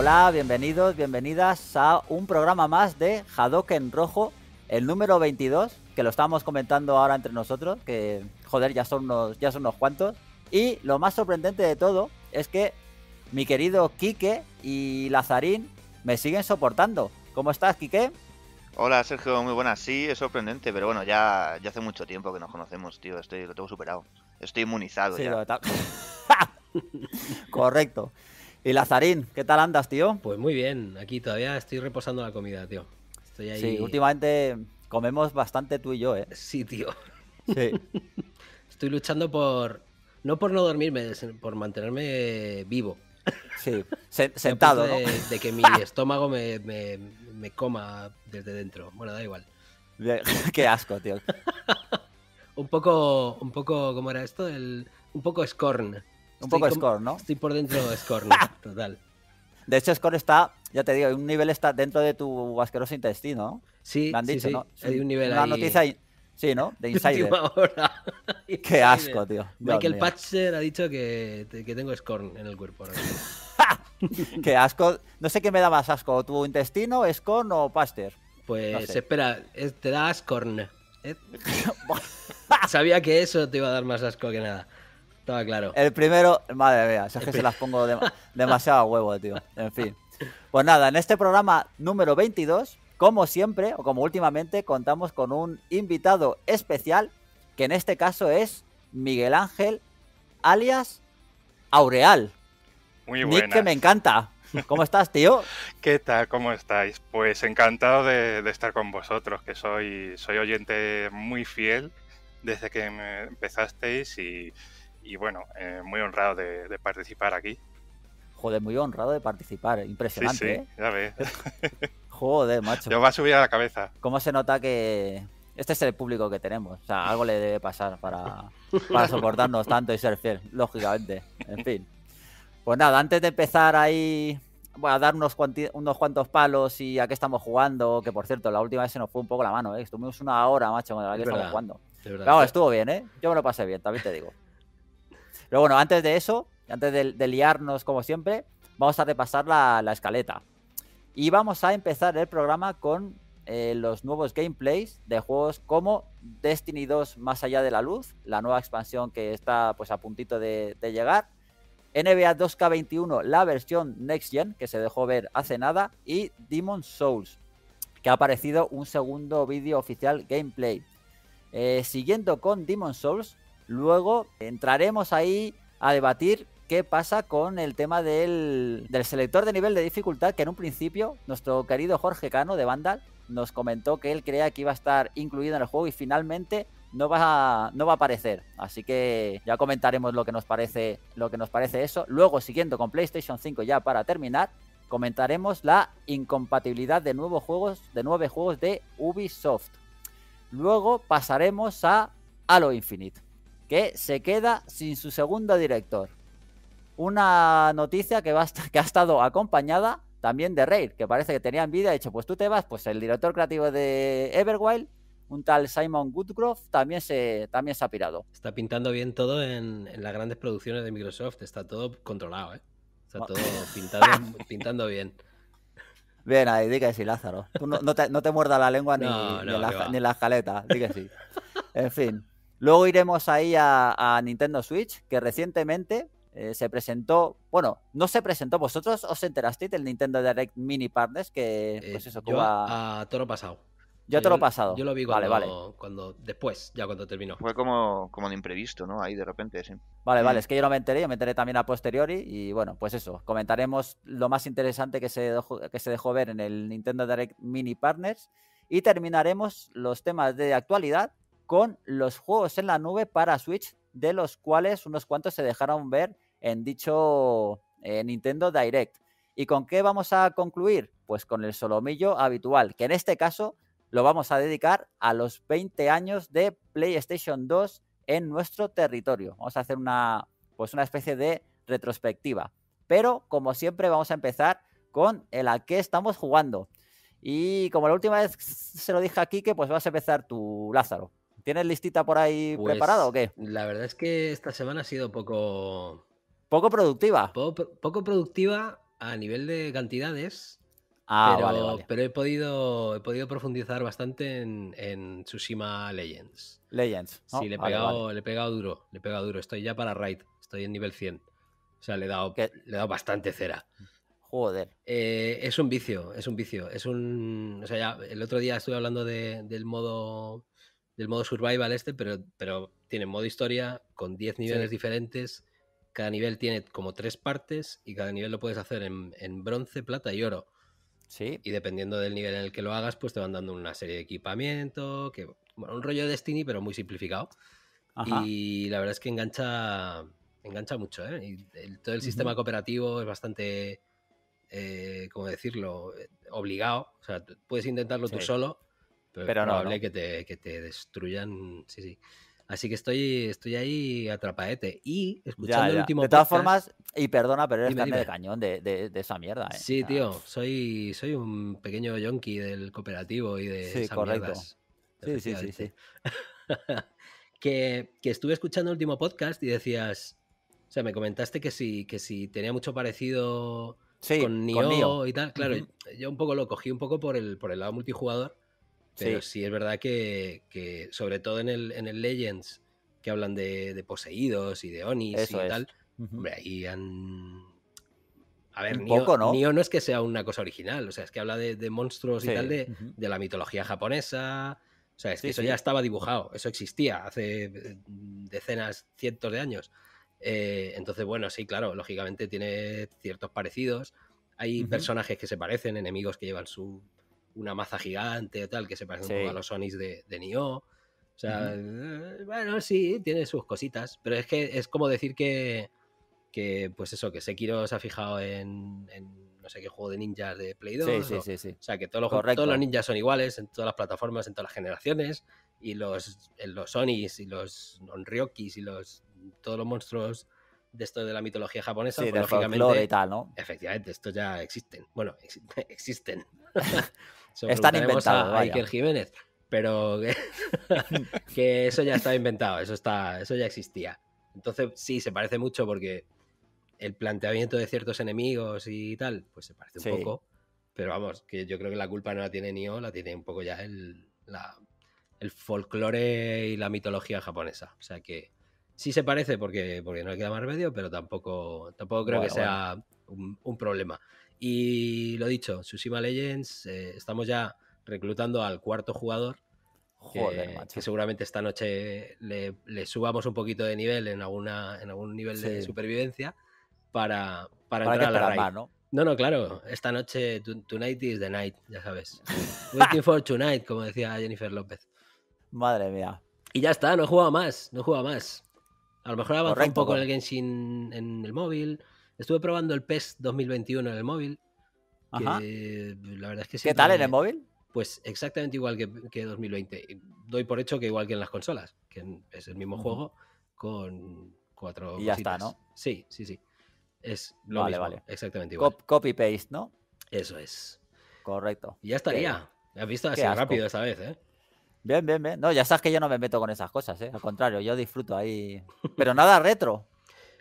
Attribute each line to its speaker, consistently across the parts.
Speaker 1: Hola, bienvenidos, bienvenidas a un programa más de en Rojo, el número 22, que lo estábamos comentando ahora entre nosotros, que joder, ya son unos, ya son unos cuantos. Y lo más sorprendente de todo es que mi querido Quique y Lazarín me siguen soportando. ¿Cómo estás, Quique? Hola,
Speaker 2: Sergio, muy buenas. Sí, es sorprendente, pero bueno, ya, ya hace mucho tiempo que nos conocemos, tío. Estoy, lo tengo superado. Estoy inmunizado sí, ya.
Speaker 3: Correcto. Y Lazarín, ¿qué tal andas, tío? Pues muy bien, aquí todavía estoy reposando la comida, tío. Estoy ahí... Sí, últimamente comemos bastante tú y yo, ¿eh? Sí, tío. Sí. estoy luchando por. No por no dormirme, por mantenerme vivo. Sí, sentado, de, De que mi estómago me, coma desde dentro. Bueno, da igual. Qué asco, tío. un poco, un poco, ¿cómo era esto? un poco scorn. Un poco Scorn, ¿no? Estoy por dentro de Score, total.
Speaker 1: De hecho, Scorn está, ya te digo, un nivel está dentro de tu asqueroso intestino. Sí, sí, ¿no? Hay un nivel ahí La noticia, sí, ¿no? De Insider. Qué asco, tío. Michael
Speaker 3: Patcher ha dicho que, tengo Scorn en el cuerpo.
Speaker 1: Qué asco. No sé qué me da más asco, tu intestino, Scorn o Pasteur. Pues espera,
Speaker 3: te da Scorn. Sabía que eso te iba a dar más asco que nada claro. El primero, madre mía, es que se las pongo demasiado a huevo,
Speaker 1: tío. En fin. Pues nada, en este programa número 22, como siempre, o como últimamente, contamos con un invitado especial, que en este caso es Miguel
Speaker 4: Ángel, alias Aureal. Muy bueno Nick que me encanta. ¿Cómo estás, tío? ¿Qué tal? ¿Cómo estáis? Pues encantado de, estar con vosotros, que soy, soy oyente muy fiel desde que me empezasteis y y bueno, eh, muy honrado de, participar aquí.
Speaker 1: Joder, muy honrado de participar, impresionante. Sí, sí, ¿eh? ya ves. Joder, macho. Yo va a subir a la cabeza. ¿Cómo se nota que este es el público que tenemos? O sea, algo le debe pasar para, soportarnos tanto y ser fiel, lógicamente. En fin. Pues nada, antes de empezar ahí bueno, a dar unos, unos cuantos palos y a qué estamos jugando, que por cierto, la última vez se nos fue un poco la mano, ¿eh? estuvimos una hora, macho, cuando la jugando. claro, estuvo bien, ¿eh? Yo me lo pasé bien, también te digo. Pero bueno, antes de eso, antes de, liarnos como siempre, vamos a repasar la, escaleta. Y vamos a empezar el programa con eh, los nuevos gameplays de juegos como Destiny 2 Más allá de la luz, la nueva expansión que está pues a puntito de, llegar. NBA 2K21, la versión Next Gen, que se dejó ver hace nada, y Demon Souls, que ha aparecido un segundo vídeo oficial gameplay. Eh, siguiendo con Demon Souls, Luego entraremos ahí a debatir qué pasa con el tema del, selector de nivel de dificultad, que en un principio nuestro querido Jorge Cano de Vandal nos comentó que él creía que iba a estar incluido en el juego y finalmente no va, a, no va a aparecer. Así que ya comentaremos lo que nos parece, lo que nos parece eso. Luego, siguiendo con PlayStation 5 ya para terminar, comentaremos la incompatibilidad de nuevos juegos, de nueve juegos de Ubisoft. Luego pasaremos a Halo Infinite que se queda sin su segundo director. Una noticia que, ha estado acompañada también de Raid, que parece que tenía vida Ha dicho, pues tú te vas, pues el director creativo de Everwild, un tal Simon Goodcroft, también se, también se ha pirado.
Speaker 3: Está pintando bien todo en, las grandes producciones de Microsoft. Está todo controlado, ¿eh? Está todo pintando bien.
Speaker 1: Bien, ahí, dígase, Lázaro. no, te, muerda muerdas la lengua ni, la, ni la jaleta, que sí. En fin. Luego iremos ahí a, Nintendo Switch, que recientemente eh, se presentó, bueno, no se presentó, vosotros os enterasteis del Nintendo Direct Mini Partners, que eh, pues eso, yo
Speaker 3: a, todo lo pasado.
Speaker 1: Yo te lo he pasado. Yo lo vi cuando, vale,
Speaker 2: cuando después, ya cuando terminó. Fue como, como de imprevisto, ¿no? Ahí de
Speaker 1: repente, sí. Vale, vale, mm. es que yo no me enteré, yo me enteré también a posteriori y bueno, pues eso, comentaremos lo más interesante que se que se dejó ver en el Nintendo Direct Mini Partners y terminaremos los temas de actualidad con los juegos en la nube para Switch, de los cuales unos cuantos se dejaron ver en dicho eh, Nintendo Direct. ¿Y con qué vamos a concluir? Pues con el solomillo habitual, que en este caso lo vamos a dedicar a los 20 años de PlayStation 2 en nuestro territorio. Vamos a hacer una, pues una especie de retrospectiva. Pero como siempre vamos a empezar con el a qué estamos jugando. Y como la última vez se lo dije aquí, que pues vas a empezar tú, Lázaro. ¿Tienes listita por ahí preparada o pues, qué? La verdad es que
Speaker 3: esta semana ha sido poco. Poco productiva. Poco, productiva a nivel de cantidades. Ah, pero, he podido he podido profundizar bastante en, Tsushima Legends. Legends. sí, le he, pegado, le pegado duro. Le he pegado duro. Estoy ya para raid. Estoy en nivel 100. O sea, le he dado, le he bastante cera. Joder. Eh, es un vicio, es un vicio. Es un. O sea, ya el otro día estuve hablando del modo del modo survival este, pero, pero tiene modo historia con 10 niveles diferentes. Cada nivel tiene como tres partes y cada nivel lo puedes hacer en, bronce, plata y oro. Sí. Y dependiendo del nivel en el que lo hagas, pues te van dando una serie de equipamiento, que, bueno, un rollo de Destiny, pero muy simplificado. Y la verdad es que engancha, engancha mucho, ¿eh? todo el sistema cooperativo es bastante, eh, ¿cómo decirlo?, eh, obligado. O sea, puedes intentarlo tú solo, pero, no, Que, te, destruyan. Sí, sí. Así que estoy, estoy ahí atrapaete. Y escuchando el último. De todas formas, y perdona, pero eres carne de cañón de, esa
Speaker 1: mierda. ¿eh? Sí, tío,
Speaker 3: soy, soy un pequeño yonki del cooperativo y de sí, correcto. Mierdas, sí, sí, sí, que, estuve escuchando el último podcast y decías. O sea, me comentaste que si, que si tenía mucho parecido con, Nioh y tal. Claro, yo un poco lo cogí un poco por el, por el lado multijugador pero sí. es verdad que, sobre todo en el, en el, Legends, que hablan de, poseídos y de Onis y tal, han... A ver, Nioh, ¿no? es que sea una cosa original, o sea, es que habla de, monstruos y tal de, la mitología japonesa. O sea, es que eso ya estaba dibujado, eso existía hace eh, decenas, cientos de años. Eh, entonces, bueno, sí, claro, lógicamente tiene ciertos parecidos. Hay personajes que se parecen, enemigos que llevan su, una maza gigante o tal, que se parece un poco a los Sonys de, de Nioh. O sea, eh, bueno, sí, tiene sus cositas, pero es que es como decir que, pues eso, que Sekiro se ha fijado en, no sé qué juego de ninjas de Play 2. Sí, o, sí, sí, o, sea, que todos los, los ninjas son iguales en todas las plataformas, en todas las generaciones, y los, los Sonis y los Onryokis y los todos los monstruos de esto de la mitología japonesa, pues, Efectivamente, estos ya existen. Bueno, existen. Están inventados. A Iker Jiménez. Pero que, eso ya estaba inventado, eso, está, eso ya existía. Entonces, sí, se parece mucho porque el planteamiento de ciertos enemigos y tal, pues se parece un poco. Pero vamos, que yo creo que la culpa no la tiene Nioh, la tiene un poco ya el, el folclore y la mitología japonesa. O sea que sí se parece porque, porque no le queda más remedio, pero tampoco, tampoco creo que sea un, un, problema. Y lo dicho, Tsushima Legends, eh, estamos ya reclutando al cuarto jugador. que, seguramente esta noche le, subamos un poquito de nivel en, alguna, en algún nivel de supervivencia para, entrar a la ¿no? No, claro. Esta noche, tonight is the night, ya sabes. Waiting for tonight, como decía Jennifer López. Madre mía. Y ya está, no he jugado más, no he jugado más. A lo mejor avanza un poco en el Genshin en el móvil, Estuve probando el PES 2021 en el móvil. Ajá. ¿Qué tal en el móvil? Pues exactamente igual que, que, 2020. Doy por hecho que igual que en las consolas, que es el mismo juego con cuatro. Y ya está, ¿no? Sí, sí, sí. Es lo mismo, exactamente igual. copy paste, ¿no? Eso es.
Speaker 1: Correcto. Y ya estaría. ¿Qué? Has visto así rápido esta vez, ¿eh? Bien, bien, bien. No, ya sabes que yo no me meto con esas cosas, ¿eh? Al contrario, yo disfruto ahí. Pero
Speaker 3: nada retro.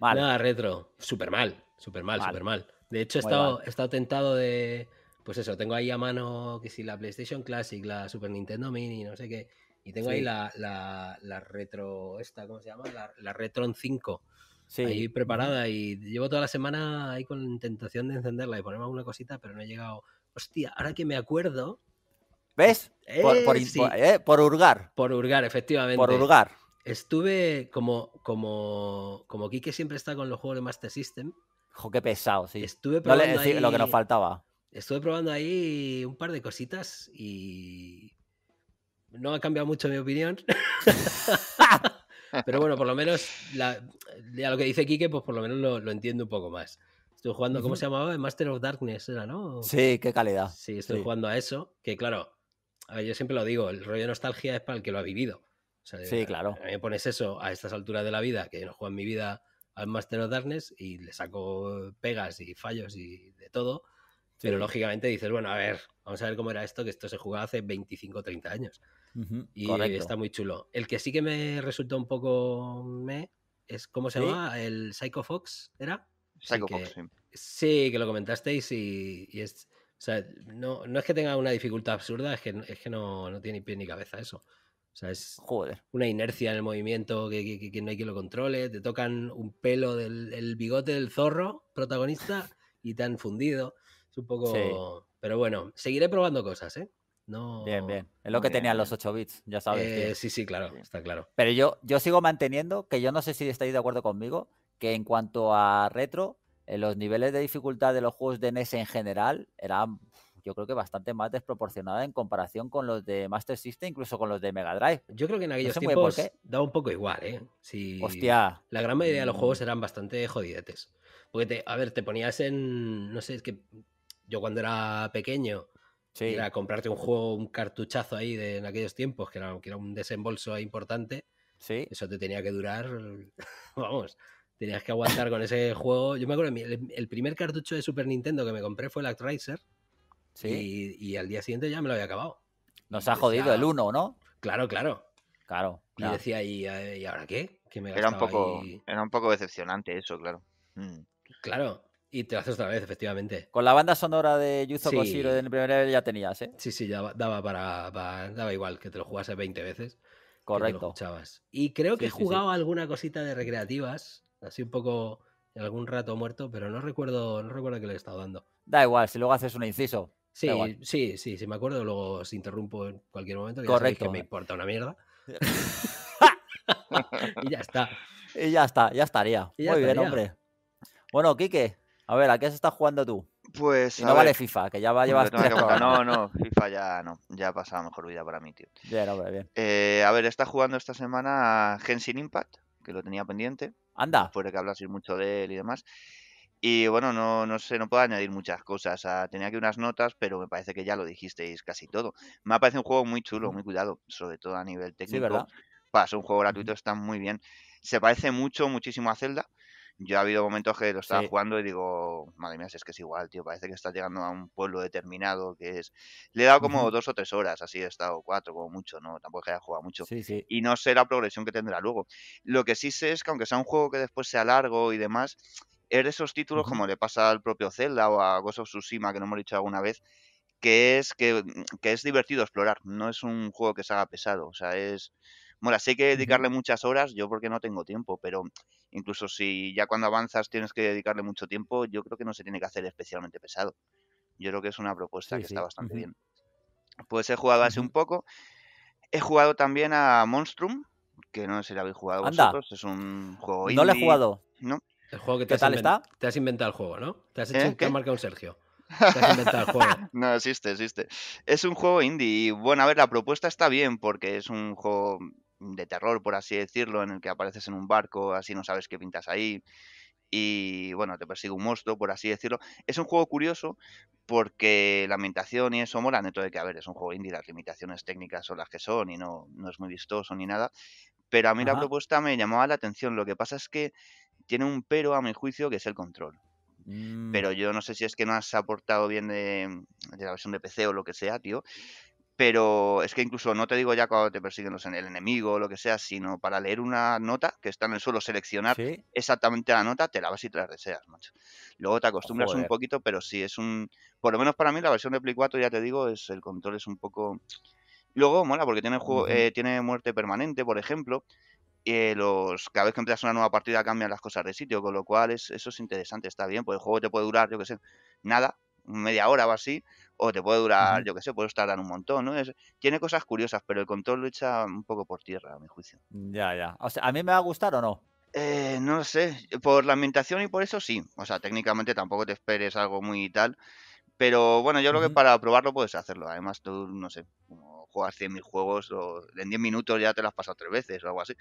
Speaker 3: Nada retro. Súper mal. Súper mal, súper mal. De hecho, he estado, estado, tentado de. Pues eso, tengo ahí a mano que si la PlayStation Classic, la Super Nintendo Mini, no sé qué. Y tengo ahí la, retro. Esta, ¿cómo se llama? La, la Retron 5. Sí. Ahí preparada. Y llevo toda la semana ahí con tentación de encenderla y ponerme alguna cosita, pero no he llegado. Hostia, ahora que me acuerdo. ¿Ves? Eh, eh, por, hurgar. Por hurgar, efectivamente. Por hurgar. Estuve como, como, como Kike siempre está con los juegos de Master System qué pesado, sí. Estuve probando ahí, lo que nos faltaba. Estuve probando ahí un par de cositas y no ha cambiado mucho mi opinión. Pero bueno, por lo menos, a lo que dice Quique, pues por lo menos lo, entiendo un poco más. Estoy jugando, ¿cómo se llamaba? Master of Darkness era, ¿no? Sí, qué calidad. Sí, estoy jugando a eso, que claro, yo siempre lo digo, el rollo de nostalgia es para el que lo ha vivido. sí, claro. A mí me pones eso a estas alturas de la vida, que no juego en mi vida al Master of Darkness y le saco pegas y fallos y de todo. Pero lógicamente dices, bueno, a ver, vamos a ver cómo era esto, que esto se jugaba hace 25 30 años. y está muy chulo. El que sí que me resultó un poco me es, ¿cómo se llama? El Psycho Fox, ¿era? Psycho sí Fox, que, lo comentasteis y, es... O sea, no, es que tenga una dificultad absurda, es que, no, no tiene ni pie ni cabeza eso. O sea, es una inercia en el movimiento que, no hay quien lo controle. Te tocan un pelo del bigote del zorro protagonista y te han fundido. Es un poco. Pero bueno, seguiré probando cosas, ¿eh? No... Bien, bien. Es lo que tenían los 8 bits, ya sabes. Eh, sí, sí, claro, está claro.
Speaker 1: Pero yo, yo sigo manteniendo que yo no sé si estáis de acuerdo conmigo, que en cuanto a retro, en eh, los niveles de dificultad de los juegos de NES en general eran yo creo que bastante más desproporcionada en comparación con los de Master System,
Speaker 3: incluso con los de Mega Drive. Yo creo que en aquellos tiempos da un poco igual, ¿eh? Si Hostia. La gran mayoría de los juegos mm. eran bastante jodidetes. Porque, a ver, te ponías en. No sé, es que yo cuando era pequeño. Era comprarte un juego, un cartuchazo ahí de, en aquellos tiempos, que era, que era un desembolso importante. Sí. Eso te tenía que durar. Vamos tenías que aguantar con ese juego. Yo me acuerdo, el, primer cartucho de Super Nintendo que me compré fue el Actraiser. Y, al día siguiente ya me lo había acabado. Nos ha jodido el 1, ¿no? Claro, claro. Claro. Y decía, eh, ¿y, ahora qué? era, un poco, era un poco decepcionante eso, claro. Mm. Claro. Y te lo haces otra vez, efectivamente. Con la banda sonora de Yuzo Koshiro en el primer nivel ya tenías, ¿eh? Sí, sí, ya daba para, daba igual que te lo jugase 20 veces. Correcto. Y creo que he jugado alguna cosita de recreativas, así un poco en algún rato muerto, pero no recuerdo, no recuerdo que le he estado dando. Da igual, si luego haces un inciso. Sí, sí, sí, Si me acuerdo, luego os interrumpo en cualquier momento. Que Correcto. que me eh. importa una mierda. y ya está. Y ya
Speaker 1: está, ya estaría. Muy bien, hombre. Bueno, Quique, a ver, ¿a qué se está jugando tú? Pues. no vale FIFA, que ya va a llevar. No, no,
Speaker 2: FIFA ya no. Ya ha pasado mejor vida para mí, tío. Bien, hombre, bien. Eh, a ver, está jugando esta semana Genshin Impact, que lo tenía pendiente. Anda. Fuera que hablas mucho de él y demás. Y bueno, no, no sé, no puedo añadir muchas cosas. Ah, tenía aquí unas notas, pero me parece que ya lo dijisteis casi todo. Me ha parecido un juego muy chulo, muy cuidado, sobre todo a nivel técnico. Sí, ¿verdad? Para un juego gratuito está muy bien. Se parece mucho, muchísimo a Zelda. Yo ha habido momentos que lo estaba jugando y digo, madre mía, es que es igual, tío, parece que estás llegando a un pueblo determinado que es... Le he dado como dos o tres horas, así he estado, cuatro como mucho, ¿no? Tampoco es haya jugado mucho. Sí, sí. Y no sé la progresión que tendrá luego. Lo que sí sé es que aunque sea un juego que después sea largo y demás, es de esos títulos como le pasa al propio Zelda o a Ghost of Tsushima, que no hemos dicho alguna vez, que es, que, mm, es divertido explorar, no es un juego que se haga pesado, o sea, es... Bueno, si hay que dedicarle muchas horas, yo porque no tengo tiempo, pero incluso si ya cuando avanzas tienes que dedicarle mucho tiempo, yo creo que no se tiene que hacer especialmente pesado. Yo creo que es una propuesta que está bastante bien. Pues he jugado hace un poco. He jugado también a Monstrum, que no sé si lo habéis jugado vosotros, es un juego indie. No le he jugado.
Speaker 3: No. El juego que te has Te has inventado el juego, ¿no? Te has ¿Eh? hecho marcado un Sergio.
Speaker 2: Te has inventado el juego. no, existe, existe. Es un juego indie y bueno, a ver, la propuesta está bien porque es un juego de terror, por así decirlo, en el que apareces en un barco, así no sabes qué pintas ahí y bueno, te persigue un monstruo, por así decirlo. Es un juego curioso porque la ambientación y eso mola, dentro de que, a ver, es un juego indie, las limitaciones técnicas son las que son y no, no es muy vistoso ni nada, pero a mí la propuesta me llamaba la atención, lo que pasa es que tiene un pero a mi juicio que es el control. Pero mm. yo no sé si es que no has aportado bien de la versión de PC o lo que sea, tío pero es que incluso no te digo ya cuando te persiguen los, el enemigo o lo que sea, sino para leer una nota que está en el suelo, seleccionar exactamente la nota, te la vas y te la deseas, macho. Luego te acostumbras un poquito, pero sí, es un... Por lo menos para mí la versión de Play 4, ya te digo, es el control es un poco... Luego mola porque tiene, eh, tiene muerte permanente, por ejemplo. Eh, los, cada vez que empiezas una nueva partida cambian las cosas de sitio, con lo cual es, eso es interesante, está bien, pues el juego te puede durar, yo qué sé, nada, media hora o así, o te puede durar, yo qué sé, puedes tardar un montón, ¿no? tiene cosas curiosas, pero el control lo echa un poco por tierra, a mi juicio.
Speaker 1: Mm, ya, ya. O sea, ¿a mí me va a gustar o no? Eh, no sé,
Speaker 2: por la ambientación y por eso sí. O sea, técnicamente tampoco te esperes algo muy tal. Pero bueno, yo creo que para probarlo puedes hacerlo. Además, tú, no sé, como juegas 100.000 juegos, o en 10 minutos ya te las has pasado tres veces o algo así.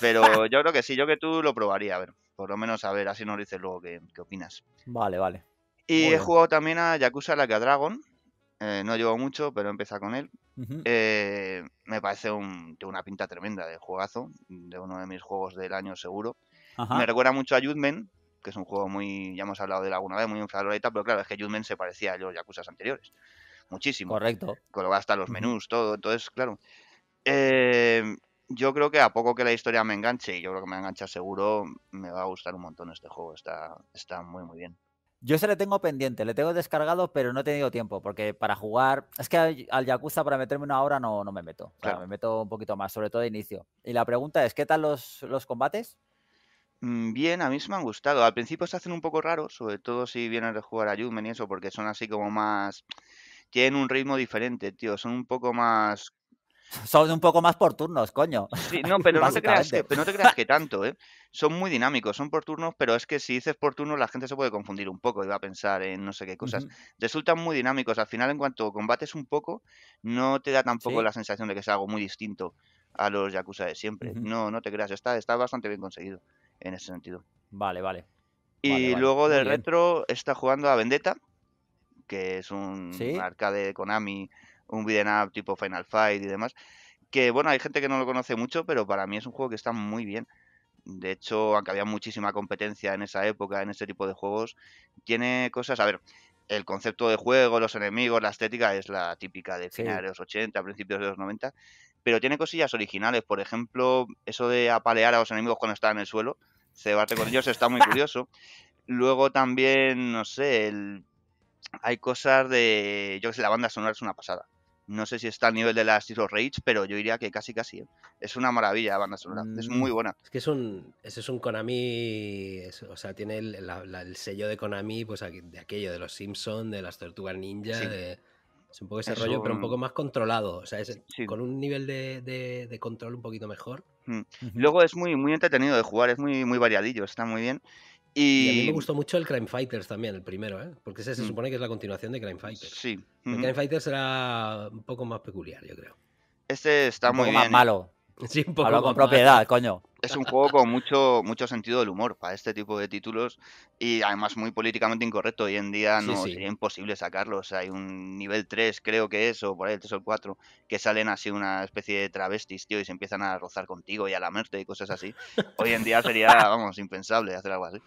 Speaker 2: Pero yo creo que sí, yo que tú lo probaría, a ver, por lo menos a ver, así nos dices luego qué opinas. Vale, vale. Y he jugado también a Yakuza a Dragon. Eh, no llevo mucho, pero he con él. Eh, me parece un, una pinta tremenda de juegazo, de uno de mis juegos del año seguro. Me recuerda mucho a Judgment, que es un juego muy, ya hemos hablado de él alguna vez, muy infravalorado, pero claro, es que Judgment se parecía a los Yakuza anteriores. Muchísimo. Correcto. Con lo hasta los menús, todo. Entonces, claro. Eh, yo creo que a poco que la historia me enganche, y yo creo que me engancha seguro,
Speaker 1: me va a gustar un montón este juego. Está, está muy, muy bien. Yo se le tengo pendiente, le tengo descargado, pero no he tenido tiempo, porque para jugar, es que al Yakuza para meterme una hora no, no me meto, me meto un poquito más, sobre todo de inicio. Y la pregunta es, ¿qué tal los, combates? Mm,
Speaker 2: bien, a mí se me han gustado. Al principio se hacen un poco raros, sobre todo si vienes de jugar a Yumen y eso, porque son así como más... Tienen un ritmo diferente, tío, son un poco más
Speaker 1: son un poco más por turnos, coño. no, pero no, te creas
Speaker 2: que, tanto, ¿eh? Son muy dinámicos, son por turnos, pero es que si dices por turnos la gente se puede confundir un poco y va a pensar en no sé qué cosas. Resultan muy dinámicos. Al final, en cuanto combates un poco, no te da tampoco la sensación de que sea algo muy distinto a los Yakuza de siempre. No, no te creas, está, está bastante bien conseguido en ese sentido. Vale, vale.
Speaker 4: Y luego del
Speaker 2: retro está jugando a Vendetta, que es un arcade de Konami un video up tipo Final Fight y demás. Que bueno, hay gente que no lo conoce mucho, pero para mí es un juego que está muy bien. De hecho, aunque había muchísima competencia en esa época, en este tipo de juegos, tiene cosas. A ver, el concepto de juego, los enemigos, la estética es la típica de finales de los 80, principios de los 90, pero tiene cosillas originales. Por ejemplo, eso de apalear a los enemigos cuando están en el suelo, bate con ellos está muy curioso. Luego también, no sé, hay cosas de. Yo que sé, la banda sonora es una pasada. No sé si está al nivel de las Zero Rage, pero yo diría que casi, casi. ¿eh? Es una maravilla la banda sonora. Es muy mm, buena.
Speaker 3: Es que es un, ese es un Konami. o sea, tiene el, sello de Konami, pues de aquello, de los Simpsons, de las Tortugas Ninja. es un poco ese rollo, pero un poco más controlado. O sea, es, con un nivel de, control un poquito mejor. Mm. Luego es muy, muy entretenido
Speaker 2: de jugar, es muy, muy variadillo, está muy bien. Y... a mí me gustó
Speaker 3: mucho el Crime Fighters también, el primero, ¿eh? porque ese se mm. supone que es la continuación de Crime Fighters. Sí. El mm. Crime Fighters era un poco más peculiar, yo creo.
Speaker 2: Este está un muy poco más malo
Speaker 3: con propiedad,
Speaker 1: coño.
Speaker 2: Es un juego con mucho, mucho sentido del humor para este tipo de títulos y además muy políticamente incorrecto. Hoy en día no sería imposible sacarlos. hay un nivel 3, creo que es, o por ahí el 3 o el 4, que salen así una especie de travestis, tío, y se empiezan a rozar contigo y a la muerte y cosas así. Hoy en día sería, vamos, impensable hacer algo así.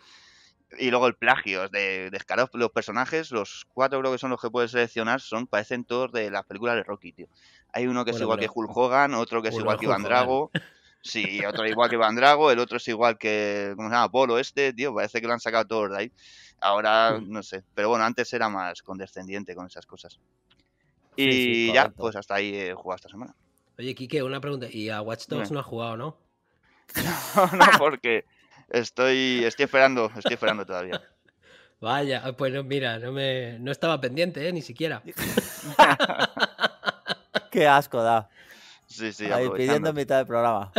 Speaker 2: Y luego el plagio, de los personajes, los cuatro creo que son los que puedes seleccionar, son parecen todos de las películas de Rocky, tío. Hay uno que es igual que Hulk Hogan, otro que es igual que Van Drago. Sí, otro igual que Van Drago, el otro es igual que, ¿cómo se llama? este, tío, parece que lo han sacado todos de ahí. Ahora, hmm. no sé, pero bueno, antes era más condescendiente con esas cosas. Y ya, pues hasta ahí he jugado esta semana.
Speaker 3: Oye, Quique, una pregunta, ¿y a Watch Dogs no, ha jugado, no? no,
Speaker 2: no, porque estoy, estoy esperando, estoy esperando todavía.
Speaker 3: Vaya, pues mira, no, me, no estaba pendiente, ¿eh? ni siquiera. Qué asco da. Sí, sí, Ahí pidiendo en
Speaker 1: mitad del programa.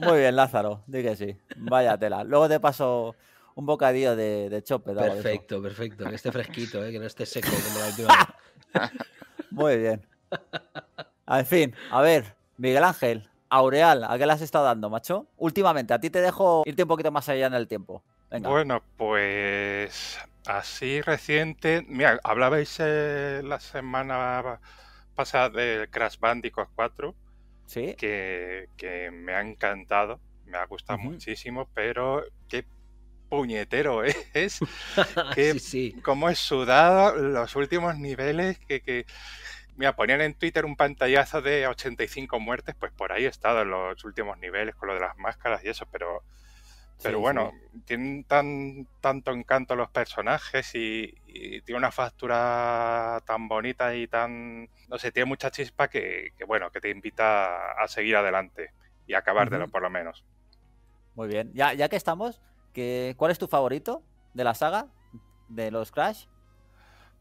Speaker 1: Muy bien, Lázaro, di que sí. Vaya tela. Luego te paso un bocadillo de, de chope. Perfecto, perfecto. Que esté fresquito, eh, que no esté seco como la Muy bien. En fin, a ver, Miguel Ángel, Aureal, ¿a qué le has estado dando, macho? Últimamente, a ti te dejo irte un poquito más allá en el tiempo.
Speaker 4: Venga. Bueno, pues así reciente. Mira, hablabais eh, la semana pasa del Crash Bandicoot 4, ¿Sí? que, me ha encantado, me ha gustado muchísimo, pero qué puñetero es, que, sí, cómo es sudado los últimos niveles, que, que ponían en Twitter un pantallazo de 85 muertes, pues por ahí he estado en los últimos niveles con lo de las máscaras y eso, pero pero bueno, tienen tan, tanto encanto los personajes y, tiene una factura tan bonita y tan... No sé, tiene mucha chispa que, bueno, que te invita a seguir adelante y acabar de lo por lo menos.
Speaker 1: Muy bien, ya, ya que estamos, ¿cuál es tu favorito de la saga de los Crash?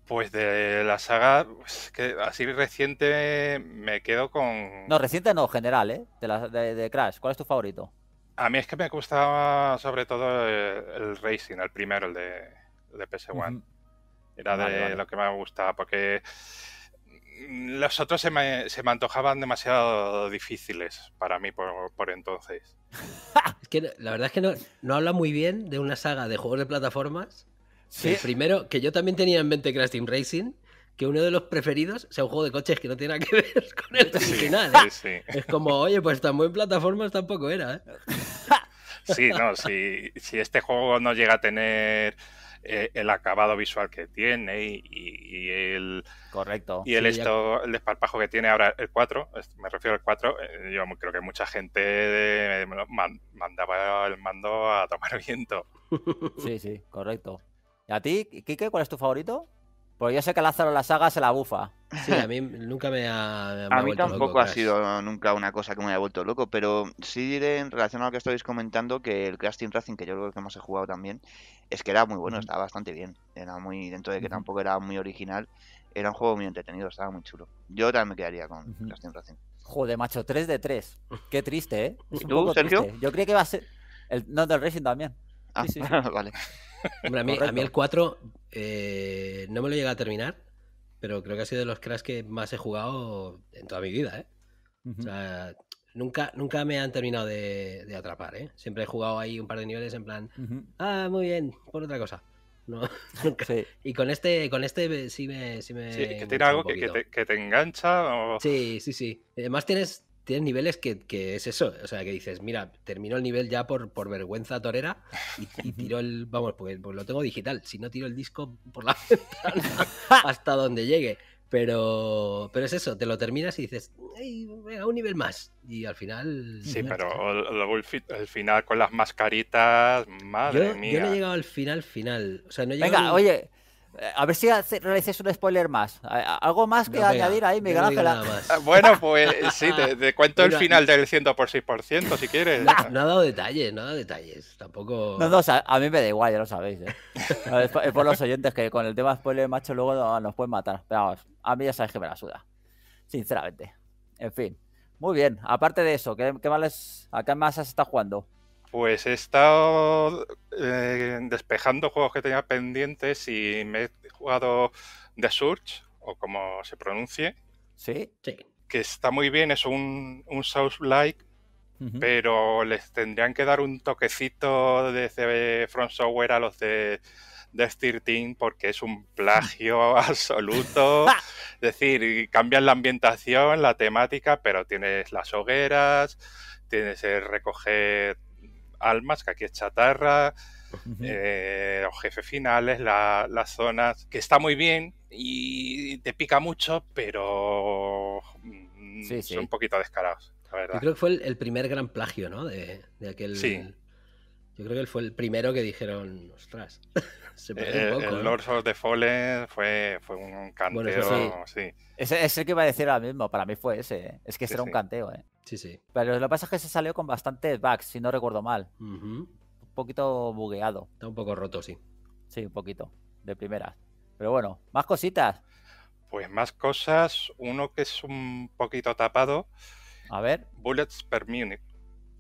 Speaker 4: Pues de la saga, pues que así reciente me quedo con... No,
Speaker 1: reciente no, general, ¿eh? De, la, de Crash, ¿cuál es tu favorito?
Speaker 4: A mí es que me gustaba sobre todo eh, el, Racing, el primero, el de, PS1. Era de lo que me gustaba, porque los otros se me, se me antojaban demasiado difíciles para mí por, entonces.
Speaker 3: la verdad es que no, habla muy bien de una saga de juegos de plataformas. ¿Sí? El primero, que yo también tenía en mente Crash Team Racing, que uno de los preferidos sea un juego de coches que no tiene nada que ver con el original. ¿eh? Es como, oye, pues tan buen plataformas tampoco era. ¿eh?
Speaker 4: Sí, no, si, este juego no llega a tener eh, el acabado visual que tiene y, el correcto y el esto el desparpajo que tiene ahora el 4 me refiero al 4 eh, yo creo que mucha gente mandaba el mando a tomar viento
Speaker 1: sí sí correcto ¿Y a ti Kike cuál es tu favorito porque yo sé que Lázaro la saga se la bufa. Sí, a mí nunca me ha. Me a mí tampoco ha
Speaker 2: sido nunca una cosa que me haya vuelto loco, pero sí diré en relación a lo que estáis comentando que el casting Racing, que yo creo que hemos jugado también, es que era muy bueno, estaba bastante bien. Era muy, dentro de que tampoco era muy original, era un juego muy entretenido, estaba muy chulo. Yo también me quedaría con casting Racing.
Speaker 1: Joder, macho, 3 de 3. Qué triste, ¿eh? tú, Sergio? Yo creía que iba a ser. El, no, del Racing también. Ah, vale. Hombre, mí, a mí el
Speaker 3: 4 eh, no me lo he llegado a terminar, pero creo que ha sido de los Crash que más he jugado en toda mi vida. ¿eh? O sea, nunca, nunca me han terminado de, atrapar. ¿eh? Siempre he jugado ahí un par de niveles en plan, ah, muy bien, por otra cosa. Y con este, con este sí me. Sí, me que tiene algo que,
Speaker 4: te, engancha.
Speaker 3: Sí, sí, sí. Además, eh, tienes, tienes niveles que, que, es eso, o sea, que dices, mira, termino el nivel ya por, por vergüenza torera y, tiro el, vamos, pues, lo tengo digital, si no tiro el disco por la ventana hasta donde llegue, pero, pero es eso, te lo terminas y dices, venga, un nivel
Speaker 4: más, y al final... Sí, pero el, el, final con las mascaritas, madre mía. Yo no he
Speaker 3: llegado al final final, o sea,
Speaker 4: no he llegado... Venga, oye...
Speaker 3: Eh, a ver si
Speaker 1: realices un spoiler más. ¿Algo más que añadir ahí, Miguel ah, bueno, pues sí,
Speaker 4: te, cuento el final del 100 por 6%, si quieres. No, ha
Speaker 1: dado detalles, no ha dado detalles. Tampoco. No, no, a, mí me da igual, ya lo sabéis. ¿eh? es, por, los oyentes que con el tema spoiler, macho, luego nos pueden matar. Pero a mí ya sabéis que me la suda. Sinceramente. En fin. Muy bien. Aparte de eso, ¿qué, más, ¿a qué más se jugando?
Speaker 4: Pues he estado eh, despejando juegos que tenía pendientes y me he jugado The Surge, o como se pronuncie. Sí, sí. Que está muy bien, es un, un like pero les tendrían que dar un toquecito De Front Software a los de Death Team porque es un plagio absoluto. es decir, cambian la ambientación, la temática, pero tienes las hogueras, tienes el recoger almas, que aquí es chatarra, eh, los jefes finales, las zonas, que está muy bien y te pica mucho, pero mm, son un poquito descarados. Yo creo que
Speaker 3: fue el, primer gran plagio, ¿no? De, aquel... Sí. yo creo que fue el primero que dijeron, ostras, se perdió un eh, poco, El Lord
Speaker 4: of the Fallen fue, un canteo, sí.
Speaker 1: Ese, es que iba a decir ahora mismo, para mí fue ese. ¿eh? Es que ese era un canteo, ¿eh? Sí, sí. Pero lo que pasa es que se salió con bastantes bugs, si no recuerdo mal. Un poquito bugueado. Está un poco roto, sí. Sí, un poquito. De primeras. Pero
Speaker 3: bueno,
Speaker 4: más cositas. Pues más cosas. Uno que es un poquito tapado. A ver. Bullets per Munich.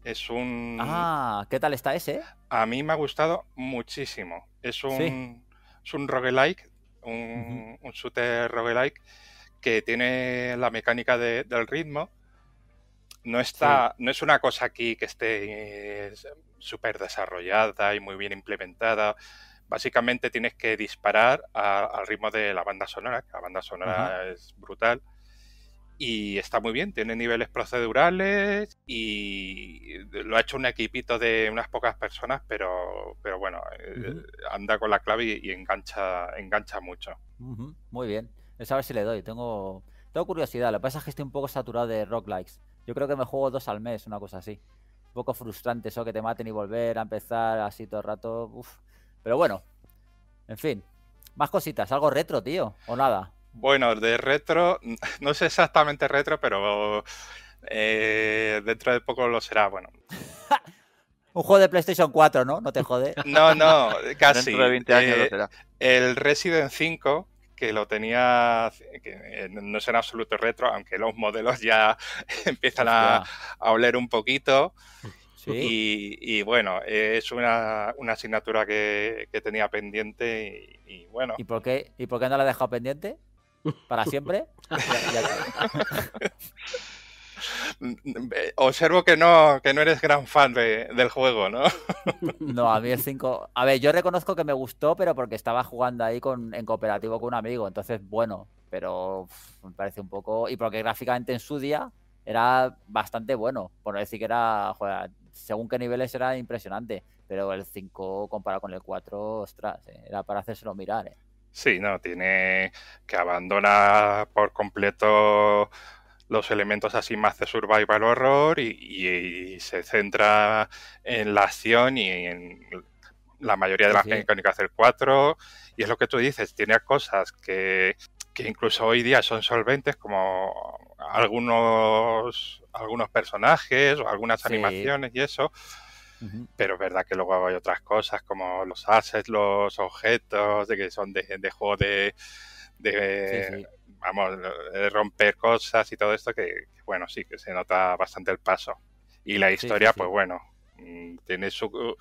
Speaker 4: Es un. Ah,
Speaker 1: ¿qué tal está ese?
Speaker 4: A mí me ha gustado muchísimo. Es un. Es un roguelike. Un, shooter roguelike que tiene la mecánica del ritmo no está, no es una cosa aquí que esté eh, súper desarrollada y muy bien implementada. Básicamente tienes que disparar al ritmo de la banda sonora, la banda sonora es brutal. Y está muy bien, tiene niveles procedurales y lo ha hecho un equipito de unas pocas personas, pero, pero bueno, eh, anda con la clave y, engancha, engancha mucho.
Speaker 1: Muy bien. a ver si le doy. Tengo, tengo curiosidad. Lo que pasa es que estoy un poco saturado de rock likes. Yo creo que me juego dos al mes, una cosa así. Un poco frustrante eso que te maten y volver a empezar así todo el rato. Pero bueno, en fin. Más cositas, algo retro, tío, o nada.
Speaker 4: Bueno, de retro, no sé exactamente retro, pero eh, dentro de poco lo será, bueno.
Speaker 1: Un juego de PlayStation 4, ¿no? No te jode. No, no,
Speaker 4: casi. Dentro de 20 años lo eh, será. El Resident 5 que lo tenía, que eh, no es en absoluto retro, aunque los modelos ya empiezan a, oler un poquito. Y, bueno, es una, una asignatura que, que, tenía pendiente y, bueno. ¿Y
Speaker 1: por, qué, ¿Y por qué no la he
Speaker 4: dejado pendiente? ¿Para siempre? Mm, observo que no, que no eres gran fan del juego, ¿no?
Speaker 1: No, a mí el 5. A ver, yo reconozco que me gustó, pero porque estaba jugando ahí en cooperativo con un amigo. Entonces, bueno, pero me parece un poco. Y porque gráficamente en su día era bastante bueno. Por no decir que era. según qué niveles era impresionante. Pero el 5 comparado con el 4, ostras, eh, era para hacérselo mirar, eh.
Speaker 4: Sí, no, tiene que abandonar por completo los elementos así más de survival horror y, se centra en la acción y en la mayoría de las que mecánicas del 4 y es lo que tú dices, tiene cosas que, incluso hoy día son solventes como algunos algunos personajes o algunas animaciones y eso pero es verdad que luego hay otras cosas como los assets, los objetos, de que son de, de juego de, vamos, romper cosas y todo esto, que, bueno, sí, que se nota bastante el paso. Y la historia, pues bueno, mm, tiene su,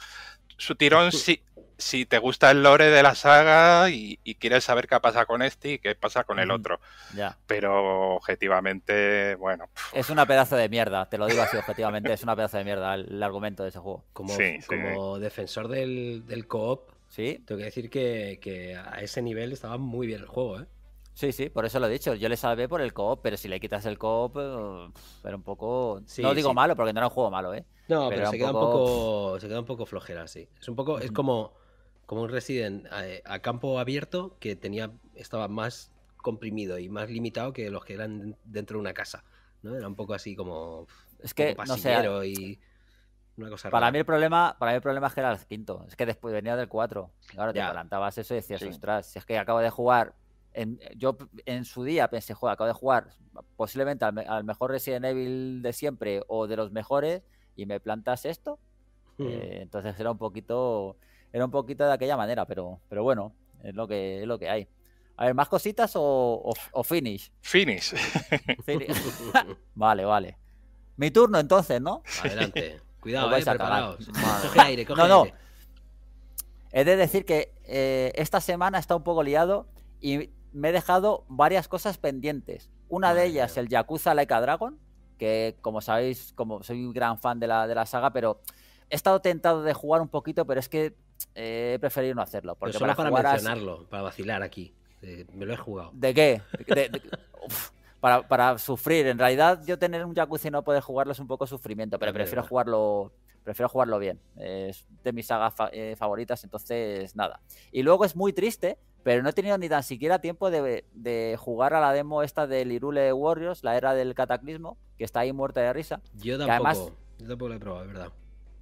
Speaker 4: su tirón si, si te gusta el lore de la saga y, quieres saber qué pasa con este y qué pasa con el otro. Ya. Pero objetivamente, bueno. Es una pedazo
Speaker 3: de
Speaker 1: mierda, te lo digo así objetivamente, es una pedazo de mierda el, argumento de ese juego. Como, como
Speaker 3: defensor del, del co-op, ¿Sí? tengo que decir que, que a ese nivel estaba muy bien el juego,
Speaker 1: ¿eh? Sí, sí, por eso lo he dicho. Yo le salvé por el co-op, pero si le quitas el co-op, eh, era un poco.
Speaker 3: no digo malo, porque no era un juego malo, ¿eh? No, pero, se, queda un poco... se queda un poco flojera, sí. Es un poco. Es como, como un Resident eh, a, campo abierto que tenía estaba más comprimido y más limitado que los que eran dentro de una casa. ¿no? Era un poco así como. Es que, no sé. Y... para
Speaker 1: mí el problema para mí el problema es que era el quinto es que después venía del 4 ahora te adelantabas eso y decías ostras si es que acabo de jugar eh, yo en su día pensé, acabo de jugar posiblemente al, mejor Resident Evil de siempre o de los mejores y me plantas esto. Hmm. Eh, entonces era un poquito, era un poquito de aquella manera, pero, pero bueno, es lo que, es lo que hay. A ver, ¿más cositas o, finish? Finish. vale, vale. Mi turno entonces, ¿no? Adelante. Cuidado, vais eh, a Coge aire, no, no. He de decir que esta semana está un poco liado y me he dejado varias cosas pendientes. Una de ellas, el Yakuza Like Dragon, que como sabéis, como soy un gran fan de la, saga, pero he estado tentado de jugar un poquito, pero es que eh, he preferido no hacerlo. Porque para, mencionarlo,
Speaker 3: para vacilar aquí. Eh, me lo he jugado. ¿De
Speaker 1: qué? para, sufrir. En realidad, yo tener un Yakuza... y no poder jugarlo es un poco sufrimiento, pero prefiero jugarlo. Prefiero jugarlo bien. Es de mis sagas eh, favoritas, entonces nada. Y luego es muy triste pero no he tenido ni tan siquiera tiempo de, jugar a la demo esta del Irule Warriors, la era del cataclismo, que está ahí muerta de risa. Yo tampoco,
Speaker 3: yo tampoco la he probado, verdad.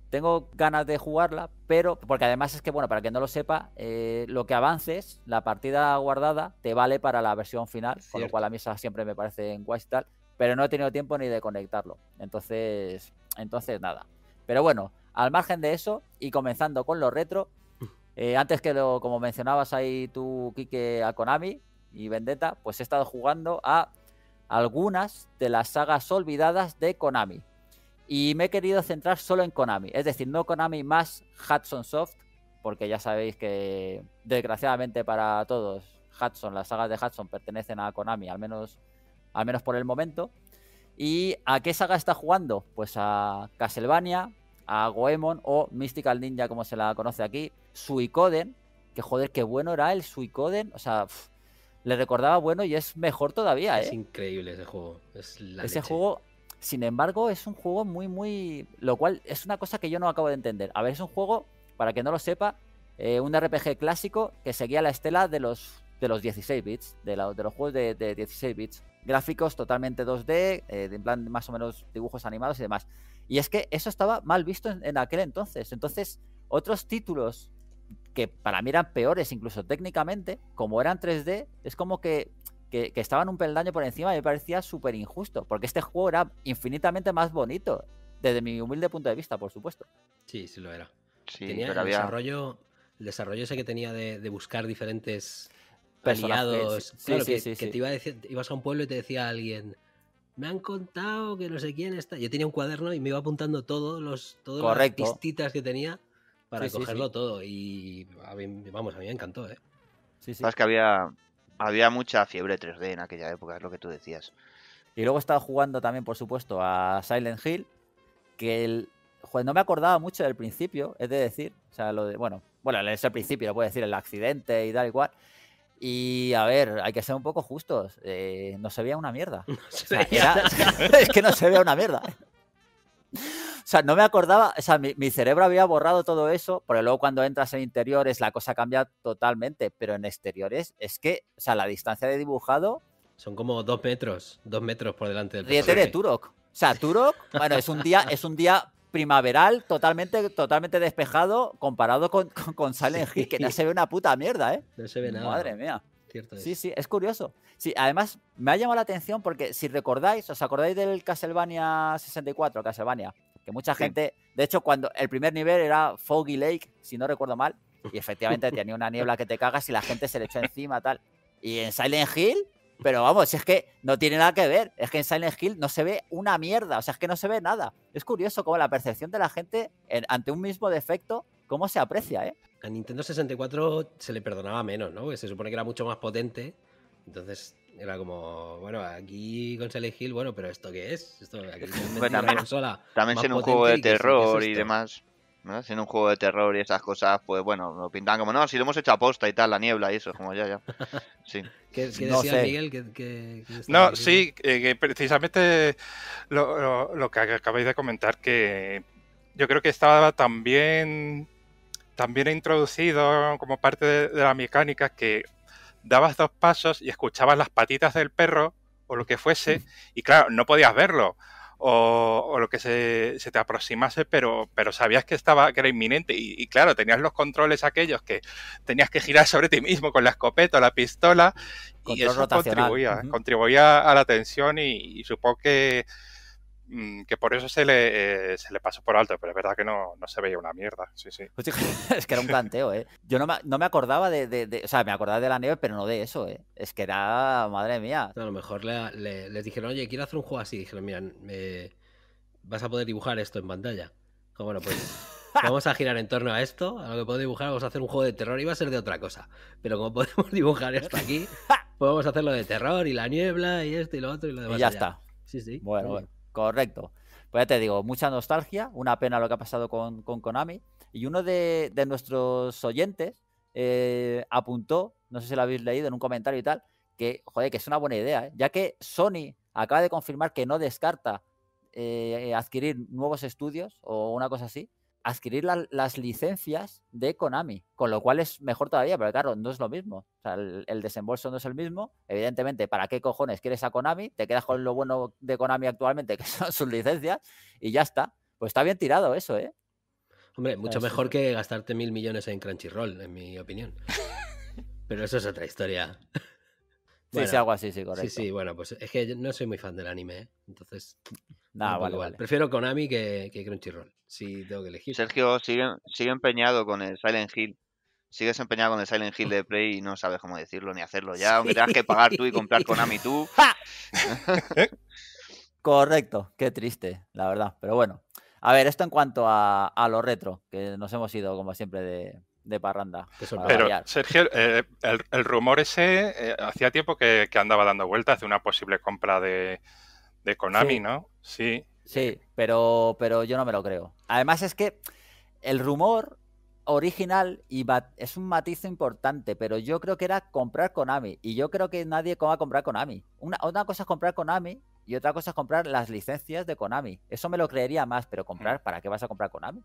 Speaker 1: Tengo ganas de jugarla, pero. Porque además es que, bueno, para quien no lo sepa, eh, lo que avances, la partida guardada, te vale para la versión final, con lo cual a mí siempre me parece en guay y tal. Pero no he tenido tiempo ni de conectarlo. Entonces. Entonces, nada. Pero bueno, al margen de eso, y comenzando con lo retro, eh, antes que lo, como mencionabas ahí tú, Kike, a Konami y Vendetta, pues he estado jugando a algunas de las sagas olvidadas de Konami. Y me he querido centrar solo en Konami, es decir, no Konami más Hudson Soft, porque ya sabéis que desgraciadamente para todos, Hudson, las sagas de Hudson pertenecen a Konami, al menos, al menos por el momento. ¿Y a qué saga está jugando? Pues a Castlevania, a Goemon o Mystical Ninja, como se la conoce aquí, Suicoden, que joder, qué bueno era el Suicoden, o sea, le recordaba bueno y es mejor todavía, Es ¿eh? increíble ese juego, Ese juego, sin embargo, es un juego muy, muy... Lo cual es una cosa que yo no acabo de entender. A ver, es un juego, para que no lo sepa, eh, un RPG clásico que seguía la estela de los, de los 16 bits, de, de los juegos de, 16 bits. Gráficos totalmente 2D, eh, en plan más o menos dibujos animados y demás. Y es que eso estaba mal visto en, aquel entonces. Entonces, otros títulos que para mí eran peores incluso técnicamente, como eran 3D, es como que, que, estaban un peldaño por encima y me parecía súper injusto, porque este juego era infinitamente más bonito, desde mi humilde punto de vista, por supuesto.
Speaker 3: Sí, sí lo era. el, desarrollo, desarrollo ese que tenía de, buscar diferentes peleados aliados. que, te iba a decir, ibas a un pueblo y te decía alguien me han contado que no sé quién está. Yo tenía un cuaderno y me iba apuntando todos los todas las pistas que tenía para cogerlo todo y a vamos, a mí me encantó, ¿eh?
Speaker 2: Sí, que había había
Speaker 1: mucha fiebre 3D en aquella época, es lo que tú decías. Y luego estaba jugando también, por supuesto, a Silent Hill, que el no me acordaba mucho del principio, es de decir, lo de, bueno, bueno, es el principio, lo puede decir, el accidente y tal y y a ver, hay que ser un poco justos. Eh, no se veía una mierda. es que no se veía una mierda. O sea, no me acordaba, o sea, mi, cerebro había borrado todo eso, pero luego cuando entras en interiores la cosa cambia totalmente, pero en exteriores es que, o sea, la distancia de dibujado...
Speaker 3: Son como dos metros, dos metros por delante del... Ríete de
Speaker 1: Turok. O sea, Turok, bueno, es un día, es un día primaveral, totalmente, totalmente despejado, comparado con, con, Silent Hill, que no se ve una puta mierda, ¿eh? No se ve nada. Madre mía. Cierto sí, sí, es curioso. Sí, además me ha llamado la atención porque si recordáis, os acordáis del Castlevania 64, Castlevania, que mucha gente, de hecho, cuando el primer nivel era Foggy Lake, si no recuerdo mal, y efectivamente tenía una niebla que te cagas y la gente se le echó encima, tal. Y en Silent Hill pero vamos, es que no tiene nada que ver. Es que en Silent Hill no se ve una mierda. O sea, es que no se ve nada. Es curioso cómo la percepción de la gente ante un mismo defecto, cómo se
Speaker 3: aprecia, ¿eh? A Nintendo 64 se le perdonaba menos, ¿no? se supone que era mucho más potente. Entonces era como, bueno, aquí con Silent Hill, bueno, pero ¿esto qué es? Esto, aquí una también, también en un juego de terror y demás
Speaker 2: en un juego de terror y esas cosas, pues bueno, lo pintan como, no, si lo hemos hecho a posta y tal, la niebla y eso, como ya, ya. Sí. ¿Qué,
Speaker 3: decía Miguel? no, sí,
Speaker 4: eh, que precisamente lo, que acabáis de comentar, que yo creo que estaba también, también introducido como parte de la mecánica que dabas dos pasos y escuchabas las patitas del perro o lo que fuese, mm. y claro, no podías verlo o, lo que se, se, te aproximase, pero, pero sabías que estaba que era inminente y, claro, tenías los controles aquellos que tenías que girar sobre ti mismo con la escopeta o la pistola
Speaker 3: y eso contribuía,
Speaker 4: contribuía a la tensión y, y supongo que Mm, que por eso se le, eh, se le pasó por alto, pero es verdad que no, se veía una mierda. Sí, sí. Pues
Speaker 1: es que era un planteo, ¿eh? Yo no me, acordaba de, de, de, O sea, me acordaba de la nieve, pero no de eso, ¿eh? Es que
Speaker 3: era. Madre mía. A lo mejor le, les dijeron, oye, quiero hacer un juego así. Dijeron, mira, eh, vas a poder dibujar esto en pantalla. Como, bueno, pues. Vamos a girar en torno a esto, a lo que puedo dibujar, vamos a hacer un juego de terror, iba a ser de otra cosa. Pero como podemos dibujar esto aquí, podemos pues hacerlo de terror y la niebla y esto y lo otro y lo demás. Y ya está.
Speaker 1: Sí, sí. bueno. bueno. Correcto. Pues ya te digo, mucha nostalgia, una pena lo que ha pasado con, Konami. Y uno de, nuestros oyentes eh, apuntó, no sé si lo habéis leído en un comentario y tal, que, joder, que es una buena idea, ¿eh? ya que Sony acaba de confirmar que no descarta eh, adquirir nuevos estudios o una cosa así, adquirir las licencias de Konami, con lo cual es mejor todavía, pero claro, no es lo mismo. O sea, el, desembolso no es el mismo. Evidentemente, ¿para qué cojones quieres a Konami? Te quedas con lo bueno de Konami actualmente, que son sus
Speaker 3: licencias, y ya está. Pues está bien tirado eso, ¿eh? Hombre, mucho mejor que gastarte mil millones en Crunchyroll, en mi opinión. pero eso es otra historia sí, sí, algo así, sí, correcto. Sí, sí, bueno, pues es que no soy muy fan del anime, ¿eh? entonces. da vale, Prefiero Konami que, que, Crunchyroll, si tengo que elegir.
Speaker 2: Sergio sigue, empeñado con el Silent Hill. Sigues empeñado con el Silent Hill de Play y no sabes cómo decirlo ni hacerlo ya, aunque tengas que pagar tú y comprar Konami tú.
Speaker 1: correcto, qué triste, la verdad, pero bueno. A ver, esto en cuanto a lo retro, que nos hemos ido como siempre de, de parranda. Pero,
Speaker 4: Sergio, eh, el, rumor ese eh, hacía tiempo que, andaba dando vueltas de una posible compra de, Konami, ¿no? Sí.
Speaker 1: Sí, pero, pero yo no me lo creo. Además es que el rumor original y es un matiz importante, pero yo creo que era comprar Konami. Y yo creo que nadie va a comprar Konami. Una, una cosa es comprar Konami y otra cosa es comprar las licencias de Konami. Eso me lo creería más, pero comprar, mm. ¿para qué vas a comprar Konami?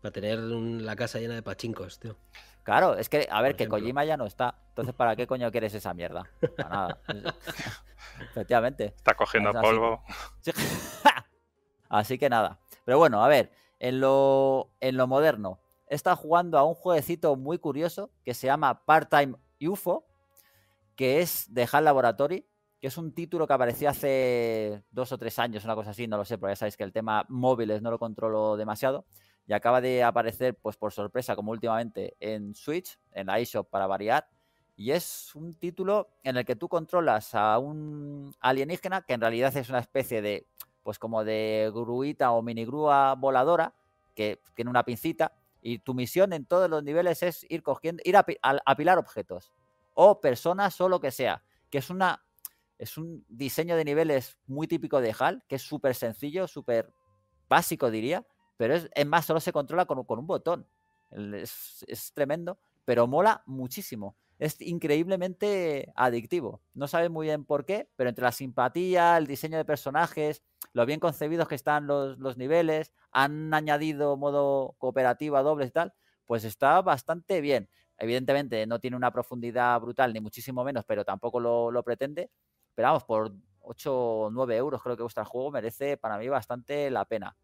Speaker 3: Para tener la casa llena de
Speaker 1: pachincos, tío. Claro, es que, a ver, que Kojima ya no está. Entonces, ¿para qué coño quieres esa mierda? Para nada. Efectivamente. Está cogiendo polvo. así que nada. Pero bueno, a ver, en lo, en lo moderno, está jugando a un jueguecito muy curioso que se llama Part-Time UFO, que es de Hard Laboratory, que es un título que apareció hace dos o tres años, una cosa así, no lo sé, pero ya sabéis que el tema móviles no lo controlo demasiado y acaba de aparecer, pues por sorpresa, como últimamente, en Switch, en la eShop para variar. Y es un título en el que tú controlas a un alienígena que en realidad es una especie de, pues como de gruita o mini grúa voladora que tiene una pincita y tu misión en todos los niveles es ir cogiendo, ir a, apilar objetos o personas o lo que sea, que es una es un diseño de niveles muy típico de HAL, que es súper sencillo, súper básico diría, pero es, más, solo se controla con, un botón. Es, tremendo, pero mola muchísimo. Es increíblemente adictivo. No sabes muy bien por qué, pero entre la simpatía, el diseño de personajes, lo bien concebidos que están los, niveles, han añadido modo cooperativa, dobles y tal, pues está bastante bien. Evidentemente no tiene una profundidad brutal, ni muchísimo menos, pero tampoco lo, lo pretende. Pero vamos, por 8 o 9 euros creo que gusta el juego, merece para mí bastante la pena.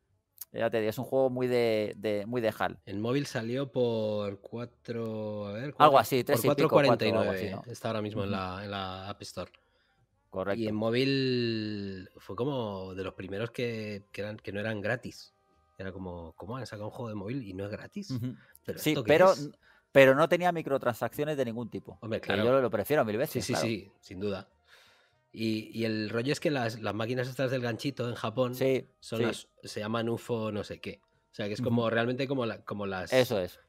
Speaker 1: Ya te digo, es un juego muy de, muy de HAL. El móvil salió por
Speaker 3: 4. A ver, algo así, 3 por 4,49. Está ahora mismo en, la, en App Store. Correcto. Y en móvil fue como de los primeros que, eran, que no eran gratis. Era como, ¿cómo han sacado un juego de móvil y no es gratis? ¿Pero sí, pero, no tenía microtransacciones de ningún tipo. Hombre, yo lo prefiero mil veces. Sí, sí, sí, sin duda. Y, el rollo es que las, las, máquinas estas del ganchito en Japón se llaman UFO no sé qué. O sea, que es como realmente como, como las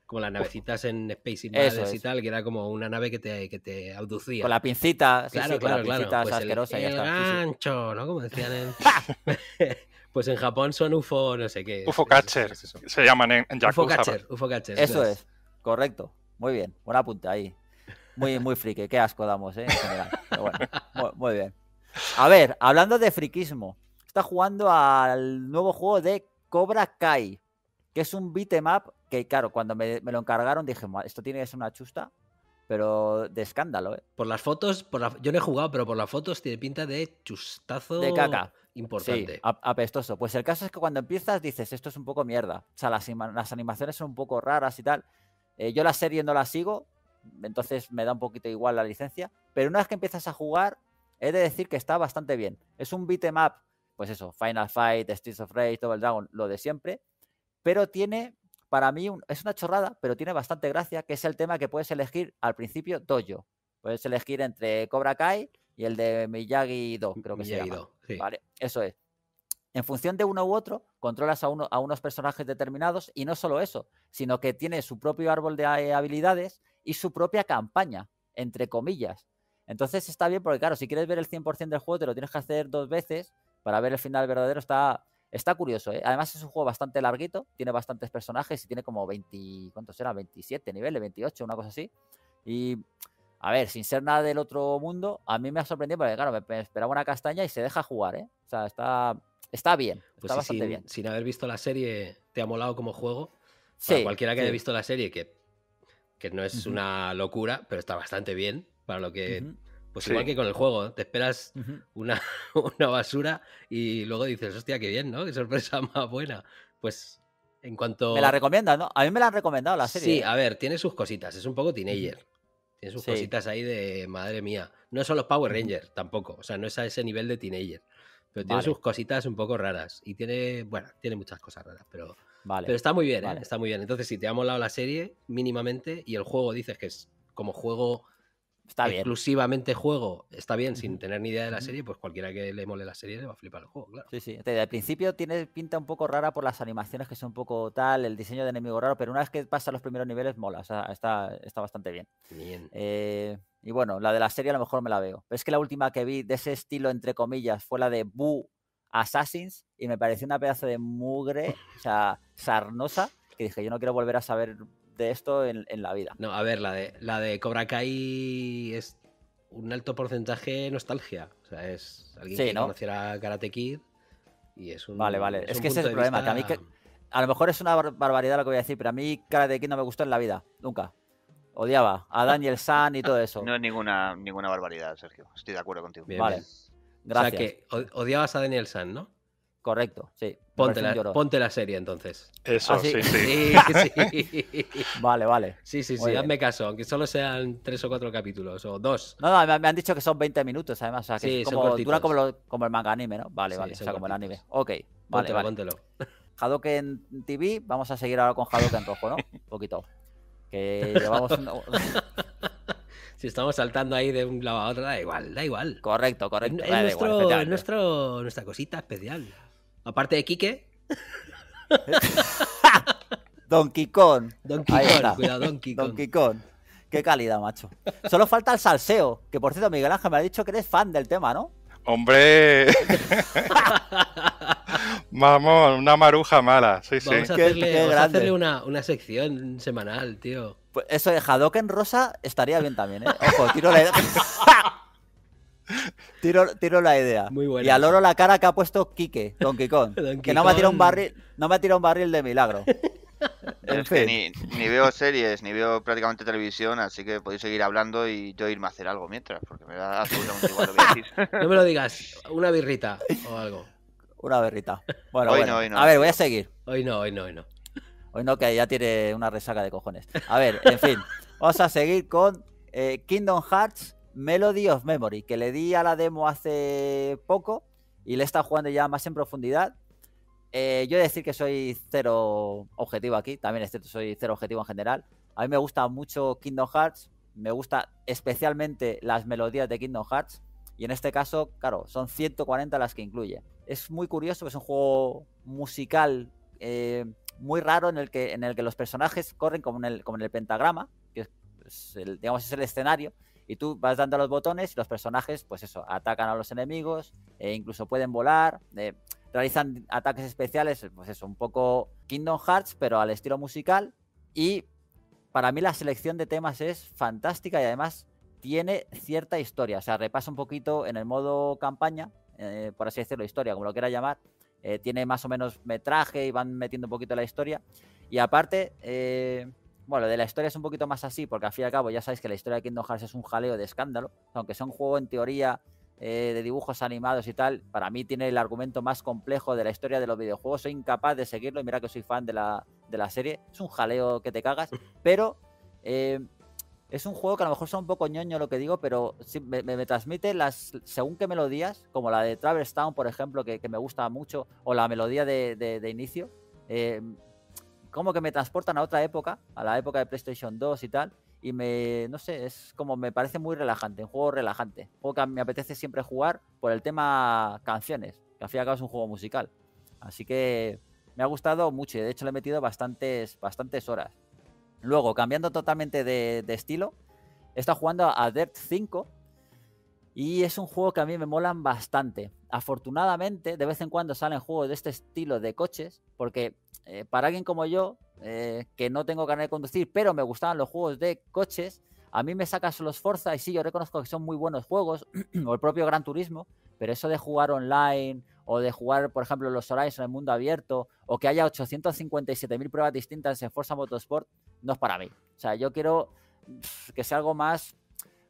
Speaker 3: como las navecitas en Space Invaders y tal, que era como una nave que te, que te abducía. Con la pincita, claro, claro, con la pincita claro. Pues asquerosa el, y el gancho, ¿no? Como decían en... pues en
Speaker 4: Japón son UFO no sé qué. UFO catcher, se llaman en, Japón. UFO catcher, UFO catcher. Eso es,
Speaker 1: correcto. Muy bien, buena punta ahí muy, muy friki, qué asco damos, ¿eh? Pero bueno, muy, bien. A ver, hablando de friquismo, está jugando al nuevo juego de Cobra Kai, que es un beat'em que, claro, cuando me, lo encargaron dije, esto tiene que ser una chusta, pero de escándalo, ¿eh? Por las fotos, por yo no he jugado, pero por las fotos tiene pinta de chustazo. De caca. Importante. apestoso. Pues el caso es que cuando empiezas dices, esto es un poco mierda. O sea, las, animaciones son un poco raras y tal. Eh, yo la serie no la sigo, entonces me da un poquito igual la licencia. Pero una vez que empiezas a jugar, he de decir que está bastante bien. Es un beatmap, em pues eso, Final Fight, Streets of Rage, Double Dragon, lo de siempre. Pero tiene, para mí, es una chorrada, pero tiene bastante gracia, que es el tema que puedes elegir al principio dojo. Puedes elegir entre Cobra Kai y el de Miyagi Do, creo que se llama. Do, Vale, eso es. En función de uno u otro, controlas a unos personajes determinados y no solo eso, sino que tiene su propio árbol de habilidades y su propia campaña, entre comillas. Entonces está bien porque, claro, si quieres ver el 100% del juego, te lo tienes que hacer dos veces para ver el final verdadero. Está, está curioso, ¿eh? Además es un juego bastante larguito, tiene bastantes personajes y tiene como 20, ¿cuántos eran? 27 niveles, 28, una cosa así. Y, a ver, sin ser nada del otro mundo, a mí me ha sorprendido porque, claro, me esperaba una castaña y se deja jugar, ¿eh? O sea, está, está bien, pues está bastante bien.
Speaker 3: Sin haber visto la serie, ¿te ha molado como juego? Para cualquiera que haya visto la serie, que que no es una locura, pero está bastante bien para lo que... Pues igual que con el juego, te esperas una, una basura y luego dices, hostia, qué bien, ¿no? Qué sorpresa más buena. Pues en cuanto... Me la recomienda ¿no? A mí me la han recomendado la serie. Sí, ¿eh? a ver, tiene sus cositas, es un poco teenager. Tiene sus cositas ahí de madre mía. No son los Power Rangers tampoco, o sea, no es a ese nivel de teenager. Pero tiene sus cositas un poco raras. Y tiene, bueno, tiene muchas cosas raras, pero pero está muy bien, ¿eh? está muy bien. Entonces, si te ha molado la serie mínimamente y el juego dices que es como juego está exclusivamente juego, está bien, sin tener ni idea de la serie, pues cualquiera que le mole la serie le va a flipar
Speaker 1: el juego, claro. Sí, sí.
Speaker 3: al principio tiene
Speaker 1: pinta un poco rara por las animaciones que son un poco tal, el diseño de enemigo raro, pero una vez que pasa los primeros niveles, mola. O sea, está, está bastante bien. Bien. Eh, y bueno, la de la serie a lo mejor me la veo. es que la última que vi de ese estilo, entre comillas, fue la de Boo Assassins y me pareció una pedazo de mugre, o sea, sarnosa, que dije, yo no quiero volver a saber de esto
Speaker 3: en, la vida. No, a ver, la de, la de Cobra Kai es un alto porcentaje nostalgia. O sea, es alguien que conociera Karate Kid y es un. Vale, vale.
Speaker 1: Es, que ese es el problema. a, que, lo mejor es una barbaridad lo que voy a decir, pero a mí Karate Kid no me gustó en la vida. Nunca. Odiaba a Daniel San y todo eso. No es ninguna, ninguna barbaridad, Sergio.
Speaker 2: Estoy de acuerdo contigo. vale. Gracias. O que
Speaker 3: odiabas a Daniel San, ¿no? Correcto, sí. Ponte la, ponte la, serie entonces. Eso, ah, sí? Sí, vale, vale. Sí, sí, sí, hazme caso, aunque solo sean tres o cuatro capítulos o dos. No, no, me han dicho que son 20
Speaker 1: minutos, además. O sea, que sí, como,
Speaker 3: como, el manga anime, ¿no? Vale, vale, o sea, como el anime. Ok, vale,
Speaker 1: póntelo, vale. Póntelo. TV, vamos a seguir ahora con en rojo, ¿no? Un poquito.
Speaker 3: Que llevamos si estamos saltando ahí de un lado a otro, da igual, da igual. Correcto, correcto. Es, nuestro, nuestra cosita especial. Aparte de Quique.
Speaker 1: Don Quicón Don Quicón, cuidado, Don Quicón Don Qué calidad, macho. Solo falta el salseo, que por cierto, Miguel Ángel me ha dicho que
Speaker 3: eres fan del tema, ¿no?
Speaker 4: Hombre. Vamos, una maruja mala. Sí, vamos A hacerle,
Speaker 3: una, una sección semanal, tío. Pues eso de Hadoken rosa estaría bien también, ¿eh? Ojo, tiro la idea.
Speaker 1: tiro, la idea. Muy buena. Y al oro la cara que ha puesto Quique, Don Kikon. que no me, ha un barril, no me tirado un barril de milagro.
Speaker 2: En fin. ni, veo series, ni veo prácticamente televisión, así que podéis seguir hablando y yo irme a hacer algo mientras, porque me da igual
Speaker 3: lo No me lo digas, una birrita o algo. Una birrita. Bueno,
Speaker 4: a ver, voy a
Speaker 1: seguir. Hoy no, hoy no, hoy no. Hoy no, que ya tiene una resaca de cojones. A ver, en fin, vamos a seguir con eh, Kingdom Hearts Melody of Memory, que le di a la demo hace poco y le he estado jugando ya más en profundidad. Eh, yo he de decir que soy cero objetivo aquí, también es cierto, soy cero objetivo en general. A mí me gusta mucho Kingdom Hearts, me gusta especialmente las melodías de Kingdom Hearts. Y en este caso, claro, son 140 las que incluye. Es muy curioso, es un juego musical eh, muy raro en el que, en el que los personajes corren como en el, como en el pentagrama, que es el, digamos, es el escenario, y tú vas dando los botones y los personajes, pues eso, atacan a los enemigos, e incluso pueden volar, eh, realizan ataques especiales, pues eso, un poco Kingdom Hearts, pero al estilo musical. Y para mí la selección de temas es fantástica y además tiene cierta historia. O sea, repasa un poquito en el modo campaña, eh, por así decirlo, historia, como lo quiera llamar, eh, tiene más o menos metraje y van metiendo un poquito la historia. Y aparte, eh, bueno, de la historia es un poquito más así, porque al fin y al cabo ya sabéis que la historia de Kingdom Hearts es un jaleo de escándalo, aunque sea un juego en teoría eh, de dibujos animados y tal, para mí tiene el argumento más complejo de la historia de los videojuegos, soy incapaz de seguirlo y mira que soy fan de la, de la serie, es un jaleo que te cagas, pero es un juego que a lo mejor son un poco ñoño lo que digo, pero me, transmite las según qué melodías, como la de Traverse Town, por ejemplo, que, me gusta mucho, o la melodía de, inicio, em, como que me transportan a otra época, a la época de PlayStation 2 y tal, y me, no sé, es como me parece muy relajante, un juego relajante, un juego que me apetece siempre jugar por el tema canciones, que al fin y al cabo es un juego musical. Así que me ha gustado mucho y de hecho le he metido bastantes, bastantes horas. Luego, cambiando totalmente de, estilo estilo, está jugando a Dirt 5. Y es un juego que a mí me molan bastante. Afortunadamente, de vez en cuando salen juegos de este estilo de coches, porque eh, para alguien como yo, eh, que no tengo ganas de conducir, pero me gustaban los juegos de coches, a mí me sacas los Forza y sí, yo reconozco que son muy buenos juegos, o el propio Gran Turismo, pero eso de jugar online, o de jugar, por ejemplo, los Horizon en el mundo abierto, o que haya 857.000 pruebas distintas en Forza Motorsport, no es para mí. O sea, yo quiero que sea algo más,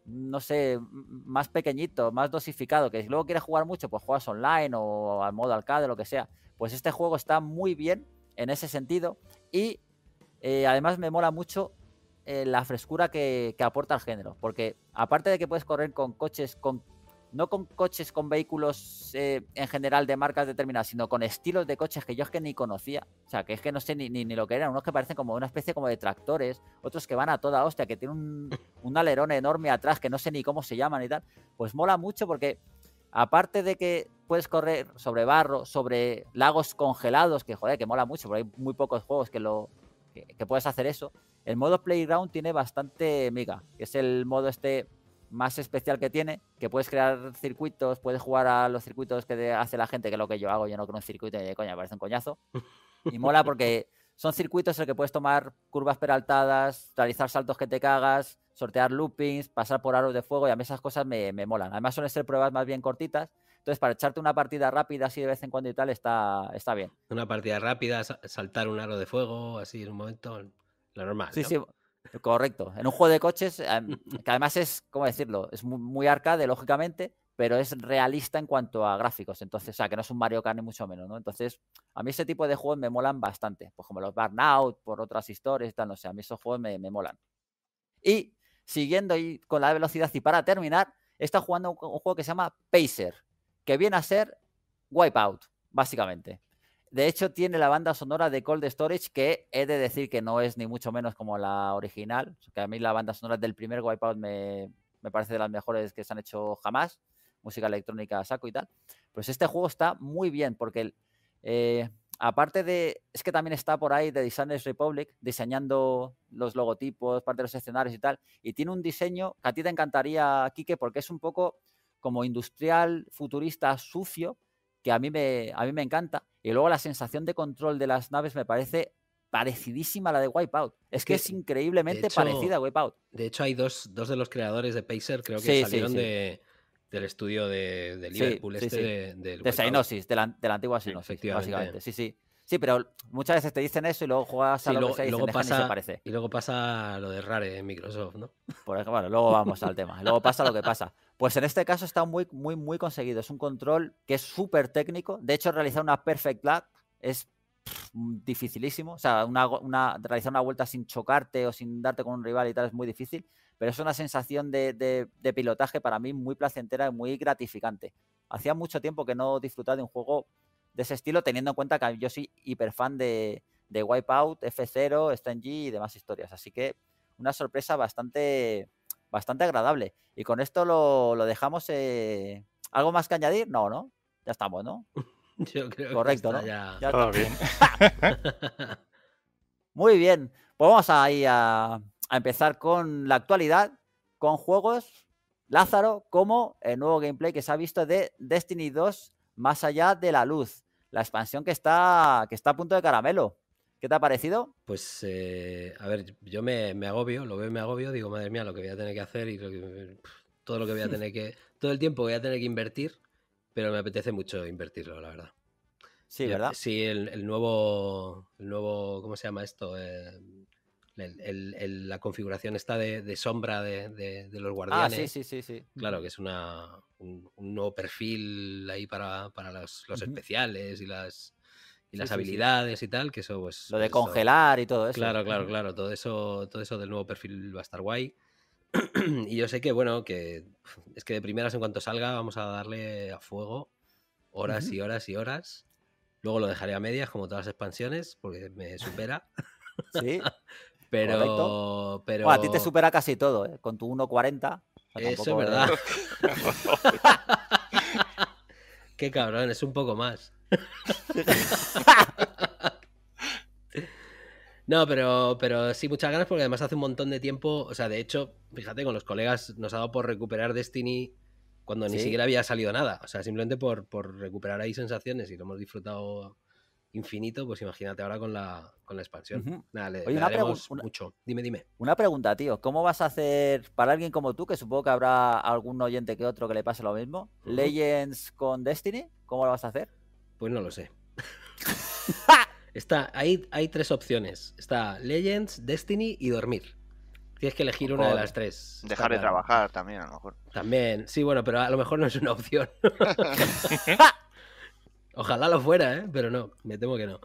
Speaker 1: no sé, más pequeñito, más dosificado, que si luego quieres jugar mucho, pues juegas online o al modo arcade, lo que sea. Pues este juego está muy bien en ese sentido y eh, además me mola mucho eh, la frescura que, aporta al género, porque aparte de que puedes correr con coches con no con coches, con vehículos eh, en general de marcas determinadas, sino con estilos de coches que yo es que ni conocía. O sea, que es que no sé ni, lo que eran. Unos que parecen como una especie como de tractores, otros que van a toda hostia, que tienen un, un alerón enorme atrás que no sé ni cómo se llaman y tal. Pues mola mucho porque aparte de que puedes correr sobre barro, sobre lagos congelados, que joder, que mola mucho, porque hay muy pocos juegos que lo puedes hacer eso. El modo playground tiene bastante miga, que es el modo este más especial que tiene, que puedes crear circuitos, puedes jugar a los circuitos que hace la gente, que es lo que yo hago, yo no creo un circuito de coña, me parece un coñazo. Y mola porque son circuitos en los que puedes tomar curvas peraltadas, realizar saltos que te cagas, sortear loopings, pasar por aros de fuego y a mí esas cosas me, me molan. Además suelen ser pruebas más bien cortitas, entonces para echarte una partida rápida así de vez en cuando y tal está, está bien.
Speaker 3: Una partida rápida, saltar un aro de fuego, así en un momento, lo normal. Sí, sí.
Speaker 1: Correcto. En un juego de coches, que además es, ¿cómo decirlo? Es muy, arcade, lógicamente, pero es realista en cuanto a gráficos. Entonces, o sea, que no es un Mario Kart ni mucho menos, ¿no? Entonces, a mí ese tipo de juegos me molan bastante. Pues como los Burnout, por otras historias no sé, a mí esos juegos me, molan. Y siguiendo con la velocidad y para terminar, está jugando un juego que se llama Pacer, que viene a ser Wipeout, básicamente. De hecho, tiene la banda sonora de Cold Storage, que he de decir que no es ni mucho menos como la original. Que a mí la banda sonora del primer Wipeout me, me parece de las mejores que se han hecho jamás. Música electrónica saco y tal. Pues este juego está muy bien, porque eh, aparte de. Es que también está por ahí de Designers Republic, diseñando los logotipos, parte de los escenarios y tal. Y tiene un diseño que a ti te encantaría, Kike, porque es un poco como industrial, futurista, sucio que a mí me, a mí me encanta. Y luego la sensación de control de las naves me parece parecidísima a la de Wipeout. Es que, es increíblemente parecida a
Speaker 3: Wipeout. De hecho, hay dos, dos de los creadores de Pacer, creo que salieron del estudio de, de Liverpool, este de, del de de la, antigua Sinosis, básicamente. Sí, sí.
Speaker 1: Sí, pero muchas veces te dicen eso y luego juegas a lo que y luego pasa, se parece. Y luego pasa lo de Rare en Microsoft, ¿no? Por ejemplo, bueno, luego vamos al tema. Luego pasa lo que pasa. Pues en este caso está muy, muy, muy conseguido. Es un control que es súper técnico. De hecho, realizar una perfect lap es dificilísimo. O sea, una, una, realizar una vuelta sin chocarte o sin darte con un rival y tal es muy difícil. Pero es una sensación de, de pilotaje para mí muy placentera y muy gratificante. Hacía mucho tiempo que no disfrutaba de un juego de ese estilo, teniendo en cuenta que yo soy hiperfan de, de Wipeout, F0, G y demás historias. Así que una sorpresa bastante, bastante agradable. Y con esto lo, dejamos. Eh, ¿Algo más que añadir? No, ¿no? Ya estamos, ¿no?
Speaker 3: Yo creo Correcto, que ¿no? Ya,
Speaker 1: bien. Muy bien. Pues vamos a, a empezar con la actualidad, con juegos Lázaro como el nuevo gameplay que se ha visto de Destiny 2 más allá de la luz la expansión que está, que está a punto de caramelo. ¿Qué te ha parecido?
Speaker 3: Pues, eh, a ver, yo me, agobio, lo veo y me agobio, digo, madre mía, lo que voy a tener que hacer y todo lo que voy a tener que, todo el tiempo voy a tener que invertir, pero me apetece mucho invertirlo, la verdad. Sí, ¿verdad? Sí, el, nuevo, el nuevo, ¿cómo se llama esto? Eh, la configuración está de, sombra de, los guardianes. Ah, sí, sí, sí, sí. Claro, que es una, un, nuevo perfil ahí para, para los, especiales y las, y las habilidades y tal, que eso pues... Lo de pues congelar y todo eso. Claro, claro, claro, todo eso, todo eso del nuevo perfil va a estar guay. y yo sé que, bueno, que es que de primeras en cuanto salga vamos a darle a fuego horas y horas y horas. Luego lo dejaré a medias, como todas las expansiones, porque me supera. Sí. pero, pero... a ti te
Speaker 1: supera casi todo, ¿eh? con tu 1.40. Eso es verdad.
Speaker 3: Qué cabrón, es un poco más. No, pero, pero sí, muchas ganas porque además hace un montón de tiempo, o sea, de hecho, fíjate, con los colegas nos ha dado por recuperar Destiny cuando ni siquiera había salido nada, o sea, simplemente por, por recuperar ahí sensaciones y lo hemos disfrutado infinito, pues imagínate ahora con la, con la expansión. una mucho. Dime, dime. Una
Speaker 1: pregunta, tío. ¿Cómo vas a hacer, para alguien como tú, que supongo que habrá algún oyente que otro que le pase lo mismo, Legends con Destiny? ¿Cómo lo vas a hacer?
Speaker 3: Pues no lo sé. Está, hay, hay tres opciones. Está Legends, Destiny y dormir. Tienes que elegir una de las
Speaker 2: tres. Dejar de trabajar también, a lo mejor.
Speaker 3: También, sí, bueno, pero a lo mejor no es una opción. Ojalá lo fuera, ¿eh? pero no, me temo que no.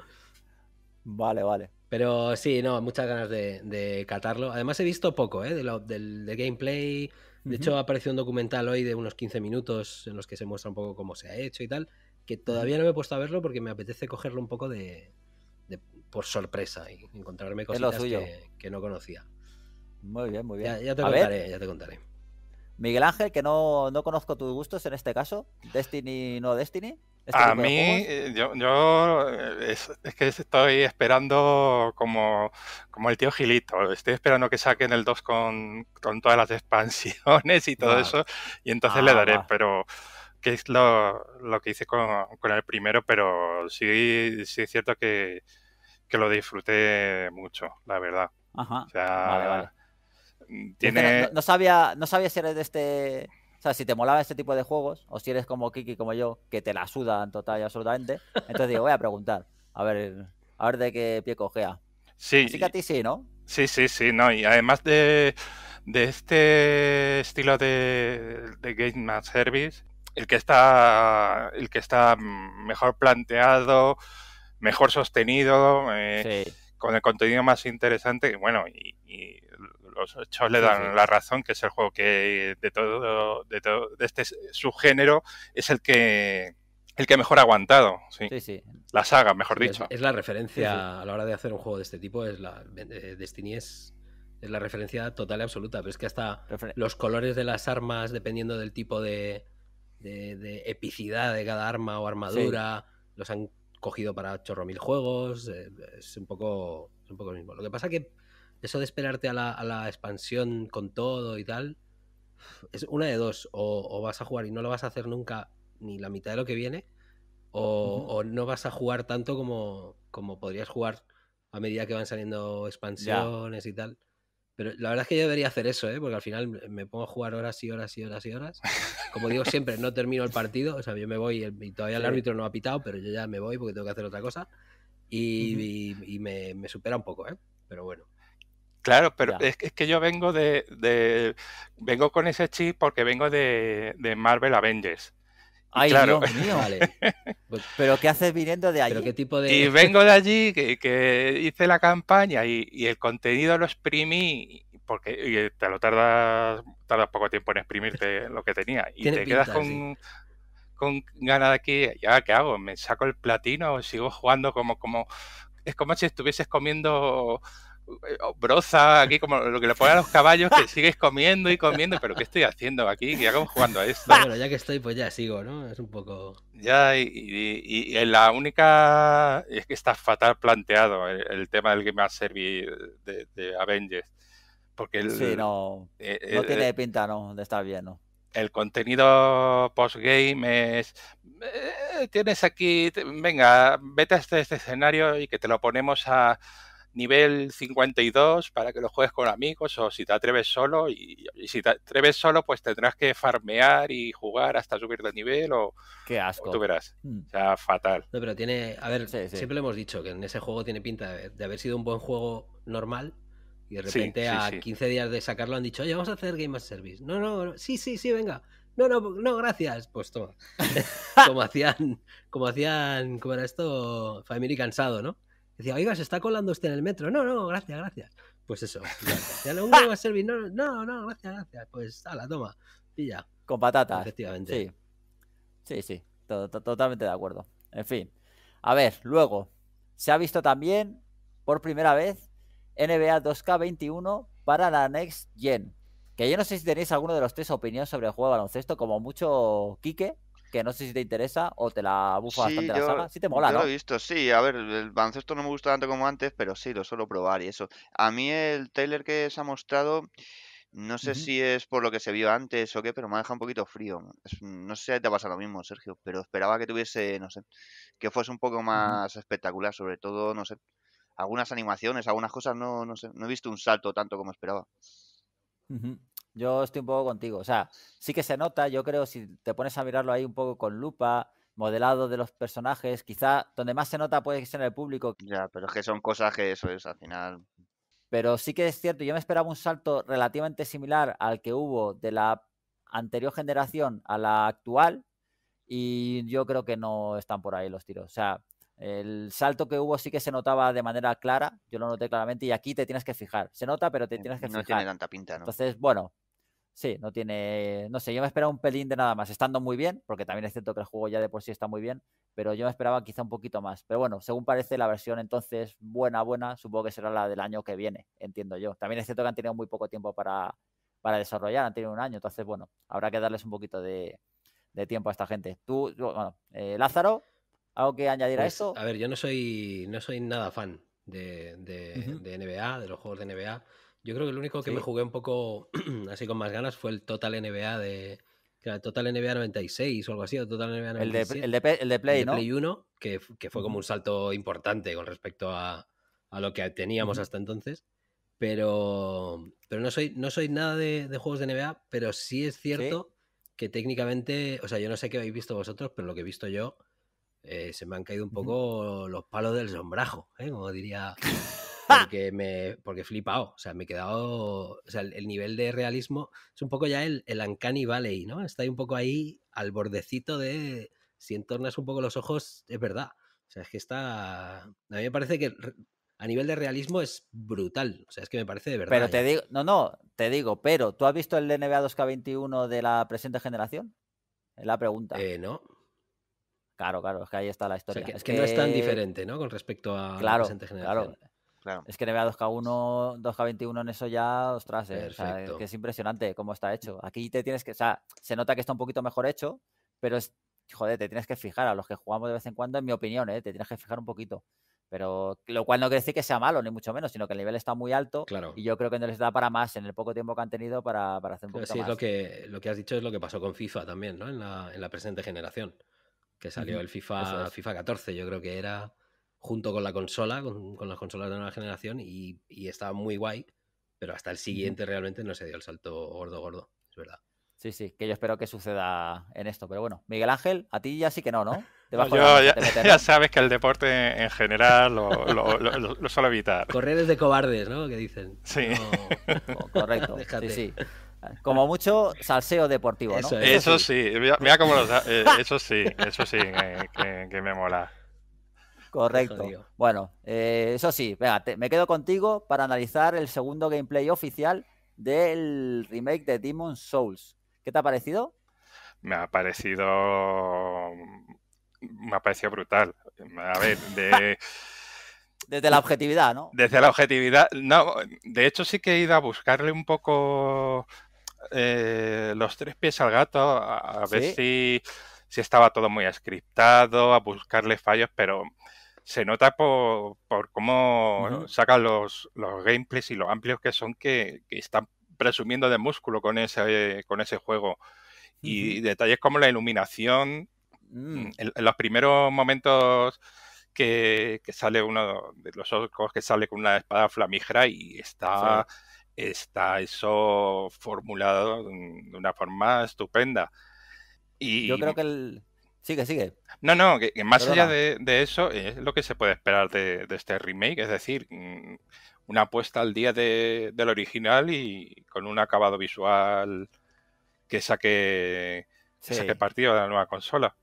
Speaker 3: Vale, vale. Pero sí, no, muchas ganas de, catarlo. Además he visto poco ¿eh? de del, gameplay. De hecho, apareció un documental hoy de unos 15 minutos en los que se muestra un poco cómo se ha hecho y tal, que todavía no me he puesto a verlo porque me apetece cogerlo un poco de, por sorpresa y encontrarme cositas que, no conocía. Muy bien, muy bien. Ya, te contaré, ya te contaré. Miguel
Speaker 1: Ángel, que no, no conozco tus gustos en este caso, Destiny no Destiny. ¿Este a mí,
Speaker 4: eh, yo, eh, es, que estoy esperando como, como el tío Gilito, estoy esperando que saquen el 2 con, todas las expansiones y todo eso, y entonces le ah, daré, pero qué es lo, que hice con, el primero, pero sí, sí es cierto que, lo disfruté mucho, la verdad. O sea, vale, vale. Mm, tiene...
Speaker 1: No, sabía, no sabía si eres de este o sea, si te molaba este tipo de juegos, o si eres como Kiki, como yo, que te la sudan total y absolutamente, entonces digo, voy a preguntar, a
Speaker 4: ver, a ver de qué pie cogea. Sí. a ti sí, ¿no? Sí, sí, sí, no, y además de, este estilo de, Game as Service, el que está el que está mejor planteado, mejor sostenido, eh, con el contenido más interesante, bueno, y los le dan la razón, que es el juego que de todo, de de este subgénero es el que el que mejor ha aguantado, La saga, mejor dicho. Es,
Speaker 3: la referencia a la hora de hacer un juego de este tipo, es la Destiny es, la referencia total y absoluta, pero es que hasta los colores de las armas, dependiendo del tipo de, epicidad de cada arma o armadura, los han cogido para chorro mil juegos, eh, es un poco un poco lo mismo. Lo que pasa que eso de esperarte a la, expansión con todo y tal, es una de dos. O, vas a jugar y no lo vas a hacer nunca ni la mitad de lo que viene, o, no vas a jugar tanto como, podrías jugar a medida que van saliendo expansiones y tal. Pero la verdad es que yo debería hacer eso, ¿eh? porque al final me pongo a jugar horas y horas y horas y horas. Como digo siempre, no termino el partido, o sea, yo me voy y todavía el árbitro no ha pitado, pero yo ya me voy porque tengo que hacer otra cosa. Y, me, supera un poco, ¿eh? pero bueno. Claro, pero
Speaker 4: es, es, que yo vengo de, Vengo con ese chip porque vengo de, Marvel Avengers. Ay, claro.
Speaker 1: Pues, ¿Pero qué haces viniendo de allí? qué tipo de... Y vengo
Speaker 4: de allí, que, hice la campaña y, el contenido lo exprimí, porque te lo tardas, tardas poco tiempo en exprimirte lo que tenía. Y te quedas con, con ganas de aquí, ya, ¿qué hago? ¿Me saco el platino o sigo jugando como... como... Es como si estuvieses comiendo eh, oh, broza, aquí como lo que le ponen a los caballos, que sigues comiendo y comiendo, pero ¿qué estoy haciendo aquí? ¿Qué hago jugando a esto? Bueno, ya que estoy, pues
Speaker 3: ya sigo, ¿no? Es un poco...
Speaker 4: Ya, y, la única... Es que está fatal planteado el, tema del Game Service de, de Avengers. Porque el, sí, no, eh, eh, no tiene
Speaker 1: pinta, ¿no? De estar bien, ¿no?
Speaker 4: el contenido post-game es, tienes aquí, venga, vete a este, este, escenario y que te lo ponemos a, nivel 52 para que lo juegues con amigos o si te atreves solo y, si te atreves solo pues tendrás que farmear y jugar hasta subir de nivel o, Qué asco. tú verás. Mm. O sea, fatal.
Speaker 3: No, pero tiene, a ver, siempre lo hemos dicho que en ese juego tiene pinta de, haber sido un buen juego normal
Speaker 4: y de repente a 15
Speaker 3: días de sacarlo han dicho, oye, vamos a hacer Game as Service. No, no, sí, sí, sí, venga. No, no, no, gracias. Pues toma. como hacían, como hacían, como era esto, Family Cansado, ¿no? Decía, oiga, se está colando usted en el metro. No, no, gracias, gracias. Pues eso. Ya no No, no, gracias, gracias. Pues, a la toma, pilla. Con patatas. Efectivamente.
Speaker 1: Sí, sí, sí. totalmente de acuerdo. En fin. A ver, luego, se ha visto también por primera vez NBA 2K21 para la Next Gen. Que yo no sé si tenéis alguno de los tres opiniones sobre el juego de baloncesto, como mucho Quique, que no sé si te interesa o te la bufa bastante la saga. Sí te mola, yo lo he
Speaker 2: visto, sí. A ver, el baloncesto no me gusta tanto como antes, pero sí, lo suelo probar y eso. A mí el trailer que se ha mostrado... No sé si es por lo que se vio antes o qué, pero me ha dejado un poquito frío. No sé si te pasa lo mismo, Sergio, pero esperaba que tuviese, no sé, que fuese un poco más espectacular, sobre todo, no sé, algunas animaciones, algunas cosas, no, no sé, no he visto un salto tanto como esperaba.
Speaker 1: Yo estoy un poco contigo. O sea, sí que se nota, yo creo, si te pones a mirarlo ahí un poco con lupa, modelado de los personajes, quizá donde más se nota puede que ser en el público. Ya, pero es que son cosas que eso es al final. Pero sí que es cierto, yo me esperaba un salto relativamente similar al que hubo de la anterior generación a la actual y yo creo que no están por ahí los tiros. O sea, el salto que hubo sí que se notaba de manera clara, yo lo noté claramente, y aquí te tienes que fijar. Se nota, pero te mm, tienes que fijar. No tiene tanta pinta, ¿no? Entonces, bueno, Sí, no tiene. No sé, yo me esperaba un pelín de nada más, estando muy bien, porque también es cierto que el juego ya de por sí está muy bien, pero yo me esperaba quizá un poquito más. Pero bueno, según parece, la versión entonces buena, buena, supongo que será la del año que viene, entiendo yo. También es cierto que han tenido muy poco tiempo para, para desarrollar, han tenido un año, entonces bueno, habrá que darles un poquito de, de tiempo a esta gente. Tú, bueno,
Speaker 3: eh, Lázaro, ¿algo que añadir a pues, eso? A ver, yo no soy, no soy nada fan de, de NBA, de los juegos de NBA. Yo creo que el único que me jugué un poco así con más ganas fue el Total NBA de. Total NBA 96 o algo así, o Total NBA 96. El de, Play, 1, que, fue como un salto importante con respecto a, a lo que teníamos hasta entonces. Pero, pero no, soy, no soy nada de, juegos de NBA, pero sí es cierto que técnicamente, o sea, yo no sé qué habéis visto vosotros, pero lo que he visto yo, eh, se me han caído un poco los palos del sombrajo, ¿eh? como diría porque me porque he flipado, o sea, me he quedado, o sea, el, nivel de realismo es un poco ya el, el Uncanny Valley, ¿no? Está ahí un poco ahí al bordecito de, si entornas un poco los ojos, es verdad. O sea, es que está, a mí me parece que a nivel de realismo es brutal. O sea, es que me parece de verdad. Pero te ¿eh? digo, no, no,
Speaker 1: te digo, pero ¿tú has visto el NBA 2K21 de la presente generación? Es la pregunta. Eh, no. Claro, claro, es que ahí está la historia. es que, no es tan diferente,
Speaker 3: ¿no? Con respecto a la presente generación.
Speaker 1: Es que NBA 2K1, 2K21 en eso ya, ostras, eh, es que es impresionante cómo está hecho. Mm. Aquí te tienes que, se nota que está un poquito mejor hecho, pero es, joder, te tienes que fijar a los que jugamos de vez en cuando, en mi opinión, eh, te tienes que fijar un poquito. Pero lo cual no quiere decir que sea malo, ni mucho menos, sino que el nivel está muy alto y yo creo que no les da para más en el poco tiempo que han tenido para, hacer un poquito sí, más. es lo
Speaker 3: que, lo que has dicho es lo que pasó con FIFA también, En la, presente generación, que salió el FIFA, FIFA 14, yo creo que era junto con la consola, con, las consolas de nueva generación y, estaba muy guay, pero hasta el siguiente realmente no se dio el salto gordo, gordo, es verdad. Sí, sí, que yo espero que suceda en esto, pero
Speaker 1: bueno, Miguel Ángel, a ti ya sí que no, ¿no? ya,
Speaker 4: sabes que el deporte en general lo, lo, suelo evitar. Correr
Speaker 1: de cobardes, ¿no? Que dicen. Sí. correcto. Sí, sí. Como mucho, salseo deportivo, ¿no? Eso, sí. mira, cómo
Speaker 4: eh, Eso sí, eso sí, que me mola. Correcto.
Speaker 1: Bueno, eh, eso sí, venga, me quedo contigo para analizar el segundo gameplay oficial del remake de Demon's Souls. ¿Qué te ha parecido?
Speaker 4: Me ha parecido. Mm, me ha parecido brutal. A ver, de.
Speaker 1: Desde la objetividad, ¿no?
Speaker 4: Desde la objetividad. No, de hecho sí que he ido a buscarle un poco eh, los tres pies al gato, a, ver si, si estaba todo muy scriptado, a buscarle fallos, pero se nota por, cómo sacan los, gameplays y lo amplios que son que, están presumiendo de músculo con ese, con ese juego. Y detalles como la iluminación. Mm, mm. En, los primeros momentos que, sale uno de los ojos que sale con una espada flamígera y está, está eso formulado de una forma estupenda. Y... Yo creo que el, Sigue, sigue. No, no, que, más allá de, eso es lo que se puede esperar de, este remake, es decir, mm, una apuesta al día del original y con un acabado visual que saque, saque partido de la nueva consola.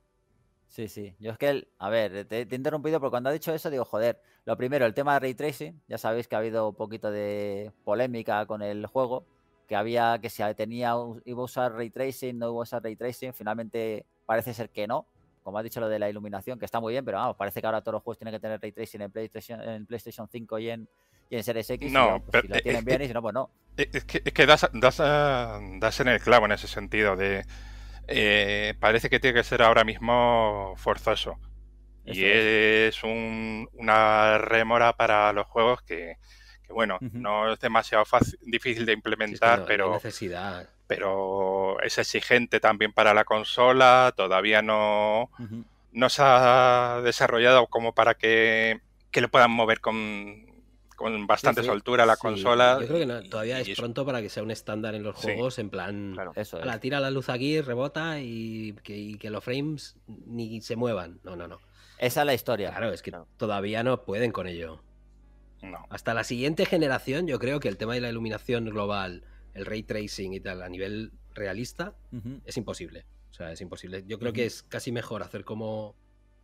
Speaker 4: Sí, sí.
Speaker 1: Yo es que, a ver, te, he interrumpido porque cuando ha dicho eso digo, joder, lo primero, el tema de Ray Tracing, ya sabéis que ha habido un poquito de polémica con el juego, que había, que se tenía, iba a usar Ray Tracing, no iba a usar Ray Tracing, finalmente Parece ser que no. Como has dicho lo de la iluminación, que está muy bien, pero vamos, parece que ahora todos los juegos tienen que tener ray tracing en PlayStation, en PlayStation 5 y en, y Series X. No, pues, pero, si lo tienen bien y si no, pues no.
Speaker 4: Es que, das, das, en el clavo en ese sentido. de eh, Parece que tiene que ser ahora mismo forzoso. Y es, una remora para los juegos que, bueno, no es demasiado fácil, difícil de implementar, pero... Necesidad pero es exigente también para la consola, todavía no, no se ha desarrollado como para que, que lo puedan mover con, bastante soltura la consola. Yo creo
Speaker 3: que todavía es pronto para que sea un estándar en los juegos, en plan, la tira la luz aquí, rebota y que, los frames ni se muevan. No, no, no. Esa es la historia. Claro, es que todavía no pueden con ello. Hasta la siguiente generación, yo creo que el tema de la iluminación global el ray tracing y tal a nivel realista, es imposible. O sea, es imposible. Yo creo que es casi mejor hacer como,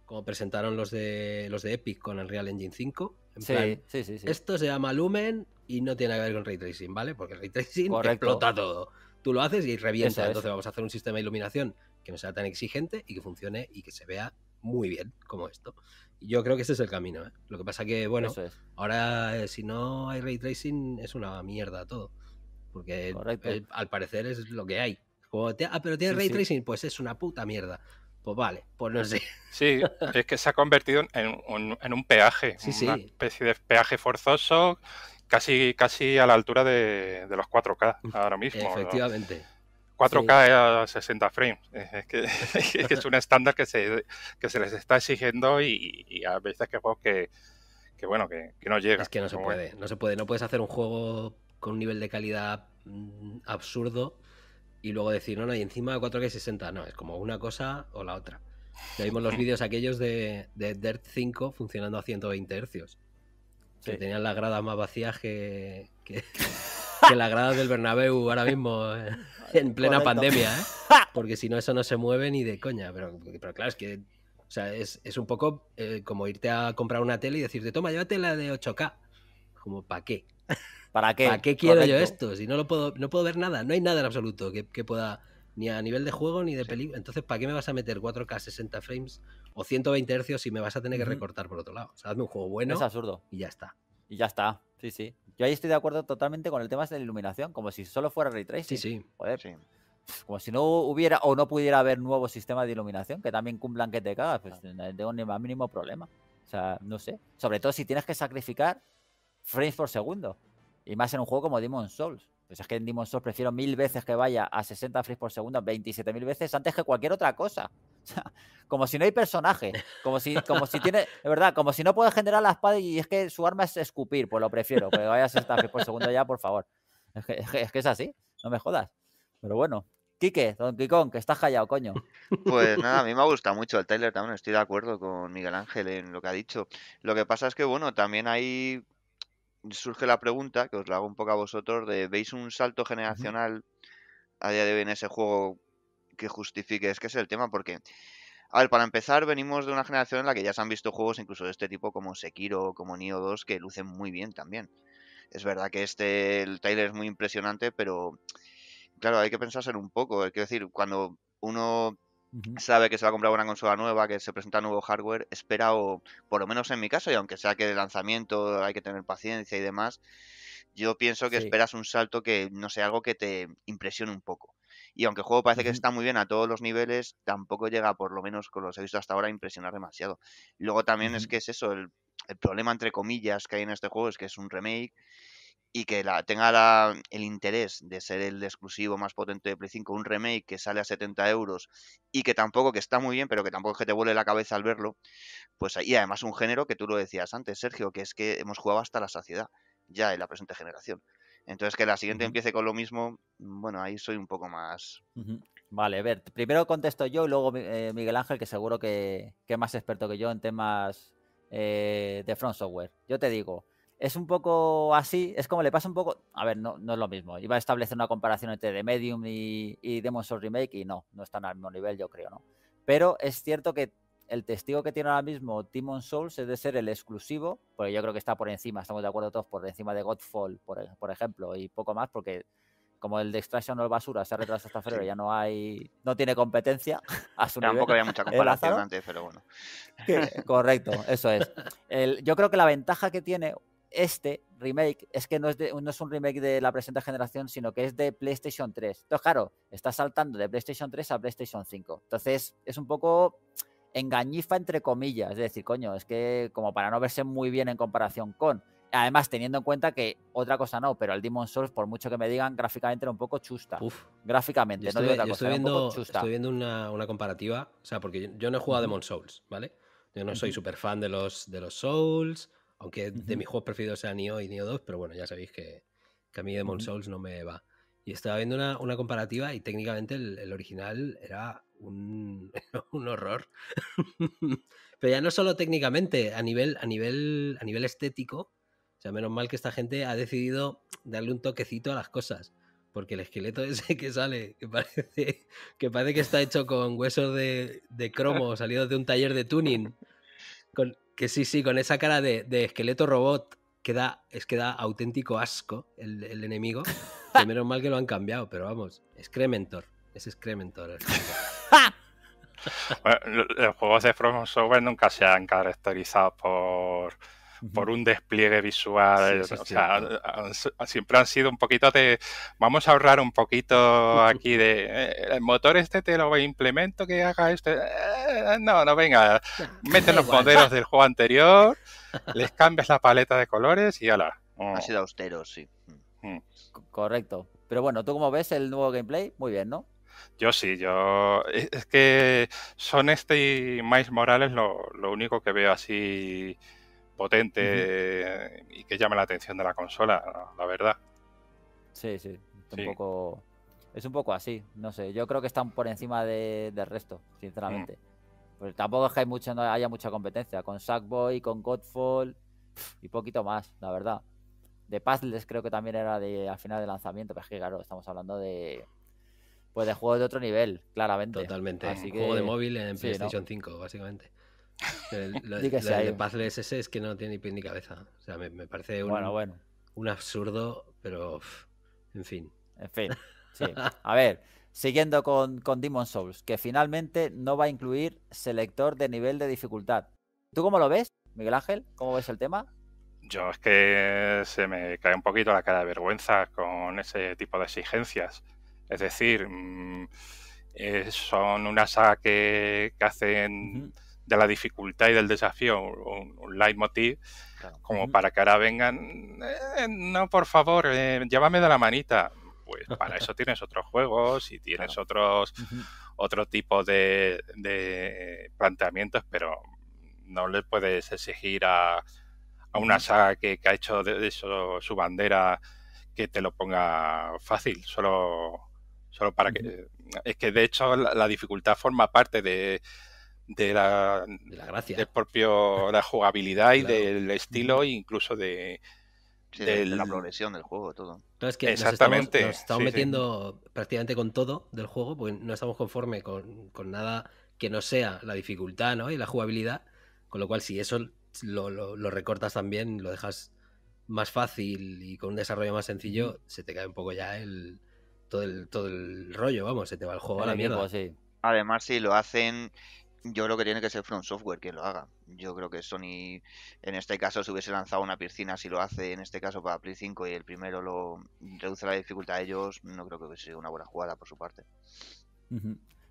Speaker 3: como presentaron los de los de Epic con el Real Engine 5. Esto se llama Lumen y no tiene que ver con ray tracing, ¿vale? Porque ray tracing explota todo. Tú lo haces y revienta. Entonces vamos a hacer un sistema de iluminación que no sea tan exigente y que funcione y que se vea muy bien como esto. yo creo que ese es el camino. ¿eh? Lo que pasa que, bueno, ahora eh, si no hay ray tracing es una mierda todo.
Speaker 4: Porque al parecer es lo que hay. ah, pero tiene ray tracing,
Speaker 3: pues es una puta mierda.
Speaker 4: Pues vale, pues no sé. Sí, es que se ha convertido en un, peaje, una especie de peaje forzoso, casi, casi a la altura de, los 4K ahora mismo. Efectivamente. 4 4K a 60 frames. Es que, es, un estándar que se, que se les está exigiendo y, a veces que juegos que, bueno, que, no llega. Es que no se puede, no se puede.
Speaker 3: No puedes hacer un juego con un nivel de calidad mm, absurdo y luego decir, no, no, y encima 4K 60, no, es como una cosa o la otra. Ya vimos los vídeos aquellos de, Dirt 5 funcionando a 120 hercios. Que tenían las gradas más vacías que, que, las gradas del Bernabéu ahora mismo eh, en plena pandemia, ¿eh? Porque si no, eso no se mueve ni de coña. Pero, claro, es que sea, es, un poco eh, como irte a comprar una tele y decirte, toma, llévate la de 8K. Como, ¿para qué?
Speaker 1: ¿Para qué? ¿Para qué quiero yo esto?
Speaker 3: Si no lo puedo, no puedo ver nada, no hay nada en absoluto que, pueda, ni a nivel de juego ni de peligro. película. Entonces, ¿para qué me vas a meter 4K 60 frames o 120 Hz si me vas a tener que recortar por otro lado? O sea, hazme un juego bueno. Es absurdo. Y ya está. Y ya está. Sí, sí. Yo ahí estoy de acuerdo totalmente con el tema de la iluminación, como si
Speaker 1: solo fuera ray tracing. Sí, sí. Joder. sí como si no hubiera o no pudiera haber nuevo sistema de iluminación que también cumplan que te cagas, pues no tengo ni mínimo problema. O sea, no sé. Sobre todo si tienes que sacrificar frames por segundo. Y más en un juego como Demon Souls. Pues es que en Demon Souls prefiero mil veces que vaya a 60 frames por segundo, 27.000 veces, antes que cualquier otra cosa. como si no hay personaje. Como si, como si tiene. De verdad, como si no puede generar la espada y es que su arma es escupir. Pues lo prefiero. Que vaya a 60 frames por segundo ya, por favor. Es que, es así. No me jodas. Pero bueno, Quique, Don Quicón, que estás callado, coño. Pues
Speaker 2: nada, a mí me gusta mucho el Tyler también, estoy de acuerdo con Miguel Ángel en lo que ha dicho. Lo que pasa es que, bueno, también hay surge la pregunta, que os la hago un poco a vosotros, de ¿veis un salto generacional a día de hoy en ese juego que justifique? Es que es el tema, porque, a ver, para empezar, venimos de una generación en la que ya se han visto juegos incluso de este tipo como Sekiro, como Nioh 2, que lucen muy bien también. Es verdad que este, el trailer es muy impresionante, pero claro, hay que pensárselo un poco. Hay que decir, cuando uno sabe que se va a comprar una consola nueva, que se presenta nuevo hardware, espera o, por lo menos en mi caso, y aunque sea que de lanzamiento hay que tener paciencia y demás, yo pienso que esperas un salto que, no sé, algo que te impresione un poco. Y aunque el juego parece que está muy bien a todos los niveles, tampoco llega, por lo menos con los he visto hasta ahora, a impresionar demasiado. Luego también es que es eso, el, el problema entre comillas que hay en este juego es que es un remake y que la, tenga el interés de ser el exclusivo más potente de Play 5, un remake que sale a 70 euros y que tampoco, que está muy bien, pero que tampoco es que te vuele la cabeza al verlo, pues y además un género que tú lo decías antes, Sergio, que es que hemos jugado hasta la saciedad ya en la presente generación. Entonces, que la siguiente empiece con lo
Speaker 1: mismo, bueno, ahí soy un poco más. Vale, a ver, primero contesto yo y luego eh, Miguel Ángel, que seguro que, es más experto que yo en temas eh, de Front Software. Yo te digo, es un poco así, es como le pasa un poco. A ver, no, no es lo mismo. Iba a establecer una comparación entre The Medium y, Demon's Souls Remake y no, no están al mismo nivel, yo creo, ¿no? Pero es cierto que el testigo que tiene ahora mismo Timon Souls es de ser el exclusivo, porque yo creo que está por encima, estamos de acuerdo todos, por encima de Godfall, por, ejemplo, y poco más, porque como el de Extraction es Basura se ha retrasado hasta febrero, ya no hay, no tiene competencia a su Tampoco había mucha comparación antes, pero bueno. correcto, eso es. yo creo que la ventaja que tiene este remake es que no es, un remake de la presente generación, sino que es de PlayStation 3. Entonces, claro, está saltando de PlayStation 3 a PlayStation 5. Entonces, es un poco engañifa entre comillas. Es decir, coño, es que como para no verse muy bien en comparación con. Además, teniendo en cuenta que otra cosa no, pero el Demon Souls, por mucho que me digan, gráficamente era un poco chusta. Uf. Gráficamente, no digo otra cosa, un poco chusta. Estoy
Speaker 3: viendo una, comparativa, o sea, porque yo, no he jugado a Demon Souls, ¿vale? Yo no soy súper fan de los, de los Souls, aunque de mis juegos preferidos sea Nioh y Nioh 2, pero bueno, ya sabéis que, a mí Demon Souls no me va. Y estaba viendo una, comparativa y técnicamente el, original era un, horror. pero ya no solo técnicamente, a nivel, a nivel, a nivel estético. O sea, menos mal que esta gente ha decidido darle un toquecito a las cosas porque el esqueleto ese que sale, que parece que, parece que está hecho con huesos de, de cromo salidos de un taller de tuning, con, que sí, sí, con esa cara de, esqueleto robot que es que da auténtico asco el, enemigo. menos mal que lo han cambiado, pero vamos, Excrementor. Es Excrementor.
Speaker 4: El los juegos de From Software nunca se han caracterizado por por un despliegue visual. o sea, siempre han sido un poquito de, vamos a ahorrar un poquito aquí de, eh, el motor este te lo implemento que haga este. Eh, no, no, venga, mete los modelos del juego anterior, les cambias la paleta de colores y ala. Ha sido austero, sí. Mm. Mm. Correcto. Pero
Speaker 1: bueno, ¿tú como ves el nuevo gameplay? Muy bien, ¿no?
Speaker 4: Yo sí, yo. E, es que son este y Miles Morales lo, lo único que veo así potente y que llame la atención de la consola, la verdad. Sí, sí, es un
Speaker 1: poco, es un poco así, no sé, yo creo que están por encima de, del resto, sinceramente. Mm. Pues tampoco es que hay mucha, no haya mucha competencia, con Sackboy, con Godfall y poquito más, la verdad. De Puzzles creo que también era de al final de lanzamiento, pero es que claro, estamos hablando de pues de juegos de otro nivel, claramente. Totalmente, Así juego de móvil en PlayStation
Speaker 3: 5, básicamente. Lo, de, de es que no tiene ni pie ni cabeza. O sea, me, parece un, absurdo, pero en fin.
Speaker 1: En fin, A ver, siguiendo con, con Demon Souls, que finalmente no va a incluir selector de nivel de dificultad. ¿Tú cómo lo ves, Miguel Ángel? ¿Cómo ves el tema?
Speaker 4: Yo es que se me cae un poquito la cara de vergüenza con ese tipo de exigencias. Es decir, mm, eh, son una saga que, hacen de la dificultad y del desafío, un, leitmotiv, como para que ahora vengan, eh, no, por favor, llámame eh, llévame de la manita. Pues para eso tienes otros juegos y tienes otros otro tipo de, de, planteamientos, pero no le puedes exigir a, a una saga que, ha hecho de eso su bandera que te lo ponga fácil, solo, solo para que... Es que de hecho la dificultad forma parte de, de la, de la gracia. Del propio, la jugabilidad y del estilo, incluso de, de, la progresión del juego, todo. que Exactamente. Nos estamos,
Speaker 3: metiendo prácticamente con todo del juego, pues no estamos conforme con, nada que no sea la dificultad ¿no? y la jugabilidad. Con lo cual, si eso lo, recortas también, lo dejas más fácil y con un desarrollo más sencillo, se te cae un poco ya el todo el, todo el rollo, vamos, se te va el juego a la mierda.
Speaker 2: Además, si lo hacen yo creo que tiene que ser From Software quien lo haga. Yo creo que Sony, en este caso, Si hubiese lanzado una piscina, si lo hace en este caso para Play 5 y el primero lo reduce la dificultad a ellos, no creo que sea una buena jugada por su parte.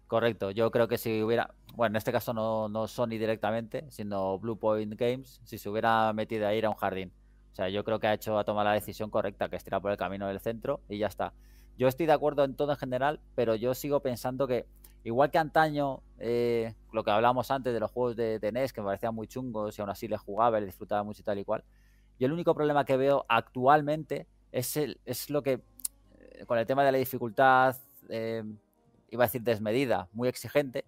Speaker 1: Correcto, yo creo que si hubiera, bueno, en este caso no, no Sony directamente, sino Blue Point Games, si se hubiera metido a ir a un jardín. O sea, yo creo que ha hecho, ha tomado la decisión correcta, que es por el camino del centro y ya está. Yo estoy de acuerdo en todo en general, pero yo sigo pensando que Igual que antaño, eh, lo que hablábamos antes de los juegos de, NES que me parecían muy chungos y aún así les jugaba, y les disfrutaba mucho y tal y cual. Y el único problema que veo actualmente es, es lo que, eh, con el tema de la dificultad, eh, iba a decir desmedida, muy exigente,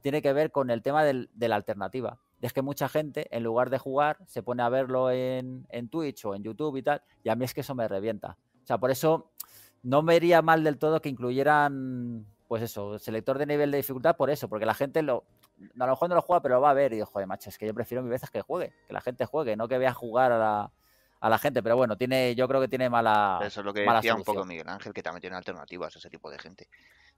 Speaker 1: tiene que ver con el tema de la alternativa. Es que mucha gente, en lugar de jugar, se pone a verlo en Twitch o en YouTube y tal, y a mí es que eso me revienta. O sea, por eso no me iría mal del todo que incluyeran pues eso, selector de nivel de dificultad por eso, porque la gente lo, a lo mejor no lo juega, pero lo va a ver. Y joder, macho, es que yo prefiero mil veces que juegue, que la gente juegue, no que vea jugar a la, a la gente. Pero bueno, tiene, yo creo que tiene mala. Eso es lo que decía un poco
Speaker 2: Miguel Ángel, que también tiene alternativas ese tipo de gente.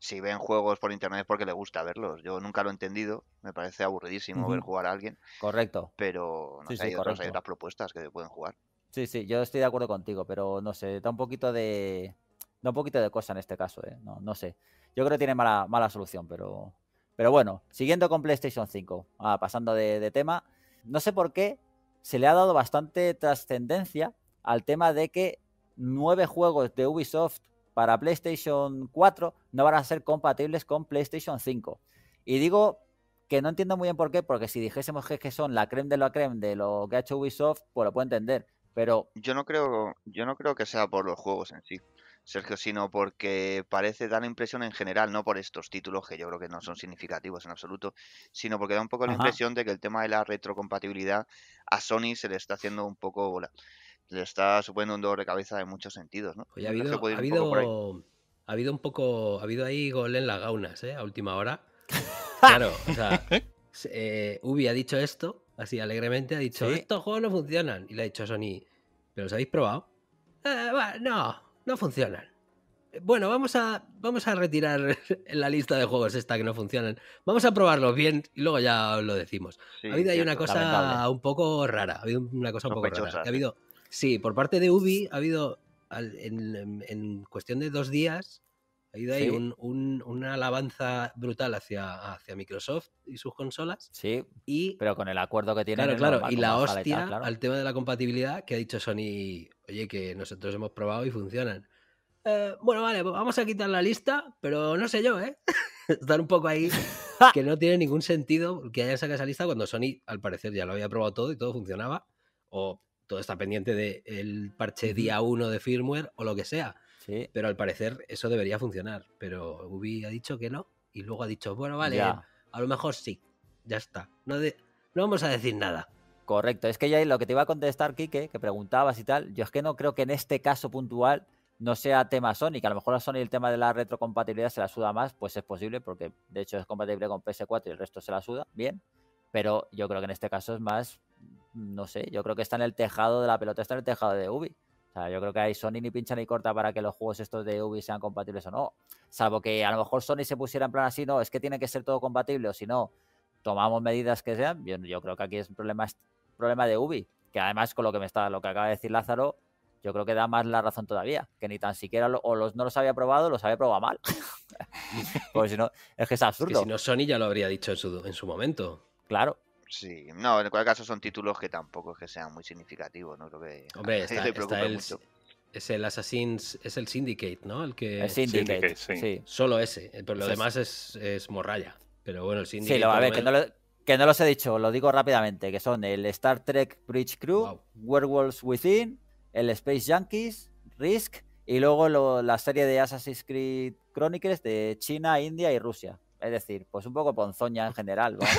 Speaker 2: Si ven juegos por internet es porque le gusta verlos. Yo nunca lo he entendido, me parece aburridísimo ver jugar a alguien. Correcto. Pero no hay, otras propuestas que
Speaker 1: pueden jugar. Sí, sí, yo estoy de acuerdo contigo, pero no sé, da un poquito de. Da un poquito de cosa en este caso, ¿eh? No, no sé. Yo creo que tiene mala, mala solución, pero, pero bueno, siguiendo con PlayStation 5, ah, pasando de, tema, no sé por qué se le ha dado bastante trascendencia al tema de que nueve juegos de Ubisoft para PlayStation 4 no van a ser compatibles con PlayStation 5. Y digo que no entiendo muy bien por qué, porque si dijésemos que, son la creme de la creme de lo que ha hecho Ubisoft, pues lo puedo entender. Pero
Speaker 2: yo no creo, yo no creo que sea por los juegos en sí. Sergio, sino porque parece dar la impresión en general, no por estos títulos que yo creo que no son significativos en absoluto, sino porque da un poco la impresión de que el tema de la retrocompatibilidad a Sony se le está haciendo un poco Le está suponiendo un dolor de cabeza en muchos sentidos, ¿no? ha habido, ha habido,
Speaker 3: ha habido un poco, ha habido ahí gol en las gaunas, ¿eh? A última hora. Claro, o sea, ¿Eh? Eh, Ubi ha dicho esto, así alegremente, ha dicho, estos juegos no funcionan. Y le ha dicho a Sony, ¿pero los habéis probado? Eh, no, no funcionan. Bueno, vamos a, vamos a retirar la lista de juegos esta que no funcionan. Vamos a probarlo bien y luego ya lo decimos. ha habido ahí una cosa un poco rara. Ha habido una cosa un poco rara. Ha habido, sí, por parte de Ubi ha habido en, cuestión de dos días ha habido ahí una alabanza brutal hacia, hacia Microsoft y sus consolas. Sí, y, pero con el acuerdo que tiene. Claro, Y la hostia al tema de la compatibilidad que ha dicho Sony, oye, que nosotros hemos probado y funcionan. Eh, bueno, vale, pues vamos a quitar la lista, pero no sé yo, ¿eh? Estar un poco ahí que no tiene ningún sentido que haya sacado esa lista cuando Sony, al parecer, ya lo había probado todo y todo funcionaba. O todo está pendiente del el parche día 1 de firmware o lo que sea. Sí. Pero al parecer eso debería funcionar. Pero Ubi ha dicho que no. Y luego ha dicho, bueno, vale, a lo mejor sí. Ya está. No, no vamos a decir nada. Correcto, es que ya lo que te iba a contestar, Quique,
Speaker 1: que preguntabas y tal, yo es que no creo que en este caso puntual no sea tema Sony, que a lo mejor a Sony el tema de la retrocompatibilidad se la suda más, pues es posible, porque de hecho es compatible con PS4 y el resto se la suda, bien, pero yo creo que en este caso es más, no sé, yo creo que está en el tejado de la pelota, está en el tejado de Ubi. O sea, yo creo que ahí Sony ni pincha ni corta para que los juegos estos de Ubi sean compatibles o no. Salvo que a lo mejor Sony se pusiera en plan así, no, es que tiene que ser todo compatible, o si no, tomamos medidas que sean. Yo, yo creo que aquí es un problema problema de Ubi, que además con lo que me está, lo que acaba de decir Lázaro, yo creo que da más la razón todavía, que ni tan siquiera o los no los había probado, los había probado mal.
Speaker 3: porque si no, es que es absurdo. Que si no, Sony ya lo habría dicho en su, en su momento. Claro.
Speaker 2: Sí, no, en cualquier caso son títulos que tampoco es que sean muy significativos,
Speaker 3: no creo que Hombre, está, el, Es el Assassin's, es el Syndicate, ¿no? El que Syndicate, sí. Solo ese, eh, pero lo demás es, es morralla. Pero bueno, el Syndicate. Sí, a ver, que no
Speaker 1: que no los he dicho, lo digo rápidamente, que son el Star Trek Bridge Crew, Werewolves Within, el Space Junkies, Risk y luego la serie de Assassin's Creed Chronicles de China, India y Rusia. Es decir, pues un poco ponzoña en general, vamos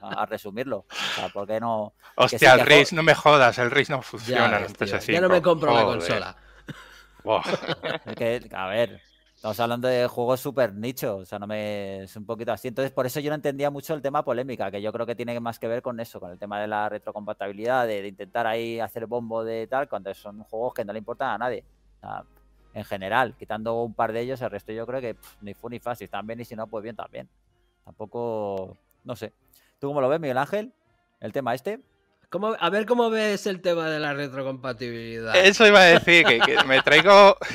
Speaker 1: a, resumirlo. O sea, ¿por qué no.
Speaker 4: Hostia, el Risk, no me jodas, el Risk no funciona este ya, no me compro la consola.
Speaker 1: a ver, Estamos hablando de juegos súper nicho, o sea, no me es un poquito así. Entonces, por eso yo no entendía mucho el tema polémica, que yo creo que tiene más que ver con eso, con el tema de la retrocompatibilidad, de, intentar ahí hacer bombo de tal, cuando son juegos que no le importan a nadie. en general, quitando un par de ellos, el resto yo creo que ni fue ni fácil, están bien y si no, pues bien también. Tampoco, no sé. ¿Tú cómo lo ves, Miguel Ángel? ¿El tema este?
Speaker 3: a ver cómo ves el tema de la retrocompatibilidad. Eso iba a decir, que me
Speaker 4: traigo...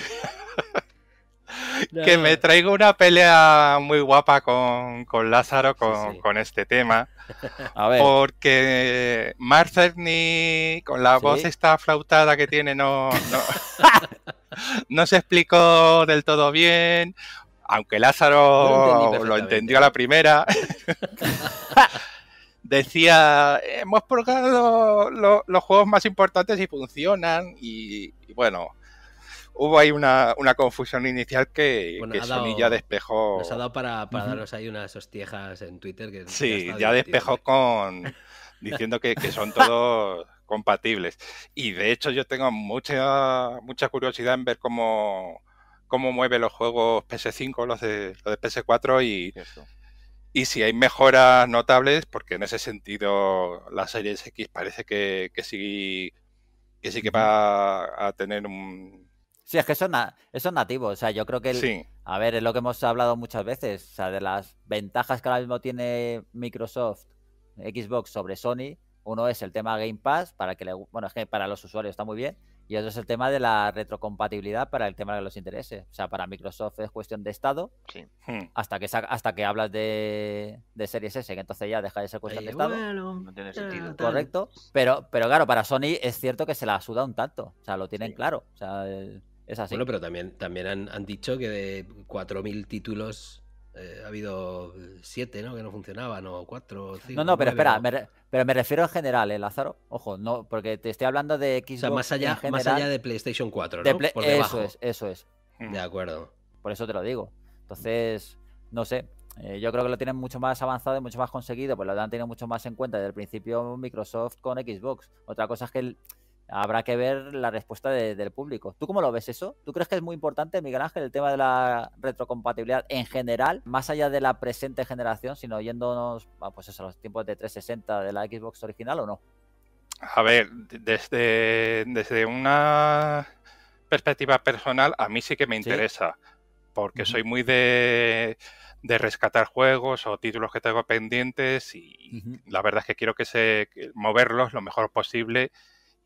Speaker 4: que me traigo una pelea muy guapa con, Lázaro con, este tema. Porque Marcerny, con la voz esta flautada que tiene, no, no, se explicó del todo bien. Aunque Lázaro lo, entendió a la primera. decía, hemos probado los, juegos más importantes y funcionan. y, bueno, hubo ahí una, confusión inicial que, que Sony ya despejó. Nos ha dado
Speaker 3: para, para daros ahí unas hostiejas en Twitter.
Speaker 4: Que sí, ya, despejó con. diciendo que, son todos compatibles. Y de hecho, yo tengo mucha, mucha curiosidad en ver cómo, cómo mueve los juegos PS5, los de, los de PS4 y. Y si hay mejoras notables, porque en ese sentido la Series X parece que sí que sí que va a tener un,
Speaker 1: Sí, es que son, es son nativos. O sea, yo creo que. A ver, es lo que hemos hablado muchas veces. O sea, de las ventajas que ahora mismo tiene Microsoft, Xbox sobre Sony. Uno es el tema Game Pass, para que le... bueno, es que para los usuarios está muy bien. Y otro es el tema de la retrocompatibilidad para el tema de los intereses. O sea, para Microsoft es cuestión de estado. Sí. Hmm. Hasta que hasta que hablas de, Series S, que entonces ya deja de ser cuestión de estado. no tiene sentido. Correcto. Pero, pero claro, para Sony es
Speaker 3: cierto que se la suda un tanto. O sea, lo tienen claro. O sea, así. Bueno, pero también, también han, dicho que de 4.000 títulos eh, ha habido 7, eh, ¿no? Que no funcionaban, o 4, 5. No, no, pero espera, pero me refiero en general, ¿eh, Lázaro? Ojo, no, porque te estoy
Speaker 1: hablando de Xbox. O sea, más allá, más allá de PlayStation 4, ¿no? Por Eso es,
Speaker 3: eso es. Mm.
Speaker 1: De acuerdo. Por eso te lo digo. Entonces, no sé. Eh, yo creo que lo tienen mucho más avanzado y mucho más conseguido, pues lo han tenido mucho más en cuenta desde el principio Microsoft con Xbox. Otra cosa es que el, habrá que ver la respuesta del público. ¿Tú cómo lo ves eso? ¿Tú crees que es muy importante, Miguel Ángel, el tema de la retrocompatibilidad en general, más allá de la presente generación, sino yéndonos a pues los tiempos de 360 de la Xbox original o no?
Speaker 4: A ver, desde, desde una perspectiva personal, a mí sí que me interesa, porque soy muy de, rescatar juegos o títulos que tengo pendientes y la verdad es que quiero que se moverlos lo mejor posible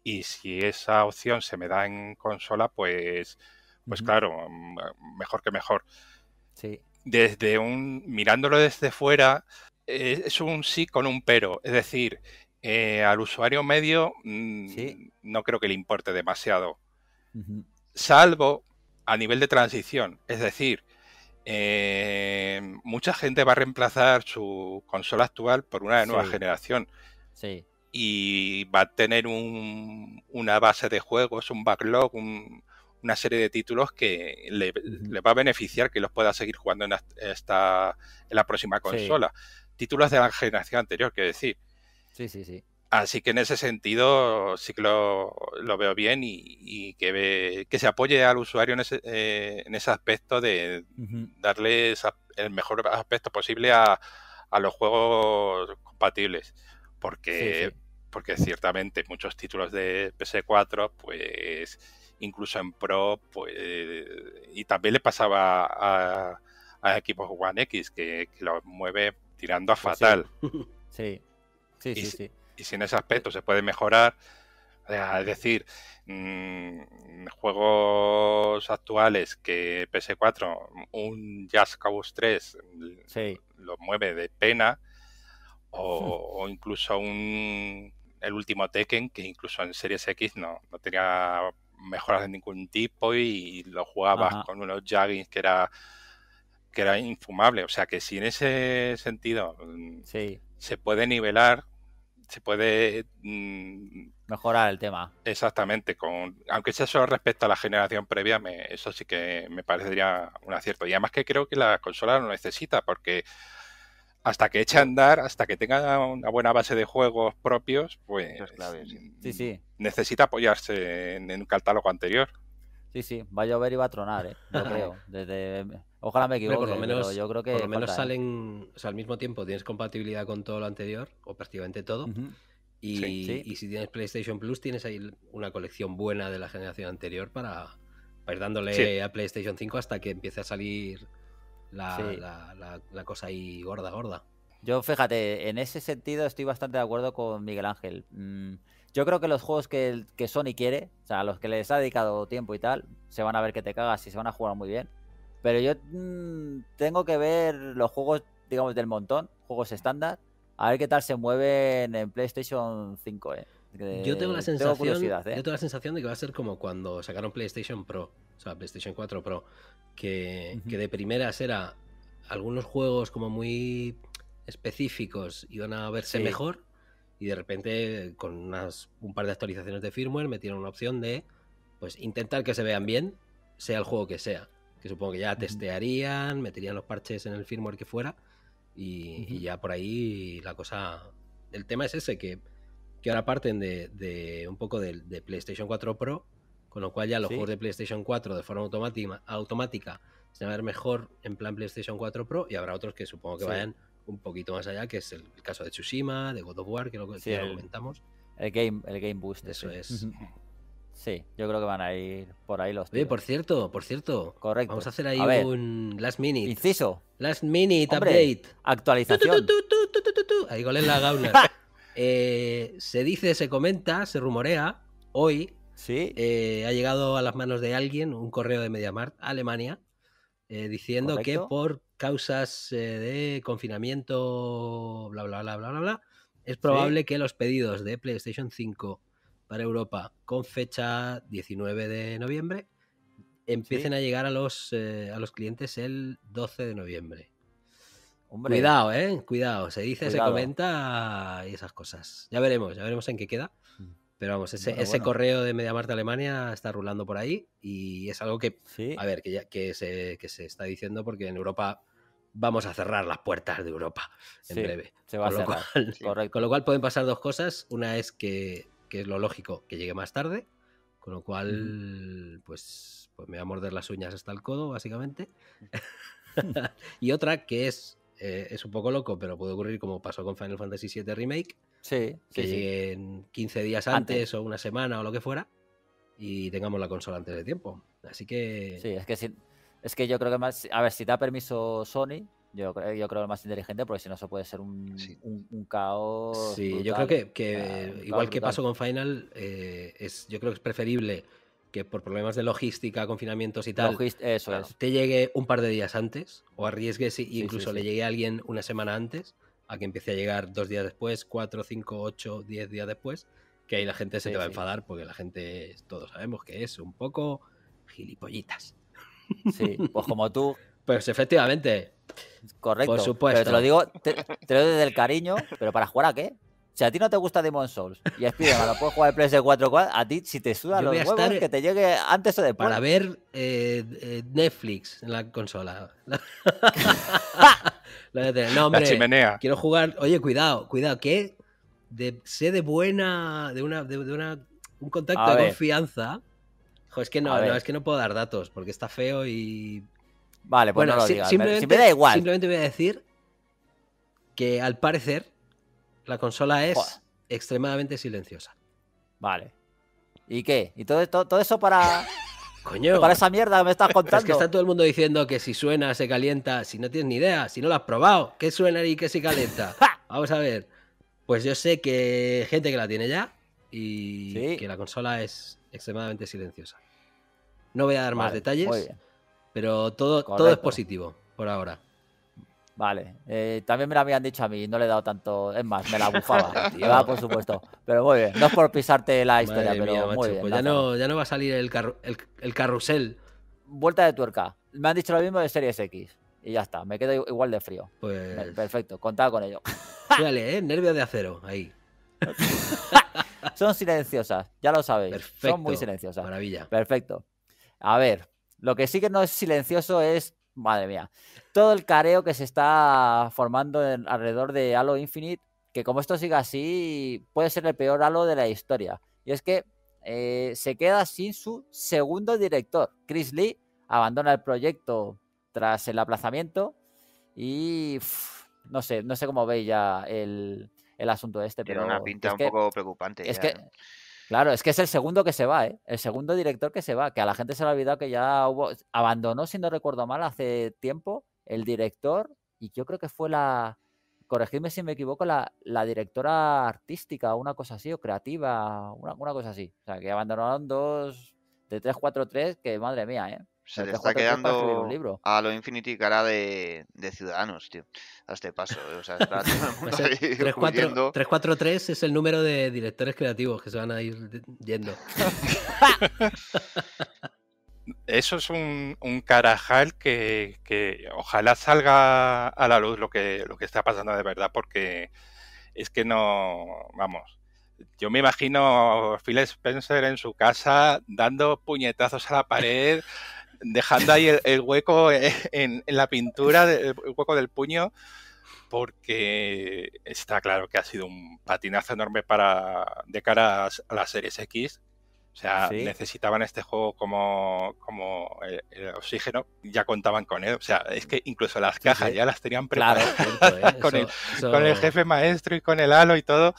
Speaker 4: y si esa opción se me da en consola, pues, pues claro, mm, ah, mejor que mejor. Sí. Desde un. mirándolo desde fuera, eh, es un sí con un pero. Es decir, eh, al usuario medio mm, no creo que le importe demasiado. Salvo a nivel de transición. Es decir, eh, mucha gente va a reemplazar su consola actual por una de nueva generación. Sí y va a tener una base de juegos, un backlog, una serie de títulos que le, va a beneficiar que los pueda seguir jugando en, esta, en la próxima consola. Títulos de la generación anterior, quiero decir. Sí, sí, sí. Así que en ese sentido sí que lo, veo bien y, que, se apoye al usuario en ese, eh, en ese aspecto de darle el mejor aspecto posible a los juegos compatibles. Porque, ciertamente muchos títulos de PS4, pues incluso en Pro, pues, y también le pasaba a, a equipos One X, que, los mueve tirando a pues fatal.
Speaker 1: Sí, sí, sí.
Speaker 4: Y, sin en ese aspecto se puede mejorar, es decir, mm, juegos actuales que PS4, un Just Cause 3 Los lo mueve de pena, Hmm. o, incluso un, el último Tekken, que incluso en Series X no, no tenía mejoras de ningún tipo y, lo jugabas con unos juggins que era que era infumable. O sea que si en ese sentido mm, se puede nivelar, se puede mm, mejorar el tema. Exactamente, con aunque sea solo respecto a la generación previa, eso sí que me parecería un acierto. Y además que creo que la consola lo necesita, porque hasta que eche a andar, hasta que tenga una buena base de juegos propios, pues mm, sí, necesita apoyarse en, un catálogo anterior. Sí, sí, va a llover y va a tronar, ¿eh? creo.
Speaker 3: Desde...
Speaker 1: Ojalá me equivoque, pero yo creo que... Por lo menos ¿eh?
Speaker 3: salen, o sea, al mismo tiempo tienes compatibilidad con todo lo anterior, o prácticamente todo, y, si tienes PlayStation Plus tienes ahí una colección buena de la generación anterior para, para ir dándole a PlayStation 5 hasta que empiece a salir la, cosa ahí gorda, gorda. Yo,
Speaker 1: fíjate, en ese sentido estoy bastante de acuerdo con Miguel Ángel. Mm, yo creo que los juegos que, Sony quiere, o sea, los que les ha dedicado tiempo y tal, se van a ver que te cagas y se van a jugar muy bien. Pero yo mm, tengo que ver los juegos, digamos, del montón, juegos estándar, a ver qué tal se mueven en PlayStation 5, ¿eh? yo tengo la eh, sensación, ¿eh? yo
Speaker 3: tengo la sensación de que va a ser como cuando sacaron PlayStation Pro, o sea, PlayStation 4 Pro, que, de primeras era algunos juegos como muy específicos iban a verse mejor y de repente con unas, un par de actualizaciones de firmware metieron una opción de pues intentar que se vean bien, sea el juego que sea, que supongo que ya testearían, meterían los parches en el firmware que fuera y ya por ahí la cosa... El tema es ese, que que ahora parten de, un poco de, PlayStation 4 Pro, con lo cual ya los juegos de PlayStation 4 de forma automática, se van a ver mejor en plan PlayStation 4 Pro y habrá otros que supongo que vayan un poquito más allá, que es el, caso de Tsushima, de God of War, que lo, que el, comentamos. El game, el game Boost. Eso es. Sí, yo creo que van a ir por ahí los. Oye, por cierto, por cierto. Correcto. Vamos a hacer ahí un last minute. Inciso. Last minute update. Actualización. ahí golen la gauna. Eh, se dice, se comenta, se rumorea hoy. Eh, ha llegado a las manos de alguien un correo de MediaMart, Alemania, eh, diciendo que por causas de confinamiento, bla, bla, bla, bla, bla, bla, es probable que los pedidos de PlayStation 5 para Europa con fecha 19 de noviembre empiecen a llegar a los, a los clientes el 12 de noviembre. Cuidado, ¿eh? Cuidado. Se dice, se comenta y esas cosas. Ya veremos, ya veremos en qué queda. Mm. Pero vamos, ese, correo de Media Marte Alemania está rulando por ahí y es algo que, a ver, que, se, está diciendo porque en Europa vamos a cerrar las puertas de Europa en breve. con, lo cual, con lo cual pueden pasar dos cosas. Una es que, es lo lógico, que llegue más tarde, con lo cual, pues, pues me va a morder las uñas hasta el codo, básicamente. y otra que es eh, es un poco loco, pero puede ocurrir como pasó con Final Fantasy VII Remake. Sí, que sí, lleguen 15 días antes, o una semana o lo que fuera y tengamos la consola antes de tiempo. Así que. Sí, es que, es que
Speaker 1: yo creo que más. A ver, si da permiso Sony, yo, yo creo que más inteligente, porque si no, eso puede ser un, caos. Sí, yo creo que, igual que pasó
Speaker 3: con Final, eh, es, yo creo que es preferible que por problemas de logística, confinamientos y tal, te llegue un par de días antes o arriesgues e incluso le llegue a alguien una semana antes a que empiece a llegar dos días después, cuatro, cinco, ocho, diez días después, que ahí la gente se te va a enfadar porque la gente, todos sabemos que es un poco gilipollitas. Sí, pues como tú. Pues efectivamente. Correcto. Por supuesto. te lo digo, te, te, lo digo desde el
Speaker 1: cariño, pero ¿para jugar a qué? Si a ti no te gusta Demon Souls y Spider-Man lo puedes jugar el PlayStation 4 a
Speaker 3: ti si te sudan los huevos que te llegue antes o después. Para ver eh, eh, Netflix en la consola. no, hombre, la chimenea. Quiero jugar. Oye, cuidado, cuidado, que sé de buena. de una. de, una un contacto de confianza. Jo, es que no, es que no puedo dar datos porque está feo y. Vale, pues no lo si, si me da igual. Simplemente voy a decir que al parecer la consola es extremadamente silenciosa. Vale. ¿Y qué? ¿Y todo, eso para... Para esa mierda me estás contando. Es que está todo el mundo diciendo que si suena, se calienta. Si no tienes ni idea, si no lo has probado, ¿qué suena y qué se calienta? Vamos a ver. Pues yo sé que gente que la tiene ya y que la consola es extremadamente silenciosa. No voy a dar más detalles, pero
Speaker 1: todo, todo es positivo por ahora. Vale. Eh, también me la habían dicho a mí, no le he dado tanto. Es más, me la bufaba. Llevaba, ah, por supuesto. Pero muy bien. No es por pisarte la historia, pero muy bien. Pues ya, no,
Speaker 3: ya no va a salir el, carrusel. Vuelta de tuerca. Me han dicho
Speaker 1: lo mismo de Series X. Y ya está. Me quedo igual de frío. Pues perfecto. Contaba con ello. Fíjale, ¿eh? Nervios de acero. Ahí. Son silenciosas. Ya lo sabéis. Son muy silenciosas. Maravilla. Perfecto. A ver. Lo que sí que no es silencioso es madre mía, todo el careo que se está formando alrededor de Halo Infinite, que como esto siga así, puede ser el peor Halo de la historia. Y es que eh, se queda sin su segundo director. Chris Lee abandona el proyecto tras el aplazamiento y no sé, no sé cómo veis ya el, el asunto este. Tiene una pinta un poco
Speaker 2: preocupante. Es que
Speaker 1: Claro, es que es el segundo que se va, ¿eh? El segundo director que se va, que a la gente se le ha olvidado que ya hubo, abandonó, si no recuerdo mal, hace tiempo el director y yo creo que fue la, corregidme si me equivoco, la, la directora artística, una cosa así, o creativa, una, una cosa así. O sea, que abandonaron dos de tres, cuatro, tres, que madre mía, ¿eh? se le está quedando
Speaker 2: a lo Infinity cara de, ciudadanos, tío. A este paso. Eh, o sea,
Speaker 3: 343 es el número de directores creativos que se van a ir yendo.
Speaker 4: Eso es un, carajal que, ojalá salga a la luz lo que, lo que está pasando de verdad, porque es que no. Vamos yo me imagino a Phil Spencer en su casa dando puñetazos a la pared, dejando ahí el, hueco eh, en, la pintura, el hueco del puño, porque está claro que ha sido un patinazo enorme para de cara a, las series X. O sea, necesitaban este juego como, como eh, el, oxígeno, ya contaban con él. O sea, es que incluso las cajas ya las tenían preparadas ¿eh? con, con, el, jefe maestro y con el halo y todo.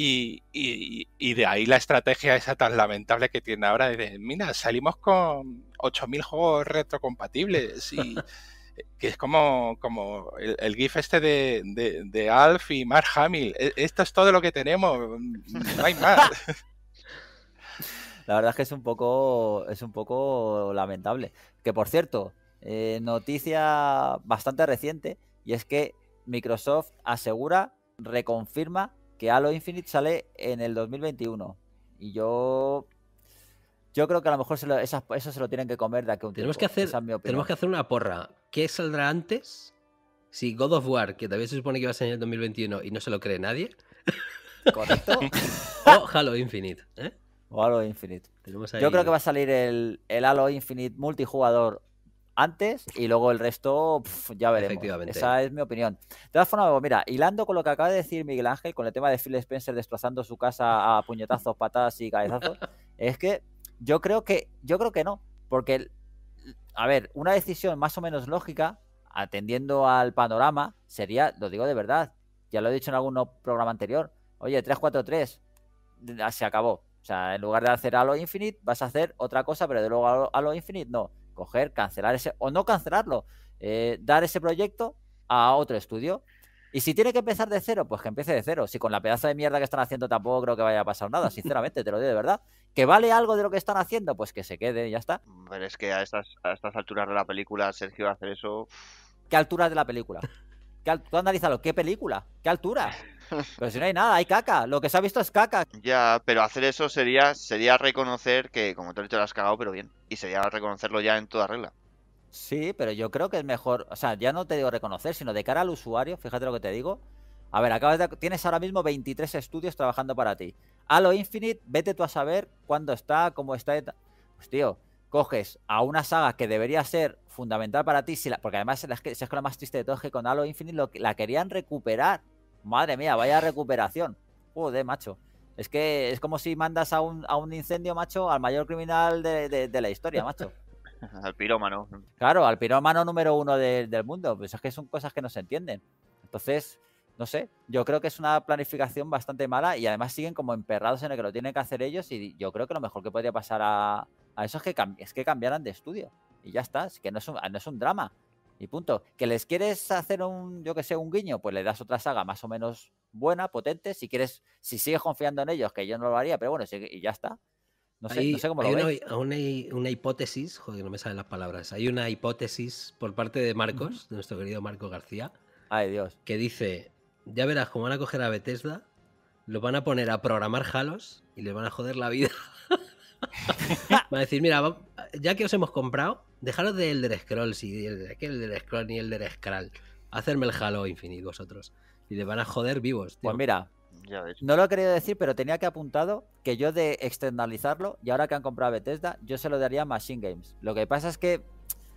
Speaker 4: Y, de ahí la estrategia esa tan lamentable que tiene ahora de, mira, salimos con 8.000 juegos retrocompatibles y que es como, como el, GIF este de, de, Alf y Mark Hamill. E, esto es todo lo que tenemos, no hay más.
Speaker 1: La verdad es que es un poco, es un poco lamentable. Que por cierto, eh, noticia bastante reciente, y es que Microsoft asegura, reconfirma que Halo Infinite sale en el 2021. Y yo. Yo creo que a lo mejor eso se lo tienen que comer de aquí a un tenemos tiempo. Que hacer, tenemos que hacer
Speaker 3: una porra. ¿Qué saldrá antes? Si God of War, que también se supone que va a salir en el 2021 y no se lo cree nadie. Correcto. o Halo Infinite. ¿eh? O Halo
Speaker 1: Infinite. Yo creo que va a salir el, el Halo Infinite multijugador antes y luego el resto ya veremos. Esa es mi opinión. De todas formas, pues mira, hilando con lo que acaba de decir Miguel Ángel, con el tema de Phil Spencer ...desplazando su casa a puñetazos, patadas y cabezazos, es que yo creo que, yo creo que no, porque, a ver, una decisión más o menos lógica, atendiendo al panorama, sería, lo digo de verdad, ya lo he dicho en algún programa anterior, oye, 3-4-3, se acabó. O sea, en lugar de hacer Halo Infinite, vas a hacer otra cosa, pero de luego a Halo Infinite no coger, cancelar ese, o no cancelarlo, eh, dar ese proyecto a otro estudio. Y si tiene que empezar de cero, pues que empiece de cero. Si con la pedaza de mierda que están haciendo tampoco creo que vaya a pasar nada, sinceramente, te lo digo de verdad. Que vale algo de lo que están haciendo, pues que se quede, ya está. Pero es que a estas, a estas alturas de la película, Sergio, hacer eso. ¿Qué alturas de la película? tú analízalo, ¿qué película? ¿Qué altura? Pero si no hay nada, hay caca. Lo que se ha visto es caca.
Speaker 2: Ya, pero hacer eso sería, sería reconocer que, como te he dicho, lo has cagado, pero bien. Y sería reconocerlo ya en toda regla.
Speaker 1: Sí, pero yo creo que es mejor. O sea, ya no te digo reconocer, sino de cara al usuario, fíjate lo que te digo. A ver, acabas tienes ahora mismo 23 estudios trabajando para ti. A lo Infinite, vete tú a saber cuándo está, cómo está. Pues tío, coges a una saga que debería ser fundamental para ti, porque además es, que, es lo más triste de todo es que con Halo Infinite lo, la querían recuperar. Madre mía, vaya recuperación. Joder, macho. Es que es como si mandas a un, incendio, macho, al mayor criminal de, la historia, macho. al pirómano. Claro, al pirómano número uno del mundo. Pues es que son cosas que no se entienden. Entonces, no sé, yo creo que es una planificación bastante mala y además siguen como emperrados en el que lo tienen que hacer ellos y yo creo que lo mejor que podría pasar a, a esos que, es que cambiaran de estudio. Y ya está, es que no es un, drama. Y punto. ¿Que les quieres hacer un, yo que sé, un guiño? Pues le das otra saga más o menos buena, potente. Si quieres, si sigues confiando en ellos, que yo no lo haría, pero bueno, y ya está.
Speaker 3: No sé, no sé cómo lo hay Una, hipótesis, joder, no me salen las palabras. Hay una hipótesis por parte de Marcos, de nuestro querido Marco García. Ay, Dios. Que dice: Ya verás cómo van a coger a Bethesda, lo van a poner a programar jalos y les van a joder la vida. Va a decir, mira, ya que os hemos comprado, dejaros de Elder Scrolls y el, Elder Scrolls ni Elder Scroll. Hacerme el Halo Infinite vosotros. Y le van a joder vivos. Pues mira, no lo he querido decir, pero tenía que apuntado que yo de externalizarlo,
Speaker 1: y ahora que han comprado Bethesda, yo se lo daría a Machine Games. Lo que pasa es que,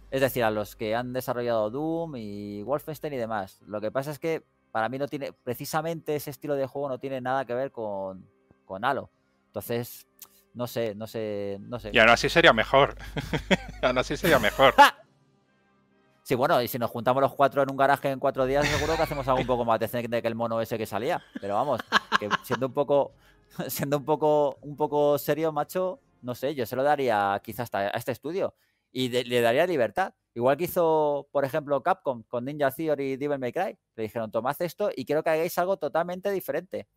Speaker 1: es decir, a los que han desarrollado Doom y Wolfenstein y demás, lo que pasa es que para mí no tiene, precisamente ese estilo de juego no tiene nada que ver con, con Halo. Entonces, no sé, no sé, no sé. Y aún así sería
Speaker 4: mejor. aún así sería mejor.
Speaker 1: sí, bueno, y si nos juntamos los cuatro en un garaje en cuatro días, seguro que hacemos algo un poco más decente que el mono ese que salía. Pero vamos, siendo un poco, siendo un poco, un poco serio, macho, no sé, yo se lo daría quizás a este estudio. Y le daría libertad. Igual que hizo, por ejemplo, Capcom con Ninja Theory y Devil May Cry. Le dijeron, tomad esto y quiero que hagáis algo totalmente diferente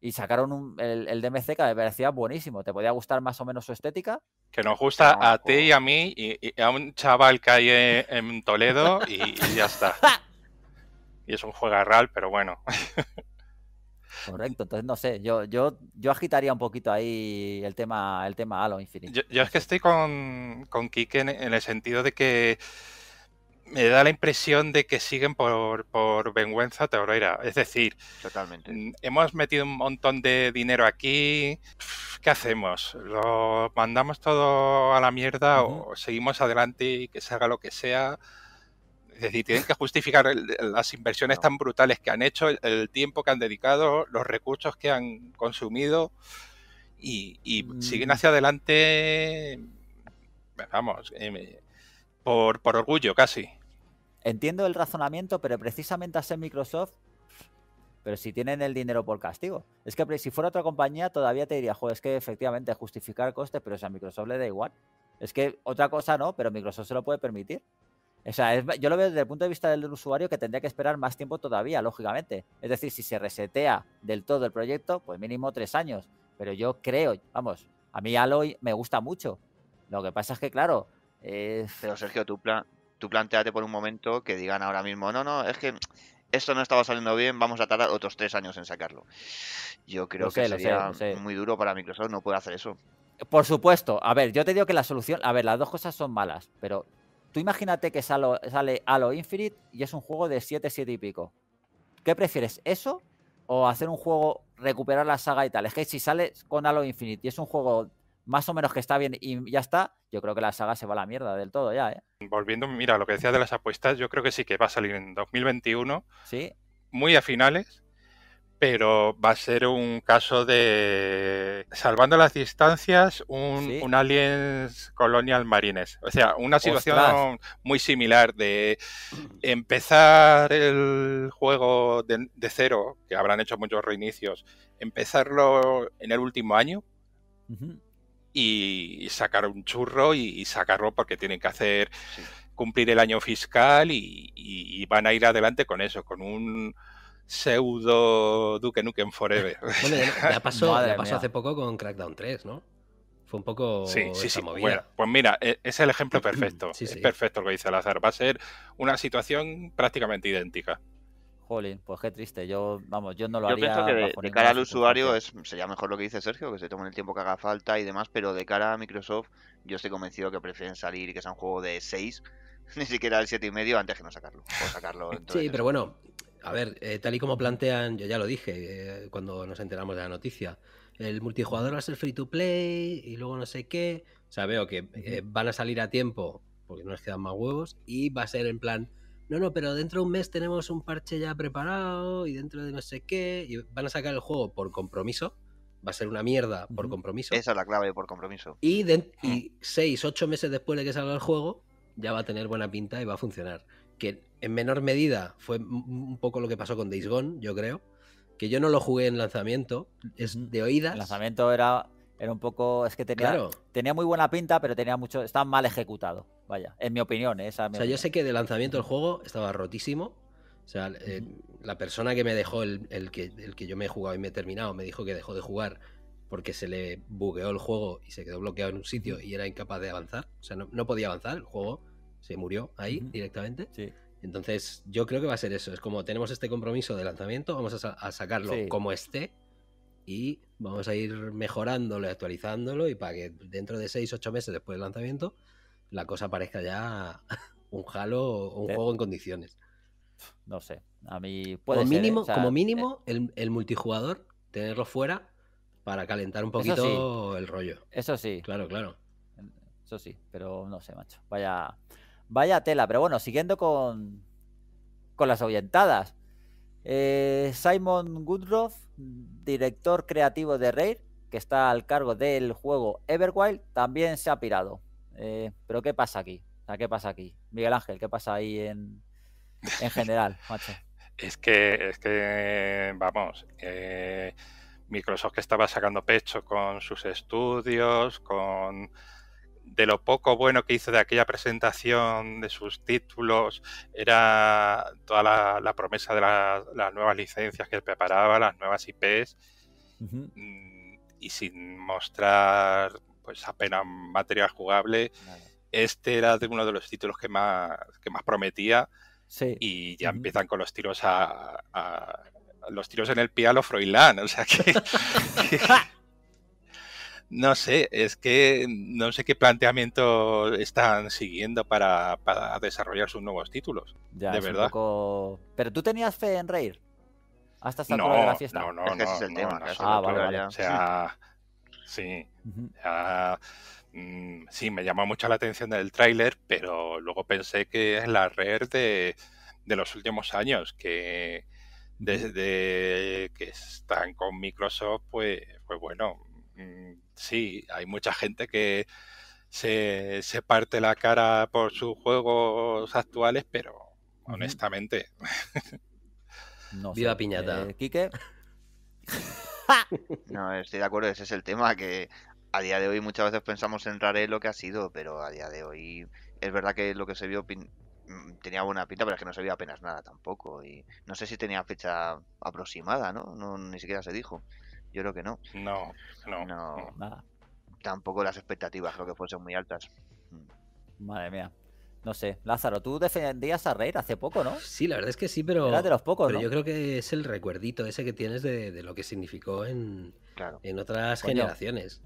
Speaker 1: y sacaron el, DMC que me parecía buenísimo. Te podía gustar más o menos su estética.
Speaker 4: Que nos gusta a ti y a mí y, a un chaval que hay en, Toledo y, ya está. y es un real, pero bueno.
Speaker 1: Correcto, entonces no sé, yo, yo, yo agitaría un poquito ahí el tema, el
Speaker 4: tema Halo Infinite. Yo, es que estoy con, con Kike en el sentido de que me da la impresión de que siguen por, por vergüenza teorera. Es decir, Totalmente. Mm, hemos metido un montón de dinero aquí. ¿Qué hacemos? ¿Lo mandamos todo a la mierda o seguimos adelante y que se haga lo que sea? Es decir, tienen que justificar las inversiones tan brutales que han hecho, el tiempo que han dedicado, los recursos que han consumido y, mm. siguen hacia adelante, vamos, em, por, por orgullo casi.
Speaker 1: Entiendo el razonamiento, pero precisamente a ser Microsoft, pero si tienen el dinero por castigo. Es que si fuera otra compañía todavía te diría, joder, es que efectivamente justificar costes, pero a Microsoft le da igual. Es que otra cosa no, pero Microsoft se lo puede permitir. O sea, yo lo veo desde el punto de vista del usuario que tendría que esperar más tiempo todavía, lógicamente. Es decir, si se resetea del todo el proyecto, pues mínimo tres años. Pero yo creo, vamos, a mí Aloy me gusta mucho. Lo que pasa es que, claro... Pero Sergio, tu plan, tú
Speaker 2: planteate por un momento que digan ahora mismo, no, no, es que esto no estaba saliendo bien, vamos a tardar otros tres años en sacarlo. Yo creo que sería muy duro para Microsoft, no puede hacer eso.
Speaker 1: Por supuesto, a ver, yo te digo que la solución, a ver, las dos cosas son malas, pero tú imagínate que sale, sale Halo Infinite y es un juego de 7, 7 y pico. ¿Qué prefieres, eso o hacer un juego, recuperar la saga y tal? Es que si sales con Halo Infinite y es un juego más o menos que está bien y ya está, yo creo que la saga se va a la mierda del todo ya. ¿eh?
Speaker 4: Volviendo, mira, lo que decía de las apuestas, yo creo que sí que va a salir en 2021. Sí. Muy a finales, pero va a ser un caso de salvando las distancias, un, Aliens Colonial Marines. O sea, una situación muy similar de empezar el juego de, cero, que habrán hecho muchos reinicios, empezarlo en el último año y, sacar un churro y, sacarlo porque tienen que hacer cumplir el año fiscal y, van a ir adelante con eso, con un pseudo Duke Nukem Forever. Bueno, ya pasó, hace
Speaker 3: poco con Crackdown 3, ¿no? Fue un poco sí, sí, Bueno,
Speaker 4: pues mira, e, es el ejemplo perfecto. es perfecto lo que dice Lazar. Va a ser una situación prácticamente idéntica. Jolín, pues qué triste. Yo, vamos, yo no lo haría. Yo pienso que de, cara al usuario
Speaker 2: es, sería mejor lo que dice Sergio, que se tomen el tiempo que haga falta y demás, pero de cara a Microsoft, yo estoy convencido que prefieren salir y que sea un juego de 6, ni siquiera el 7 y medio, antes que no sacarlo.
Speaker 3: sí, pero bueno, a ver, eh, tal y como plantean, yo ya lo dije eh, cuando nos enteramos de la noticia, el multijugador va a ser free to play y luego no sé qué. O sea, veo que eh, van a salir a tiempo porque no les quedan más huevos y va a ser en plan no, no, pero dentro de un mes tenemos un parche ya preparado y dentro de no sé qué, y van a sacar el juego por compromiso, va a ser una mierda por compromiso. Esa es la clave, por compromiso. Mm. Y, seis, ocho meses después de que salga el juego, ya va a tener buena pinta y va a funcionar. Que en menor medida fue un poco lo que pasó con Days Gone, yo creo. Que yo no lo jugué en lanzamiento, es de oídas. El lanzamiento era era un poco. Es que
Speaker 1: tenía, claro. tenía muy buena pinta, pero tenía mucho. Estaba mal ejecutado. Vaya, en mi opinión. ¿eh? o sea, yo sé
Speaker 3: que de lanzamiento el juego estaba rotísimo. O sea, eh, la persona que me dejó, el, que, el que yo me he jugado y me he terminado, me dijo que dejó de jugar porque se le bugueó el juego y se quedó bloqueado en un sitio y era incapaz de avanzar. O sea, no, podía avanzar, el juego se murió ahí directamente. Sí. Entonces, yo creo que va a ser eso. Es como tenemos este compromiso de lanzamiento, vamos a, sacarlo como esté y vamos a ir mejorándolo y actualizándolo y para que dentro de 6-8 meses después del lanzamiento la cosa parezca ya un jalo o un eh. juego en condiciones. No sé, a mí puede ser, ¿eh? mínimo, como mínimo eh. el, multijugador tenerlo fuera para calentar un poquito el rollo. Eso
Speaker 1: sí. Claro, claro. Eso sí, pero no sé, macho. Vaya, vaya tela, pero bueno, siguiendo con con las ahuyentadas. Eh, Simon Woodruff, director creativo de Rare, que está al cargo del juego Everwild, también se ha pirado. Eh, pero ¿qué pasa aquí? ¿Qué pasa aquí? Miguel Ángel, ¿qué pasa ahí en, general, macho?
Speaker 4: es que, que vamos, eh, Microsoft estaba sacando pecho con sus estudios, con de lo poco bueno que hizo de aquella presentación, de sus títulos, era toda la, promesa de las nuevas licencias que preparaba, las nuevas IPs,
Speaker 5: mm,
Speaker 4: y sin mostrar pues apenas material jugable. Este era uno de los títulos que más, que más prometía. Y ya empiezan con los tiros a, los tiros en el pialo, a Froilán. O sea que. No sé, es que no sé qué planteamiento están siguiendo para, desarrollar sus nuevos títulos. de verdad. Pero tú tenías fe en Reir
Speaker 1: hasta esta no, de la fiesta. No, no, ese es el tema. ah, vale, O sea,
Speaker 4: sí. Mm, sí, me llamó mucho la atención el tráiler, pero luego pensé que es la red de, los últimos años, que desde que están con Microsoft, pues, pues bueno, mm, sí, hay mucha gente que se, parte la cara por sus juegos actuales, pero honestamente. No Viva Piñata. Eh, ¿Quique?
Speaker 2: no, estoy de acuerdo, ese es el tema, que a día de hoy muchas veces pensamos en Rare lo que ha sido, pero a día de hoy es verdad que lo que se vio mm, tenía buena pinta, pero es que no se vio apenas nada tampoco. Y no sé si tenía fecha aproximada, no ni siquiera se dijo. Yo creo que no. No, no. nada. Tampoco
Speaker 1: las expectativas creo que fuesen muy altas. Mm. Madre mía. No sé, Lázaro, tú defendías a Reir hace poco, ¿no? Sí, la verdad es que sí, pero. Era de los pocos, pero yo
Speaker 3: creo que es el recuerdito ese que tienes de, lo que significó en, otras generaciones.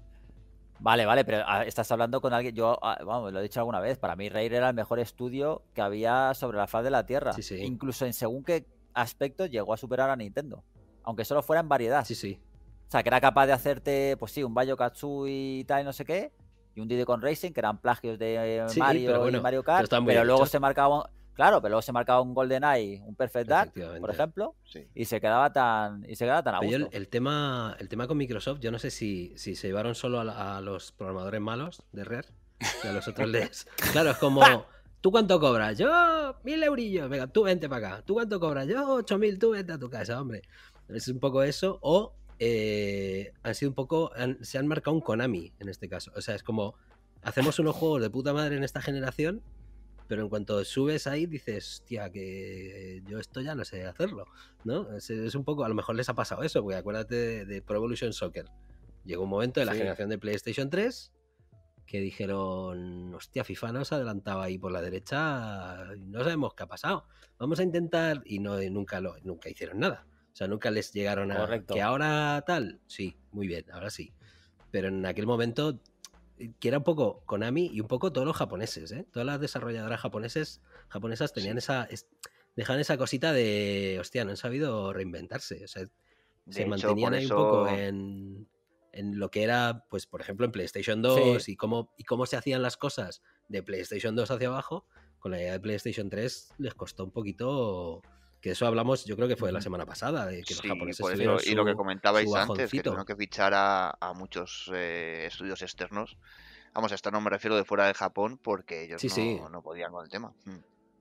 Speaker 3: Vale,
Speaker 1: vale, pero ah, estás hablando con alguien. Yo, ah, vamos, lo he dicho alguna vez. Para mí, Reir era el mejor estudio que había sobre la faz de la Tierra. Sí, sí. Incluso en según qué aspecto llegó a superar a Nintendo. Aunque solo fuera en variedad. Sí, sí. O sea, que era capaz de hacerte, pues sí, un Bayo Katsui y tal, y no sé qué, y un Diddy con Racing, que eran plagios de eh, Mario Mario Kart, pero, luego se marcaba. claro, pero luego se marcaba un Golden Eye, un Perfect Dark, por ejemplo, y se quedaba tan
Speaker 3: y se quedaba tan a gusto. El, tema, el tema con Microsoft, yo no sé si, si se llevaron solo a, los programadores malos de Rare y a los otros les. Claro, es como. ¿Tú cuánto cobras? Yo, mil eurillos. Venga, tú vente para acá. ¿Tú cuánto cobras? Yo, ocho mil. Tú vente a tu casa, hombre. Es un poco eso. O eh, han sido un poco, se han marcado un Konami en este caso. O sea, es como, hacemos unos juegos de puta madre en esta generación, pero en cuanto subes ahí dices, tía, que yo esto ya no sé hacerlo, ¿no? Es, un poco, a lo mejor les ha pasado eso, porque acuérdate de, Pro Evolution Soccer. Llegó un momento de la generación de PlayStation 3 que dijeron, hostia, FIFA nos adelantaba ahí por la derecha, no sabemos qué ha pasado, vamos a intentar, y no nunca, lo, nunca hicieron nada. O sea, nunca les llegaron a... Correcto. Que ahora tal, sí, muy bien, ahora sí. Pero en aquel momento, eh, que era un poco Konami y un poco todos los japoneses, ¿eh? Todas las desarrolladoras japoneses, japonesas tenían esa... dejaban esa cosita de, hostia, no han sabido reinventarse. O sea,
Speaker 4: se mantenían ahí un poco
Speaker 3: en, lo que era, pues, por ejemplo, en PlayStation 2 y, cómo, y cómo se hacían las cosas de PlayStation 2 hacia abajo. Con la idea de PlayStation 3 les costó un poquito que eso hablamos, yo creo que fue la semana pasada, que los japoneses Y lo que comentabais antes, que tuvieron
Speaker 2: que fichar a, muchos eh, estudios externos. Vamos, a esto no me refiero de fuera de Japón, porque ellos no, sí. no, podían con el tema.
Speaker 3: Mm.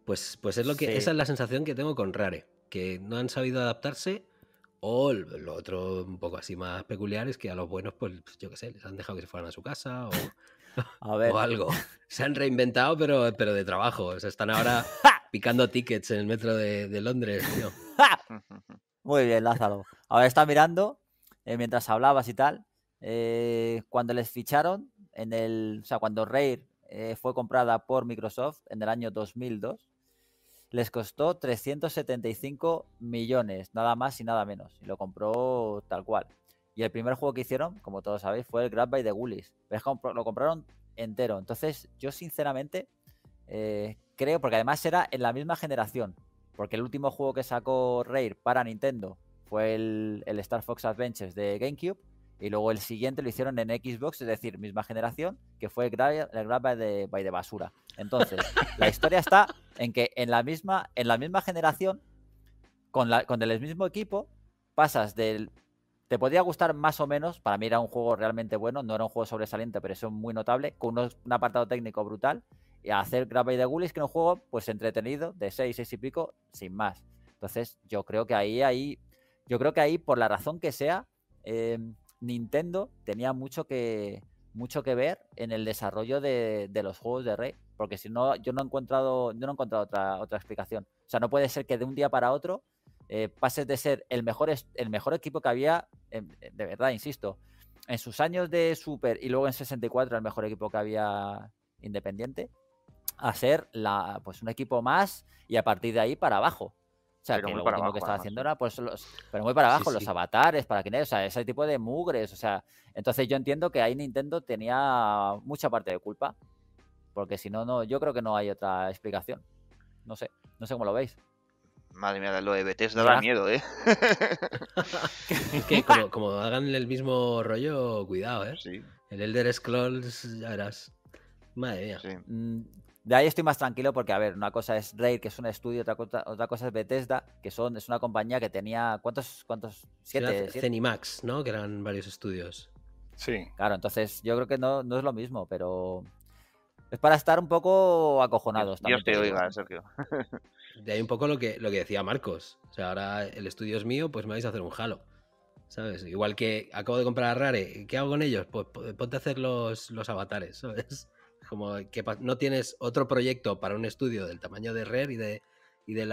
Speaker 3: Pues, pues es lo que, esa es la sensación que tengo con Rare, que no han sabido adaptarse. O lo otro un poco así más peculiar es que a los buenos, pues yo qué sé, les han dejado que se fueran a su casa o, algo. Se han reinventado, pero, pero de trabajo. O sea, están ahora Picando tickets en el metro de, Londres, tío. Muy bien, Lázaro.
Speaker 1: Ahora está mirando, eh, mientras hablabas y tal, eh, cuando les ficharon, en el, o sea, cuando Rare eh, fue comprada por Microsoft en el año 2002, les costó 375 millones, nada más y nada menos. Y lo compró tal cual. Y el primer juego que hicieron, como todos sabéis, fue el Grab by the Woolies. lo compraron entero. Entonces, yo sinceramente creo, porque además era en la misma generación, porque el último juego que sacó Rare para Nintendo fue el, Star Fox Adventures de GameCube, y luego el siguiente lo hicieron en Xbox, es decir, misma generación, que fue el Grab, de Basura. Entonces, la historia está en que en la misma, en la misma generación, con, con el mismo equipo, pasas del te podría gustar más o menos, para mí era un juego realmente bueno, no era un juego sobresaliente, pero eso es muy notable, con un apartado técnico brutal, y hacer grab de the es que un juego, pues entretenido, de 6, 6 y pico, sin más. Entonces, yo creo que ahí, ahí, yo creo que ahí, por la razón que sea, em, Nintendo tenía mucho que, mucho que ver en el desarrollo de, de los juegos de Rey. Porque si no, yo no he encontrado, yo no he encontrado otra, otra explicación. O sea, no puede ser que de un día para otro eh, pases de ser el mejor, el mejor equipo que había, em, de verdad, insisto, en sus años de Super y luego en 64 el mejor equipo que había independiente, a ser la, pues un equipo más y a partir de ahí para abajo. O sea, que lo último que estaba haciendo era pues pero muy para abajo, los avatares, para quienes, o sea, ese tipo de mugres, o sea, entonces yo entiendo que ahí Nintendo tenía mucha parte de culpa, porque si no, no, yo creo que no hay otra explicación. No sé, no sé cómo lo veis. Madre mía, lo de Bethesda
Speaker 2: da miedo, ¿eh?
Speaker 3: que como, hagan el mismo rollo, cuidado, ¿eh? El Elder Scrolls, ya verás. Madre mía. Sí. Mm, de ahí estoy más tranquilo porque, a ver, una cosa es
Speaker 1: Raid, que es un estudio, otra, cosa es Bethesda, que son, es una compañía que tenía. ¿Cuántos? cuántos siete, Zenimax,
Speaker 3: Cenimax, ¿no? Que eran varios estudios. Sí. Claro, entonces yo creo que no, no es lo mismo, pero. Es para estar un poco acojonados también. yo te oiga, eh, Sergio. De ahí un poco lo que, lo que decía Marcos. O sea, ahora el estudio es mío, pues me vais a hacer un jalo. ¿Sabes? Igual que acabo de comprar a Rare, ¿qué hago con ellos? Pues, pues ponte a hacer los, los avatares, ¿sabes? Como que no tienes otro proyecto para un estudio del tamaño de Rare y de,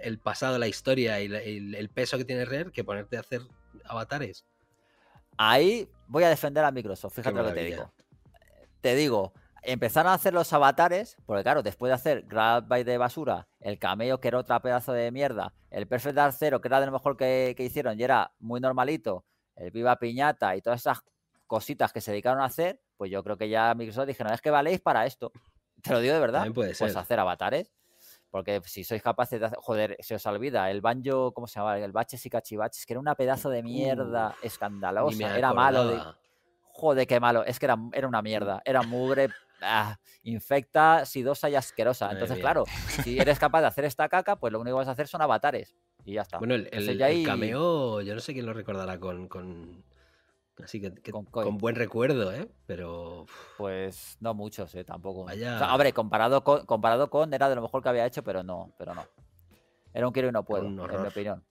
Speaker 3: el pasado, la historia y el, peso que tiene Rare que ponerte a hacer avatares. Ahí voy a defender a Microsoft, fíjate lo que te digo.
Speaker 1: Te digo, empezaron a hacer los avatares, porque claro, después de hacer Grab by de basura, el cameo que era otra pedazo de mierda, el Perfect Dark que era de lo mejor que hicieron y era muy normalito, el Viva Piñata y todas esas cositas que se dedicaron a hacer, pues yo creo que ya Microsoft dijeron, no, es que valéis para esto. Te lo digo de verdad. También Pues hacer avatares. Porque si sois capaces de hacer, joder, se os olvida, el banjo, ¿cómo se llama? El baches y cachivaches, que era una pedazo de mierda escandalosa, era malo. De, joder, qué malo, es que era, una mierda, era mugre, ah, infecta, sidosa y asquerosa. Entonces, claro, si eres capaz de hacer esta caca, pues lo único que vas a hacer son avatares. Y ya está. Bueno, el,
Speaker 3: cameo, yo no sé quién lo recordará con Así que, con, buen recuerdo, ¿eh? Pero. Pues no muchos, ¿eh? Tampoco. hombre,
Speaker 1: comparado con, comparado con, era de lo mejor que había hecho, pero no, pero no. Era un quiero y no puedo, en mi opinión.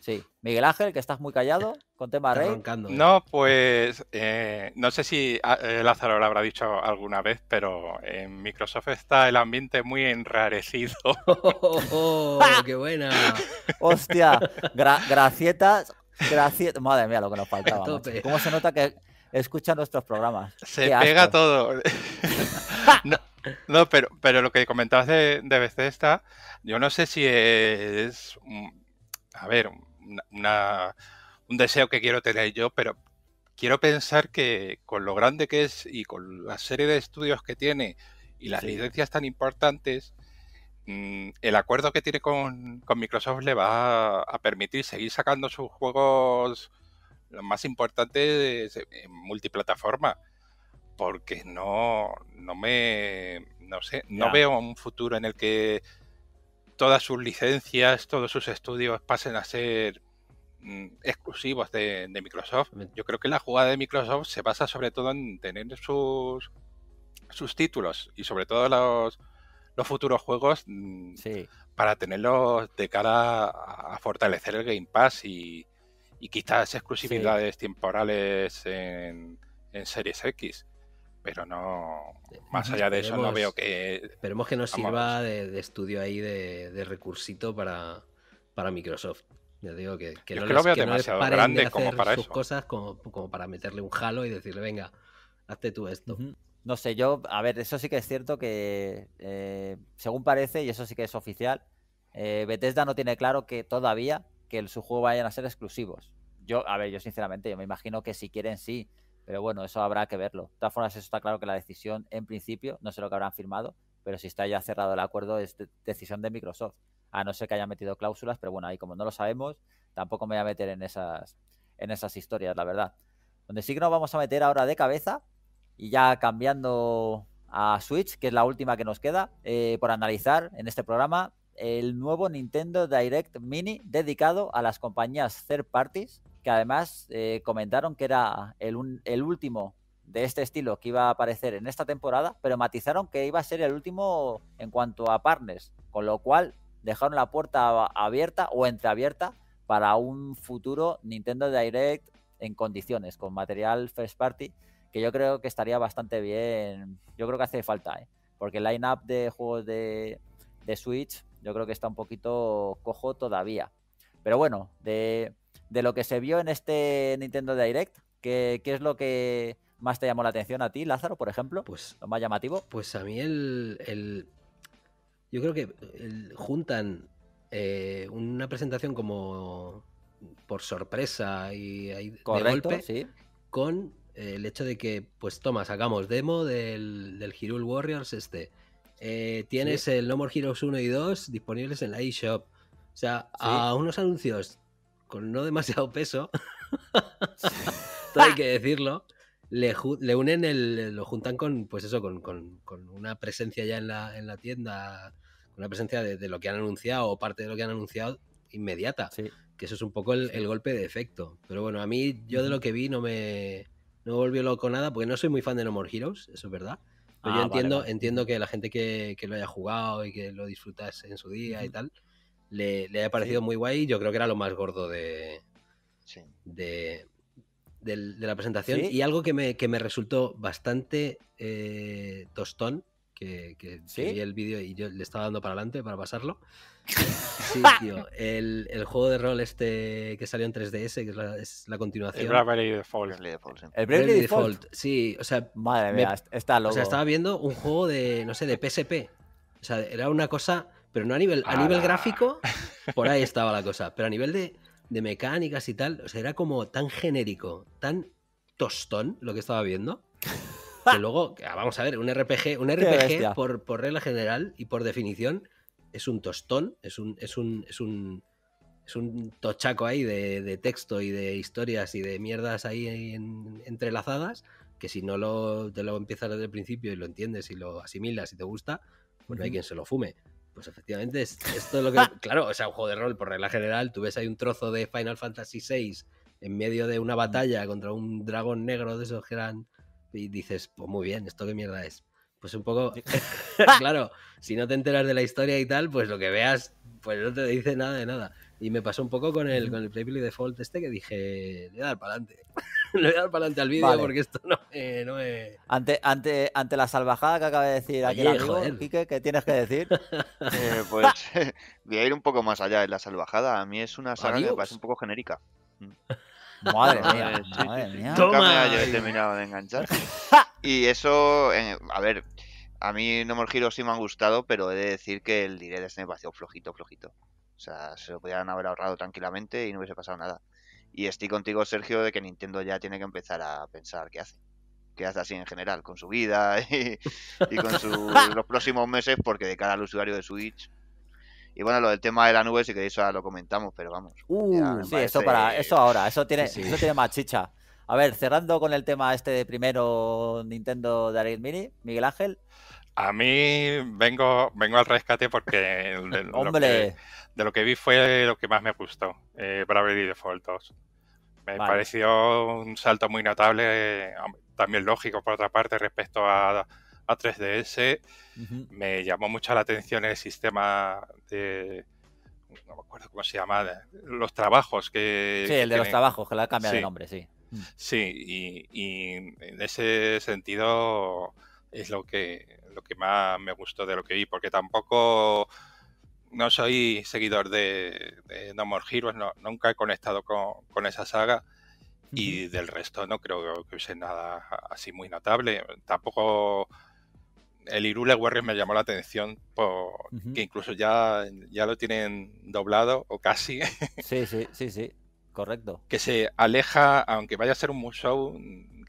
Speaker 1: Sí. Miguel Ángel, que estás muy callado con tema Rey. ¿eh?
Speaker 4: no, pues eh, no sé si ah, Lázaro lo habrá dicho alguna vez, pero en Microsoft está el ambiente muy enrarecido.
Speaker 1: Oh, oh, oh, ¡Qué buena! Hostia, gracietas Gracias. Madre mía, lo que nos faltaba. ¿Cómo se nota que escucha nuestros programas? Se pega
Speaker 4: todo. no, pero, pero lo que comentabas de, de Bethesda, yo no sé si es. A ver, un deseo que quiero tener yo, pero quiero pensar que con lo grande que es y con la serie de estudios que tiene y las licencias tan importantes, Mm, el acuerdo que tiene con, Microsoft le va a, permitir seguir sacando sus juegos los más importantes en multiplataforma. Porque no, no me. No sé, no veo un futuro en el que todas sus licencias, todos sus estudios pasen a ser mm, exclusivos de, de, Microsoft. Yo creo que la jugada de Microsoft se basa sobre todo en tener sus, sus títulos y sobre todo los, los futuros juegos mm, para tenerlos de cara a, fortalecer el Game Pass y, quizás exclusividades temporales en, Series X. Pero no, más allá de eso, no veo que. Esperemos que nos sirva
Speaker 3: de, estudio ahí, de, recursito para, para Microsoft. Yo digo que, que no, es veo demasiado grande como para sus cosas como, para meterle un jalo y decirle, venga, hazte tú esto.
Speaker 1: No sé, yo, a ver, eso sí que es cierto que, eh, según parece, y eso sí que es oficial, eh, Bethesda no tiene claro que todavía que el, su juego vayan a ser exclusivos. Yo, a ver, yo sinceramente, yo me imagino que si quieren sí, pero bueno, eso habrá que verlo. De todas formas, eso está claro que la decisión, en principio, no sé lo que habrán firmado, pero si está ya cerrado el acuerdo, es decisión de Microsoft. A no ser que hayan metido cláusulas, pero bueno, ahí como no lo sabemos, tampoco me voy a meter en esas, en esas historias, la verdad. Donde sí que nos vamos a meter ahora de cabeza y ya cambiando a Switch, que es la última que nos queda eh, por analizar en este programa, el nuevo Nintendo Direct Mini dedicado a las compañías third parties, que además eh, comentaron que era el, el último de este estilo que iba a aparecer en esta temporada, pero matizaron que iba a ser el último en cuanto a partners, con lo cual dejaron la puerta abierta o entreabierta para un futuro Nintendo Direct en condiciones, con material first party que yo creo que estaría bastante bien. Yo creo que hace falta, ¿eh? porque el line-up de juegos de, Switch yo creo que está un poquito cojo todavía. Pero bueno, de, lo que se vio en este Nintendo Direct, ¿qué, es lo que más te llamó la atención a ti, Lázaro,
Speaker 3: por ejemplo? Pues, lo más llamativo. Pues a mí el... Yo creo que juntan eh, una presentación como por sorpresa y, de golpe sí. con el hecho de que, pues toma, sacamos demo del, del Warriors este. Eh, tienes el No More Heroes 1 y 2 disponibles en la eShop. O sea, a unos anuncios con no demasiado peso, hay que decirlo, le, unen, lo juntan con, pues eso, con, una presencia ya en la, en la tienda, con una presencia de, lo que han anunciado o parte de lo que han anunciado inmediata. Que eso es un poco el golpe de efecto. Pero bueno, a mí, yo de lo que vi no me no volvió loco nada, porque no soy muy fan de No More Heroes, eso es verdad.
Speaker 4: Pero yo ah, entiendo,
Speaker 3: entiendo que la gente que, lo haya jugado y que lo disfrutase en su día y tal, le, le haya parecido muy guay. Yo creo que era lo más gordo de, de, de, la presentación. Y algo que me, resultó bastante eh, tostón que, que, el vídeo y yo le estaba dando para adelante para pasarlo. sí, tío. El, el, juego de rol este que salió en 3DS, que es la, continuación. El Bravely Default. El Bravely Default. sí. O sea, madre mía, está loco. O sea, estaba viendo un juego de, no sé, de PSP. O sea, era una cosa, pero no a nivel, a nivel gráfico, por ahí estaba la cosa. Pero a nivel de, de mecánicas y tal, o sea, era como tan genérico, tan tostón lo que estaba viendo. Que luego, ah, vamos a ver, un RPG, un RPG por, regla general y por definición es un tostón, es un, es un, es un, es un tochaco ahí de, texto y de historias y de mierdas ahí entrelazadas que si no lo, te lo empiezas desde el principio y lo entiendes y lo asimilas y te gusta,
Speaker 4: pues no hay quien se lo
Speaker 3: fume. Pues efectivamente, es, esto lo que. claro, o sea, un juego de rol, por regla general, tú ves ahí un trozo de Final Fantasy VI en medio de una batalla contra un dragón negro de esos que y dices, pues muy bien, ¿esto qué mierda es? Pues un poco, claro, si no te enteras de la historia y tal, pues lo que veas, pues no te dice nada de nada. Y me pasó un poco con el, con el Playplay Default este que dije, le voy a dar para adelante. le voy a dar para adelante al vídeo porque esto no es... no Ante,
Speaker 1: ante, ante la salvajada que acaba de decir aquí el amigo, ¿qué tienes que decir? Eh, pues
Speaker 2: voy a ir un poco más allá de la salvajada. A mí es una saga que me parece un poco genérica. Mm. Madre mía, madre mía. Nunca me he terminado de enganchar. y eso, a ver, a mí No More Heroes sí me han gustado, pero he de decir que el direct este me flojito, flojito. O sea, se lo podrían haber ahorrado tranquilamente y no hubiese pasado nada. Y estoy contigo, Sergio, de que Nintendo ya tiene que empezar a pensar qué hace. Qué hace así en general, con su vida y, con los próximos meses, porque de cara al usuario de Switch, y bueno, lo del tema de la nube, si queréis, ahora lo comentamos, pero vamos.
Speaker 1: Uh, sí, eso para, eso ahora, eso tiene, eso tiene más chicha. A ver, cerrando con el tema este de primero Nintendo
Speaker 4: Direct Mini, Miguel Ángel. A mí vengo, vengo al rescate porque de, Lo que, vi fue lo que más me gustó, para eh, Bravely Default 2. Me pareció un salto muy notable, también lógico por otra parte respecto a a 3DS. Me llamó mucho la atención el sistema de. No me acuerdo cómo se llama. Los trabajos que. Sí, el de los trabajos, que la cambia de nombre, sí. Mm. Sí, y, en ese sentido es lo que, lo que más me gustó de lo que vi, porque tampoco no soy seguidor de, No More Heroes, nunca he conectado con, esa saga y del resto no creo que sea nada así muy notable. Tampoco el Irule Warriors me llamó la atención, por, que incluso ya, ya lo tienen doblado o casi.
Speaker 1: Sí, sí, sí, sí, correcto.
Speaker 4: Que se aleja, aunque vaya a ser un museo,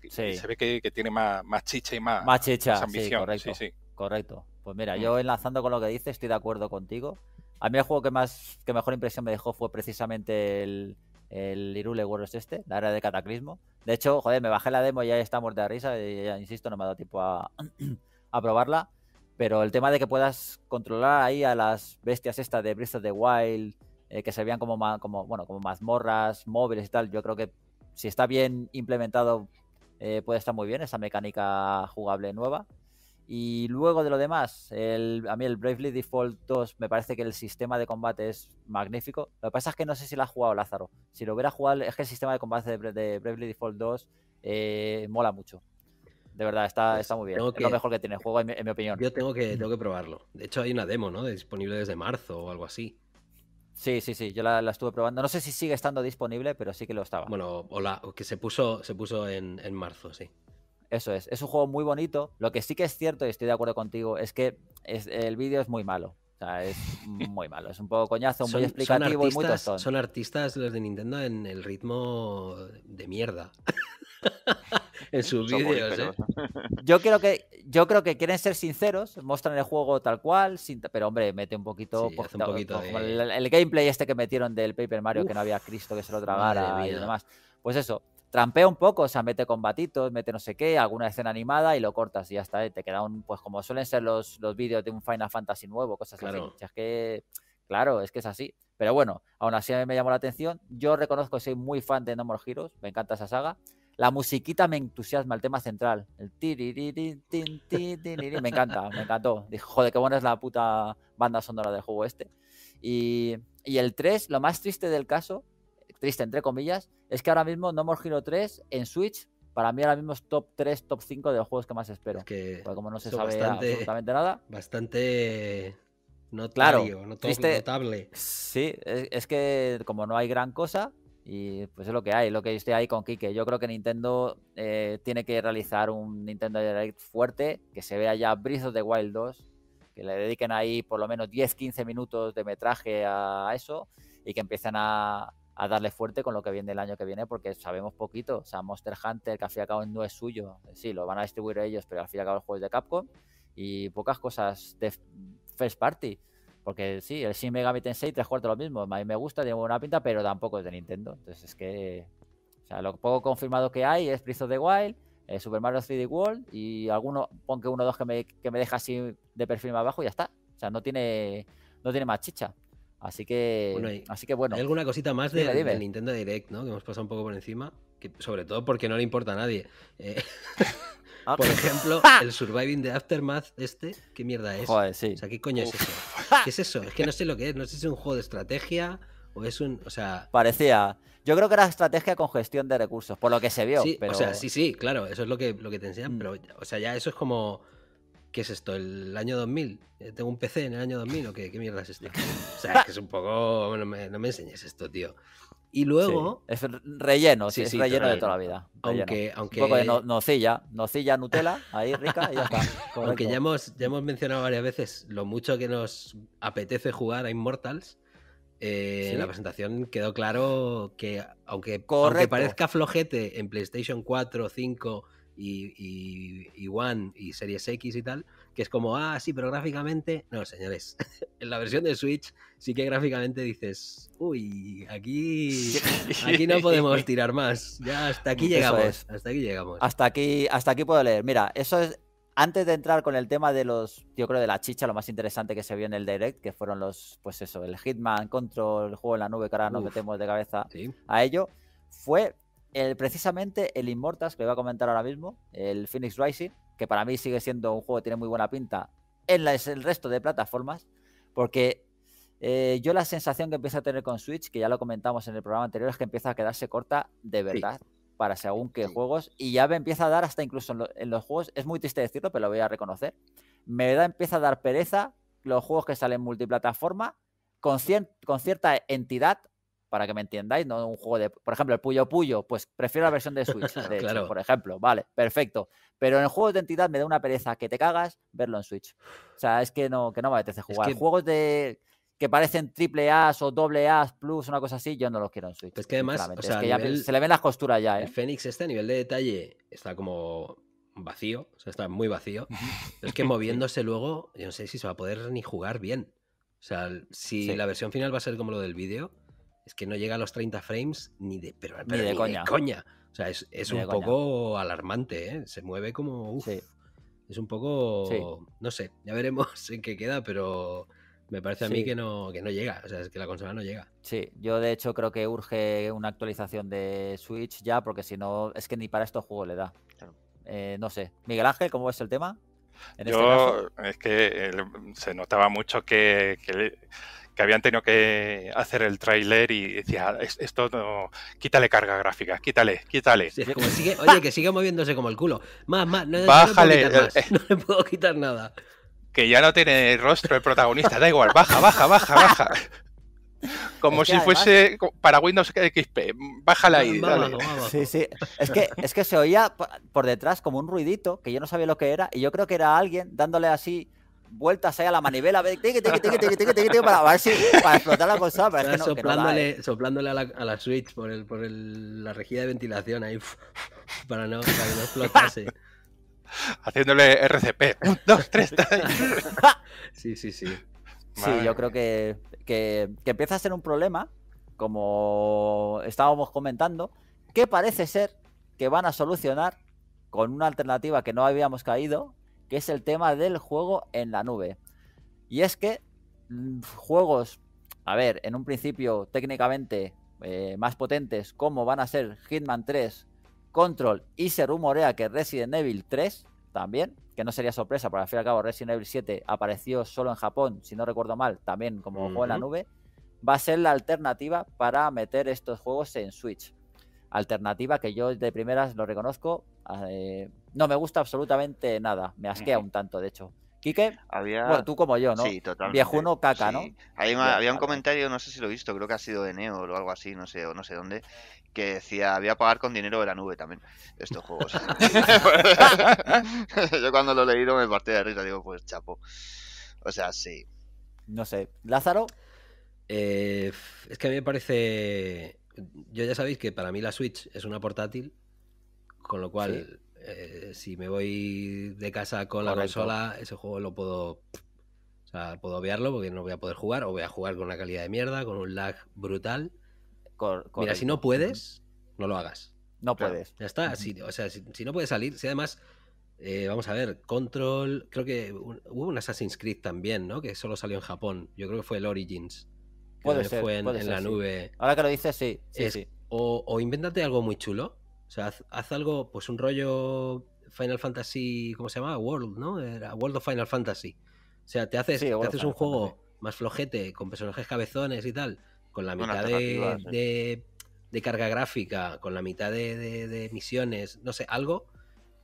Speaker 4: se ve que, tiene más, más, chicha y más, más, ambición. correcto, correcto. Pues mira, mm. yo
Speaker 1: enlazando con lo que dices, estoy de acuerdo contigo. A mí el juego que más que mejor impresión me dejó fue precisamente el, Irule Warriors este, la era de Cataclismo. De hecho, joder, me bajé la demo y ya estamos de risa. Y ya, insisto, no me ha dado tiempo a, a probarla. Pero el tema de que puedas controlar ahí a las bestias estas de Breath of the Wild, eh, que servían como, como, bueno, como mazmorras, móviles y tal, yo creo que si está bien implementado eh, puede estar muy bien esa mecánica jugable nueva. Y luego de lo demás, el, a mí el Bravely Default 2 me parece que el sistema de combate es magnífico. Lo que pasa es que no sé si lo ha jugado Lázaro. Si lo hubiera jugado, es que el sistema de combate de, Bravely Default 2 eh, mola mucho de verdad, está, pues está muy bien. es lo mejor que tiene el juego, en mi, opinión.
Speaker 3: Yo tengo que, que probarlo. De hecho, hay una demo, ¿no? Disponible desde marzo
Speaker 1: o algo así. Sí, sí, sí, yo la, estuve probando. No sé si sigue estando disponible, pero sí que lo estaba. Bueno, o la, que se puso, se puso en, marzo, sí. Eso es, es un juego muy bonito. Lo que sí que es cierto, y estoy de acuerdo contigo, es que es, el vídeo es muy malo. O sea, es muy malo, es un poco coñazo, muy explicativo y muy tostón. Son
Speaker 3: artistas los de Nintendo en el ritmo de mierda. en sus vídeos. ¿eh? Yo, creo
Speaker 1: que, yo creo que quieren ser sinceros, muestran el juego tal cual, sin, pero hombre, mete un poquito. el, gameplay este que metieron del Paper Mario, que no había Cristo que se lo tragara y demás. Pues eso, trampea un poco, o sea, mete combatitos, mete no sé qué, alguna escena animada y lo cortas y ya está. Te queda pues como suelen ser los, los vídeos de un Final Fantasy nuevo, cosas así. que, claro, es que es así. Pero bueno, aún así a mí me llamó la atención. Yo reconozco que soy muy fan de No More Heroes, me encanta esa saga. La musiquita me entusiasma, el tema central. El me encanta, me encantó. Dije, joder, qué buena es la puta banda sonora del juego este. Y, el 3, lo más triste del caso, triste entre comillas, es que ahora mismo No More Hero 3 en Switch, para mí ahora mismo es top 3, top 5 de los juegos que más espero.
Speaker 3: como no se sabe absolutamente nada. Bastante notario, claro, triste,
Speaker 1: notable. Sí, es que como no hay gran cosa, y pues es lo que hay, lo que estoy ahí con Kike. Yo creo que Nintendo eh, tiene que realizar un Nintendo Direct fuerte, que se vea ya Breath of the Wild 2, que le dediquen ahí por lo menos 10-15 minutos de metraje a eso y que empiecen a, a darle fuerte con lo que viene el año que viene, porque sabemos poquito. O sea, Monster Hunter, que al fin y al cabo no es suyo. Sí, lo van a distribuir ellos, pero al fin y al cabo el juego de Capcom. Y pocas cosas de first party. Porque sí, el Shin Megami Tensei, tres cuartos lo mismo. A mí me gusta, tiene buena pinta, pero tampoco es de Nintendo. Entonces es que. O sea, lo poco confirmado que hay es Priest of the Wild, eh, Super Mario 3D World y alguno, pon que uno o dos que me, deja así de perfil más abajo y ya está. O sea, no tiene, no tiene más
Speaker 3: chicha. Así que, bueno, así que bueno. alguna cosita más de, Nintendo Direct, ¿no? Que hemos pasado un poco por encima. sobre todo porque no le importa a nadie. Eh, Ah, por ejemplo, el Surviving the Aftermath, este, ¿qué mierda es? O sea, ¿qué coño es eso? ¿Qué es eso? Es que no sé lo que es. No sé si es un juego de estrategia o es un. O sea. Parecía. Yo creo que era estrategia con
Speaker 1: gestión de recursos, por lo que se vio. Sí, O sea, sí,
Speaker 3: sí, claro, eso es lo que, lo que te enseñan, mm. pero, o sea, ya eso es como. ¿Qué es esto? ¿El año 2000? Eh, ¿Tengo un PC en el año 2000 o qué, qué mierda es esto? o sea, es que es un poco. no me enseñes esto, tío. Y luego. Es relleno, sí, sí, es relleno, de toda la vida. Aunque, aunque... Un poco de nocilla, nocilla, Nutella, ahí rica
Speaker 1: y ya está. Aunque ya
Speaker 3: hemos, mencionado varias veces lo mucho que nos apetece jugar a Immortals. en eh, la presentación quedó claro que, aunque, parezca flojete en PlayStation 4, 5 y, y, y One y Series X y tal, que es como, ah, sí, pero gráficamente. No, señores, en la versión de Switch sí que gráficamente dices, uy, aquí, aquí no podemos tirar más. Ya hasta aquí llegamos. Hasta aquí llegamos. Hasta aquí, hasta aquí puedo leer. Mira, eso es.
Speaker 1: Antes de entrar con el tema de los, yo creo de la chicha, lo más interesante que se vio en el direct, que fueron los, pues eso, el Hitman, Control, el juego en la nube, que ahora nos metemos de cabeza a ello, fue el, precisamente el Immortals, que voy a comentar ahora mismo, el Phoenix Rising, que para mí sigue siendo un juego que tiene muy buena pinta en el resto de plataformas, porque eh, yo la sensación que empiezo a tener con Switch, que ya lo comentamos en el programa anterior, es que empieza a quedarse corta de verdad para según qué juegos y ya me empieza a dar hasta incluso en, los juegos, es muy triste decirlo, pero lo voy a reconocer, me da, empieza a dar pereza los juegos que salen multiplataforma con, con cierta entidad para que me entiendáis no un juego de, por ejemplo, el Puyo Puyo, pues prefiero la versión de Switch, de por ejemplo, vale, perfecto. Pero en el juego de entidad me da una pereza que te cagas verlo en Switch. O sea, es que no, que no me apetece jugar. Juegos de que parecen triple A o doble A plus, una cosa así, yo no los quiero en Switch. es pues que además, se le
Speaker 3: ven las costuras ya. ¿eh? El Fénix este a nivel de detalle está como vacío, o sea, está muy vacío. es que moviéndose luego, yo no sé si se va a poder ni jugar bien. O sea, si la versión final va a ser como lo del vídeo, es que no llega a los 30 frames ni de, pero, coña. O sea, es, un poco alarmante, ¿eh? Se mueve como... Es un poco... No sé, ya veremos en qué queda, pero me parece a mí que no, no llega. O sea, es que la consola no llega.
Speaker 1: Sí, yo de hecho creo que urge una actualización de Switch ya, porque si no, es que ni para estos juegos le da. Eh, no sé. Miguel Ángel, ¿cómo ves el tema?
Speaker 4: Este yo, es que eh, se notaba mucho que que habían tenido que hacer el tráiler y decía, esto quítale carga gráfica, quítale, quítale.
Speaker 3: oye, que sigue moviéndose como el culo. Más, más, no, bájale, no, le puedo quitar nada.
Speaker 4: Que ya no tiene rostro el protagonista, da igual, baja, baja, baja, baja. Como si fuese para Windows XP. Bájala ahí.
Speaker 1: Es que, es que se oía por detrás como un ruidito que yo no sabía lo que era y yo creo que era alguien dándole así vueltas ahí a la manivela, para, si, para explotar la cosa Pero que no, soplándole,
Speaker 3: eh. soplándole a, la, Switch por, el, por el, la rejilla de ventilación ahí, para, no, para que no explotase. Haciéndole RCP. Un, dos, tres.
Speaker 4: sí, sí, sí. Sí, yo creo
Speaker 3: que,
Speaker 1: que, que empieza a ser un problema, como estábamos comentando, que parece ser que van a solucionar con una alternativa que no habíamos caído, que es el tema del juego en la nube. Y es que mm, juegos, a ver, en un principio técnicamente eh, más potentes, como van a ser Hitman 3, Control y se rumorea que Resident Evil 3 también, que no sería sorpresa, porque al fin y al cabo Resident Evil 7 apareció solo en Japón, si no recuerdo mal, también como juego en la nube, va a ser la alternativa para meter estos juegos en Switch. Alternativa que yo de primeras lo reconozco, eh, no me gusta absolutamente nada. Me asquea un tanto, de hecho. Quique, tú como yo, ¿no? Sí, totalmente. Viejuno caca, ¿no?
Speaker 2: había un comentario, no sé si lo he visto, creo que ha sido de Neo o algo así, no sé, o no sé dónde, que decía, había a pagar con dinero de la nube también estos juegos. yo cuando lo he leído me partí de risa, digo, pues chapo. O sea, sí.
Speaker 3: No sé. ¿Lázaro? Eh, es que a mí me parece... Yo ya sabéis que para mí la Switch es una portátil, con lo cual... Eh, si me voy de casa con la consola, ese juego lo puedo. O sea, puedo obviarlo porque no voy a poder jugar, o voy a jugar con una calidad de mierda, con un lag brutal. Mira, si no puedes, no lo hagas. No puedes. Ya está. Si, o sea, si, no puedes salir, si además. Eh, vamos a ver, Control. Creo que hubo un Assassin's Creed también, ¿no? Que solo salió en Japón. Yo creo que fue el Origins. puede ser, fue en, la nube. Ahora que lo dices, sí. O, o invéntate algo muy chulo o sea, haz, algo, pues un rollo Final Fantasy, ¿cómo se llama? World, ¿no? Era World of Final Fantasy. O sea, te haces, haces un juego más flojete, con personajes cabezones y tal, con la mitad de, de, carga gráfica, con la mitad de, de, misiones, no sé, algo.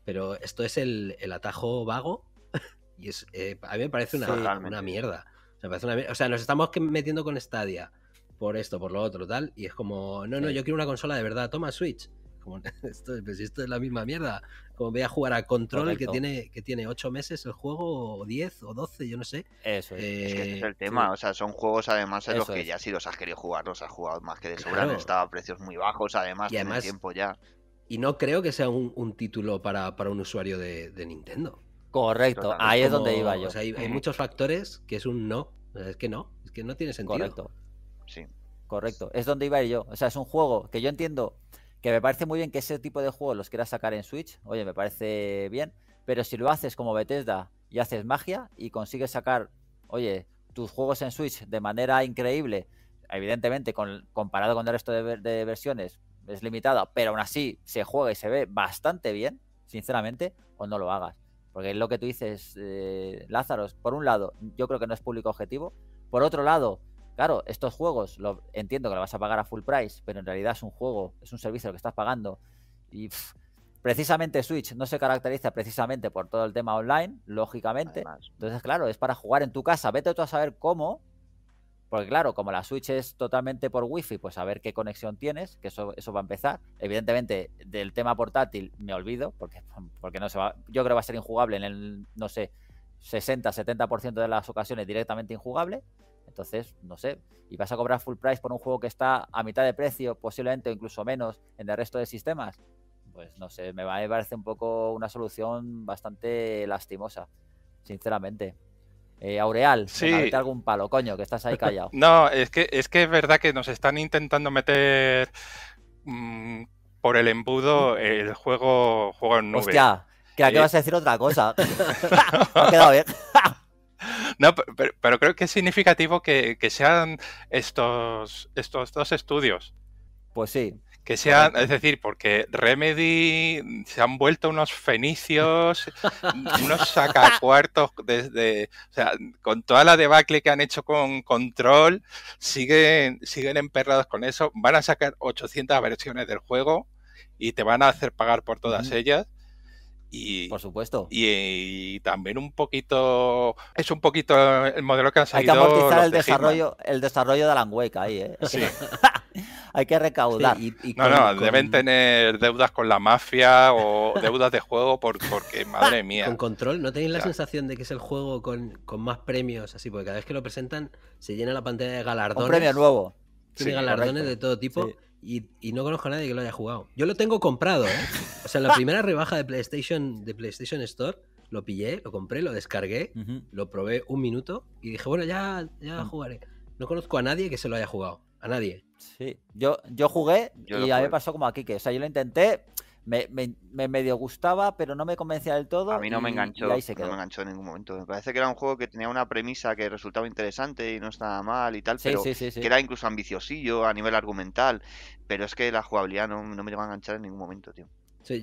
Speaker 3: Pero esto es el, atajo vago y es, eh, a mí me parece una, mierda. O sea, o sea, nos estamos metiendo con Stadia por esto, por lo otro, tal. Y es como, no, no, yo quiero una consola de verdad, toma Switch. esto, pues, esto es la misma mierda, como voy a jugar a Control que tiene, que tiene 8 meses el juego, o 10 o 12, yo no sé.
Speaker 2: Eso es. el eh, tema, o sea, son juegos además en los que ya si los has querido jugar, los has jugado más que de sobra, estaba a precios muy bajos, además, y tiempo ya.
Speaker 3: Y no creo que sea un, título para, para, un usuario de, Nintendo. Correcto, ahí es donde iba yo. hay, muchos factores que es un no, es que no, es que no tiene
Speaker 1: sentido. Correcto. Sí. Correcto, es donde iba yo. O sea, es un juego que yo entiendo que me parece muy bien que ese tipo de juegos los quieras sacar en Switch, oye, me parece bien, pero si lo haces como Bethesda y haces magia y consigues sacar, oye, tus juegos en Switch de manera increíble, evidentemente con, comparado con el resto de, versiones es limitada, pero aún así se juega y se ve bastante bien, sinceramente, o pues no lo hagas. Porque es lo que tú dices, eh, Lázaro, por un lado, yo creo que no es público objetivo. Por otro lado, Claro, estos juegos, lo, entiendo que lo vas a pagar a full price, pero en realidad es un juego, es un servicio que estás pagando. Y precisamente Switch no se caracteriza precisamente por todo el tema online, lógicamente. Entonces, claro, es para jugar en tu casa. Vete tú a saber cómo. Porque claro, como la Switch es totalmente por Wi-Fi, pues a ver qué conexión tienes, que eso, eso va a empezar. Evidentemente, del tema portátil me olvido, porque, porque no se va, yo creo que va a ser injugable en el, no sé, 60, 70% de las ocasiones directamente injugable. Entonces, no sé, y vas a cobrar full price por un juego que está a mitad de precio, posiblemente o incluso menos, en el resto de sistemas. Pues no sé, me, parece un poco una solución bastante lastimosa, sinceramente. Eh, Aureal, sí. algún palo, coño, que estás ahí callado.
Speaker 4: no, es que, es que es verdad que nos están intentando meter mm, por el embudo el juego, juego en nube. Hostia, que eh. vas a decir
Speaker 1: otra cosa. ha quedado bien.
Speaker 4: No, pero, creo que es significativo que, sean estos, estos dos estudios. Pues sí. Que sean, es decir, porque Remedy se han vuelto unos fenicios, unos sacacuartos desde, o sea, con toda la debacle que han hecho con Control, siguen, siguen emperrados con eso, van a sacar 800 versiones del juego y te van a hacer pagar por todas ellas y, Por supuesto. Y, también un poquito. Es un poquito el modelo que han salido Hay que amortizar el desarrollo,
Speaker 1: el desarrollo de Alan Wake ahí, ¿eh? Hay que recaudar. no, no, deben
Speaker 4: tener deudas con la mafia o deudas de juego porque, madre mía. Con control,
Speaker 3: ¿no tenéis la sensación de que es el juego con, más premios? Así, porque cada vez que lo presentan se llena la pantalla de galardones. Un premio nuevo. Tiene sí, galardones de todo tipo. Y, no conozco a nadie que lo haya jugado. Yo lo tengo comprado, ¿eh? O sea, la primera rebaja de PlayStation, de PlayStation Store, lo pillé, lo compré, lo descargué, lo probé un minuto y dije, bueno, ya, ya mm. jugaré. No conozco a nadie que se lo haya jugado. A nadie. Sí, yo, yo jugué y a mí me pasó como aquí que. O sea, yo
Speaker 1: lo intenté, me, medio gustaba, pero no me convencía del todo. A mí no me enganchó. en
Speaker 2: ningún momento. Me parece que era un juego que tenía una premisa que resultaba interesante y no estaba mal y tal, pero que era incluso ambiciosillo a nivel argumental. Pero es que la jugabilidad no, no me iba a enganchar
Speaker 3: en ningún momento, tío.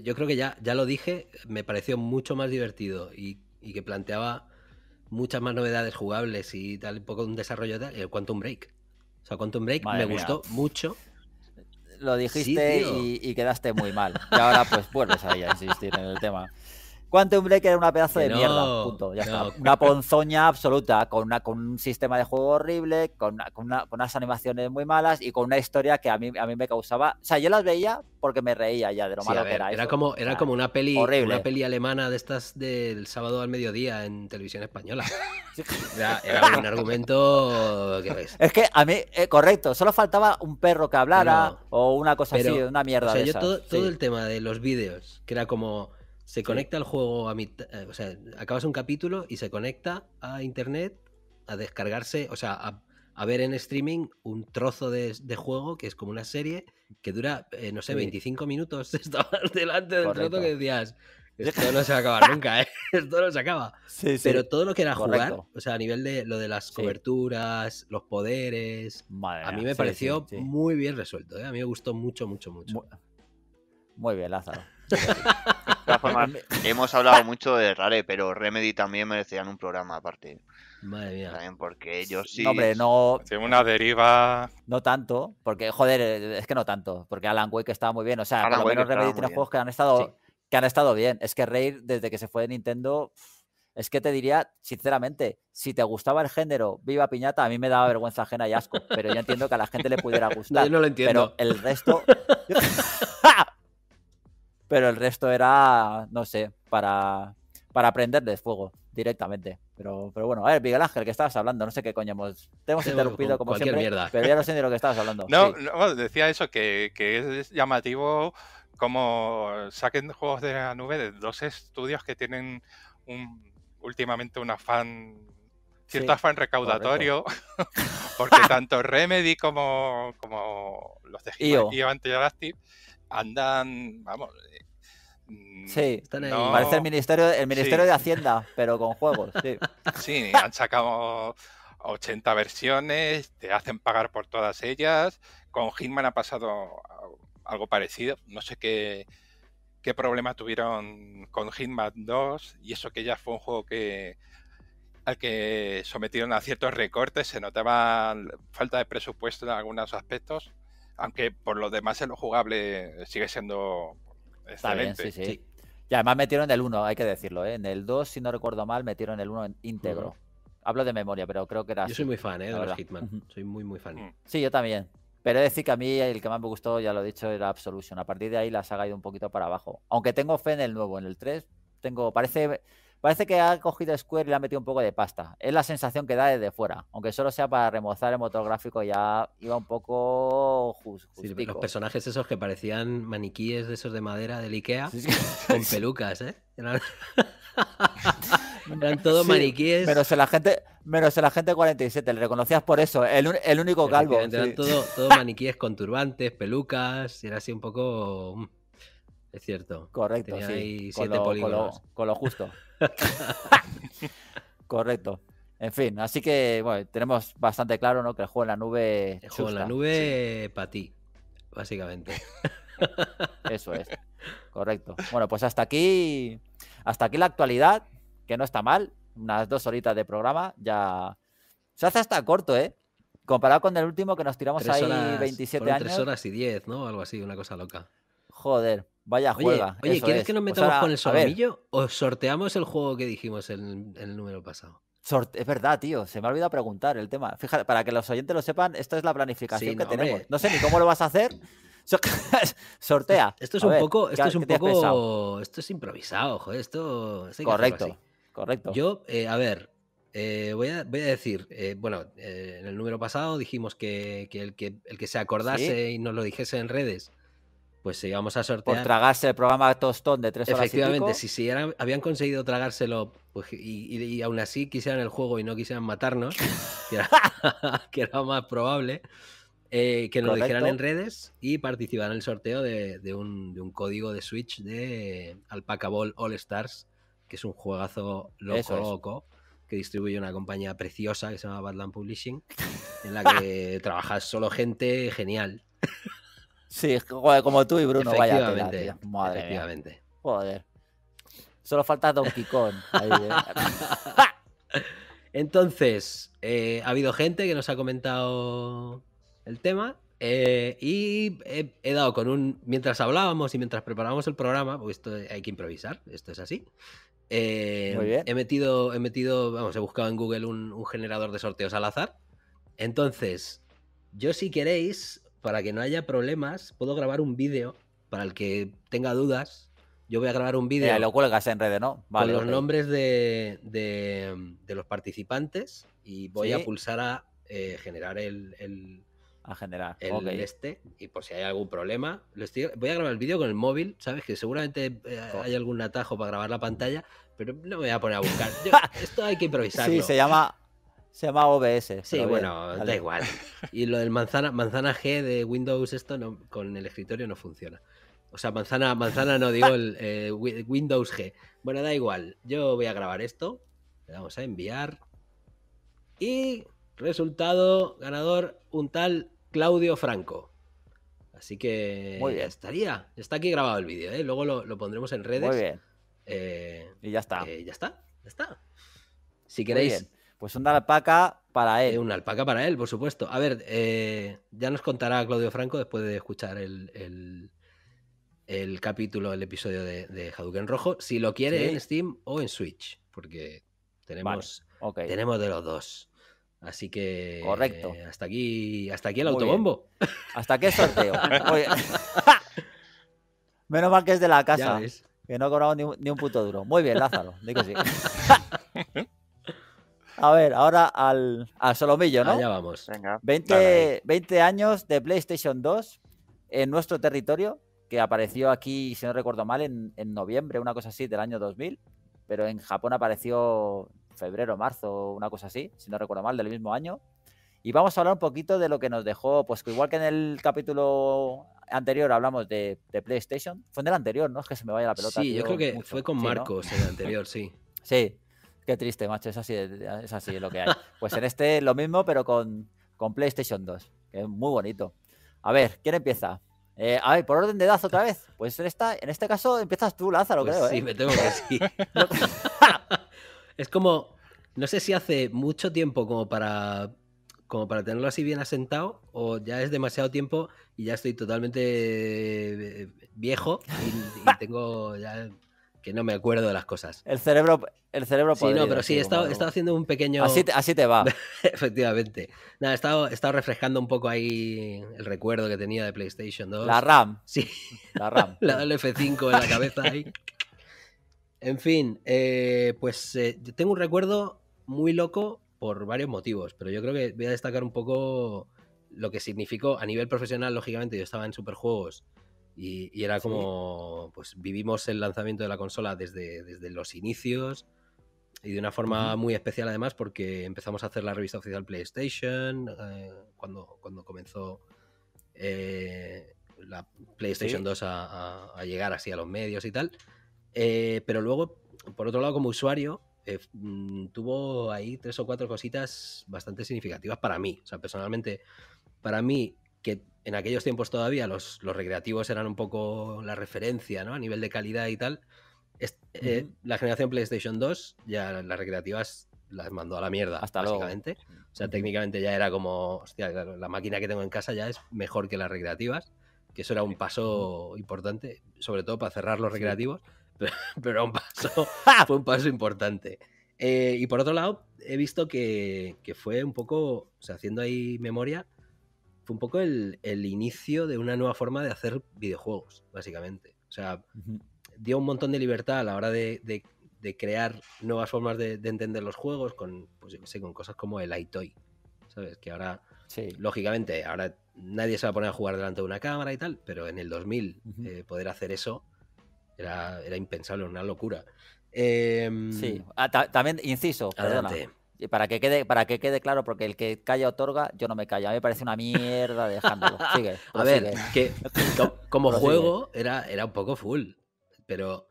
Speaker 3: yo creo que ya, ya lo dije, me pareció mucho más divertido y, que planteaba muchas más novedades jugables y tal, un poco un desarrollo de Quantum Break. O sea, Quantum Break me gustó mucho lo dijiste y, y, quedaste
Speaker 1: muy mal. Y ahora pues vuelves ahí a insistir en el tema. Quantum Break era una pedazo de mierda, punto, Una ponzoña absoluta, con, un sistema de juego horrible, con, unas animaciones muy malas y con una historia que a mí, a mí me causaba... O sea, yo las veía porque me reía ya de lo malo que era. Era, Como,
Speaker 3: era como una peli, una peli alemana de estas del sábado al mediodía en televisión española. Era, un argumento... ¿qué ves. Es que a mí, eh, correcto, solo faltaba un perro que hablara o una cosa así, una mierda. O sea, yo todo, el tema de los vídeos, que era como se conecta al juego a mi eh, O sea, acabas un capítulo y se conecta a internet a descargarse, o sea, a, ver en streaming un trozo de, juego que es como una serie que dura, eh, no sé, 25 minutos. Estabas delante del trozo que decías. Esto no se va a acabar nunca, eh, Esto no se acaba. Pero todo lo que era jugar, o sea, a nivel de lo de las coberturas, los poderes, a mí me pareció muy bien resuelto, A mí me gustó mucho, mucho, mucho. Muy, muy bien, Lázaro. formas, hemos hablado
Speaker 2: mucho de Rare, pero Remedy también merecían un programa aparte. Madre mía. porque ellos sí. No, hombre, no. una
Speaker 4: deriva.
Speaker 1: No tanto, porque, joder, es que no tanto. Porque Alan Wake estaba muy bien. O sea,
Speaker 4: menos Remedy tiene juegos
Speaker 1: que han estado. Que han estado bien. Es que Rare, desde que se fue de Nintendo, es que te diría, sinceramente, si te gustaba el género Viva Piñata, a mí me daba vergüenza ajena y asco. Pero yo entiendo que a la gente le pudiera gustar. yo Pero el resto. pero el resto era, no sé, para, para de fuego directamente. Pero, pero bueno, a ver, Miguel Ángel, que estabas hablando, no sé qué coño hemos. Te hemos interrumpido como siempre, pero ya no sé de lo que estabas hablando.
Speaker 4: No, decía eso, que, que es llamativo como saquen juegos de la nube de dos estudios que tienen un, últimamente un afán, cierto afán recaudatorio, porque tanto Remedy como, como los de Iván e y e andan, vamos, Mm, sí, Parece el Ministerio, el ministerio de
Speaker 1: Hacienda, pero con juegos.
Speaker 4: Sí, sí han sacado 80 versiones, te hacen pagar por todas ellas. Con Hitman ha pasado algo parecido. No sé qué, qué problema tuvieron con Hitman 2 y eso que ya fue un juego que al que sometieron a ciertos recortes, se notaba falta de presupuesto en algunos aspectos, aunque por lo demás en lo jugable sigue siendo Está bien, sí, sí,
Speaker 1: Y además metieron el 1, hay que decirlo. ¿eh? En el 2, si no recuerdo mal, metieron el 1 íntegro. Hablo de memoria, pero creo que era. Yo soy muy fan ¿eh? de los Hitman.
Speaker 3: Soy muy, muy fan. Mm.
Speaker 1: Sí, yo también. Pero he decir que a mí el que más me gustó, ya lo he dicho, era Absolution. A partir de ahí la saga ha ido un poquito para abajo. Aunque tengo fe en el nuevo, en el 3. Tengo, parece, Parece que ha cogido Square y le ha metido un poco de pasta. Es la sensación que da desde fuera. Aunque solo sea para remozar el motor gráfico,
Speaker 3: ya iba un poco justo. Los personajes esos que parecían maniquíes de esos de madera del Ikea con pelucas, ¿eh? Eran, todos maniquíes. Menos la gente, menos la gente 47, le reconocías por eso, el,
Speaker 1: único calvo. Eran todos
Speaker 3: maniquíes con turbantes, pelucas, era así un poco. Mm, es cierto. Correcto. Tenía con lo justo.
Speaker 1: Correcto. En fin, así que tenemos bastante claro ¿no? que el juego en la nube. El juego en la
Speaker 3: nube para ti,
Speaker 1: básicamente. Eso es. Correcto. Bueno, pues hasta aquí. Hasta aquí la actualidad, que no está mal. Unas dos horitas de programa. Ya. Se hace hasta corto, ¿eh? Comparado con el último que nos tiramos ahí 27 años. 3 horas
Speaker 3: y 10, ¿no? Algo así, una cosa loca. Joder. Vaya juega. Oye, ¿quieres que nos pues metamos con el solomillo o sorteamos el juego que dijimos
Speaker 1: en, el número pasado? es verdad, tío. Se me ha olvidado preguntar el tema. Fíjate, para que los oyentes lo sepan, esta es la planificación que tenemos. No sé ni cómo lo vas a hacer. Sortea. Esto es un poco, esto es un esto
Speaker 3: es improvisado, joder. Esto, correcto, correcto. Yo, eh, a ver, eh, voy, a, decir, eh, bueno, en el número pasado dijimos que, el que, se acordase y nos lo dijese en redes pues si íbamos a sortear. Por tragarse el programa Tostón de tres horas. Efectivamente, si, si eran, habían conseguido tragárselo pues, y, y, aún así quisieran el juego y no quisieran matarnos, que, era, más probable, eh, que nos dijeran en redes y participaran en el sorteo de, de, un, de, un, código de Switch de Alpaca Ball All Stars, que es un juegazo loco, loco. que distribuye una compañía preciosa que se llama Badland Publishing, en la que trabaja solo gente genial. Sí, como tú y Bruno, vaya Madre efectivamente. Joder. Solo falta Don Kong. ¿eh? Entonces, eh, ha habido gente que nos ha comentado el tema. Eh, y he, dado con un. Mientras hablábamos y mientras preparábamos el programa, porque esto hay que improvisar, esto es así. Muy bien. He metido, he metido, vamos, he buscado en Google un generador de sorteos al azar. Entonces, yo si queréis, para que no haya problemas, puedo grabar un vídeo para el que tenga dudas. Yo voy a grabar un vídeo. Ya, lo cuelgas en redes, ¿no? Vale, con los nombres de, de, los participantes y voy a pulsar a eh, generar el, A generar. El este. Y por si hay algún problema, voy a grabar el vídeo con el móvil, ¿sabes? Que seguramente eh, hay algún atajo para grabar la pantalla, pero no me voy a poner a buscar. esto hay que improvisar. sí, se llama se llama OBS. Sí, bueno, da igual. Y lo del manzana, manzana G de Windows, esto no, con el escritorio no funciona. O sea, manzana, manzana no digo el eh, Windows G. Bueno, da igual. Yo voy a grabar esto. Le vamos a enviar. Y resultado ganador, un tal Claudio Franco. Así que Muy estaría. Está aquí grabado el vídeo, ¿eh? Luego lo, pondremos en redes. Muy bien. Eh, y ya está. Eh, ya está, ya está. Si queréis pues una alpaca para él. Eh, una alpaca para él, por supuesto. A ver, eh, ya nos contará Claudio Franco después de escuchar el, capítulo, el episodio de, de, Hadouken Rojo, si lo quiere en Steam o en Switch, porque tenemos, tenemos de los dos. Así que. Correcto. Eh, hasta aquí. Hasta aquí el autobombo. Hasta aquí el sorteo.
Speaker 1: Menos mal que es de la casa. Que no he cobrado ni, ni un, puto duro. Muy bien, Lázaro. Digo sí. A ver, ahora al, al solomillo, ¿no? Allá vamos. Venga. 20, años de PlayStation 2 en nuestro territorio, que apareció aquí, si no recuerdo mal, en, noviembre, una cosa así, del año 2000, pero en Japón apareció febrero, marzo, una cosa así, si no recuerdo mal, del mismo año. Y vamos a hablar un poquito de lo que nos dejó, pues igual que en el capítulo anterior hablamos de, PlayStation, fue en el anterior, ¿no? Es que se me vaya la pelota. Sí, yo creo que fue con Marcos en el anterior,
Speaker 3: sí. Sí,
Speaker 1: Qué triste, macho, es así, es así lo que hay. Pues en este lo mismo, pero con, con PlayStation 2, que es muy bonito. A ver, ¿quién empieza? Eh, a ver, por orden de edad otra vez. Pues en, esta, en este caso empiezas tú, Lázaro, pues creo. Sí, ¿eh? me tengo que
Speaker 3: sí. es como, no sé si hace mucho tiempo como para, como para tenerlo así bien asentado o ya es demasiado tiempo y ya estoy totalmente eh, viejo y, y tengo ya que no me acuerdo de las cosas. El cerebro, el cerebro Sí, no, pero sí, he estado, haciendo un pequeño. Así te, va. Efectivamente. Nada, he estado, refrescando un poco ahí el recuerdo que tenía de PlayStation 2. La RAM. Sí. La RAM. la F5 en la cabeza ahí. En fin, eh, pues eh, tengo un recuerdo muy loco por varios motivos, pero yo creo que voy a destacar un poco lo que significó a nivel profesional, lógicamente, yo estaba en Superjuegos y, era como, pues vivimos el lanzamiento de la consola desde, desde los inicios y de una forma muy especial además porque empezamos a hacer la revista oficial PlayStation eh, cuando, cuando comenzó eh, la PlayStation 2 a, llegar así a los medios y tal. Eh, pero luego, por otro lado, como usuario, mm, tuvo ahí tres o cuatro cositas bastante significativas para mí. O sea, personalmente, para mí, que en aquellos tiempos todavía los, los, recreativos eran un poco la referencia, ¿no? A nivel de calidad y tal. Eh, la generación PlayStation 2, ya las recreativas las mandó a la mierda, Hasta básicamente. O sea, técnicamente ya era como, hostia, la, máquina que tengo en casa ya es mejor que las recreativas, que eso era un paso importante, sobre todo para cerrar los recreativos, pero, pero un paso, fue un paso importante. Eh, y por otro lado, he visto que, que fue un poco, o sea, haciendo ahí memoria, un poco el, inicio de una nueva forma de hacer videojuegos, básicamente. O sea, dio un montón de libertad a la hora de, crear nuevas formas de, entender los juegos con, pues, con cosas como el iToy, ¿sabes? Que ahora, lógicamente, ahora nadie se va a poner a jugar delante de una cámara y tal, pero en el 2000 eh, poder hacer eso era, era impensable, una locura. Em, sí, ah, también,
Speaker 1: inciso, adelante. Y para que quede, para que quede claro, porque el que calla otorga, yo no me callo. A mí me parece
Speaker 3: una mierda dejándolo. a ver, como juego era, era un poco full, pero,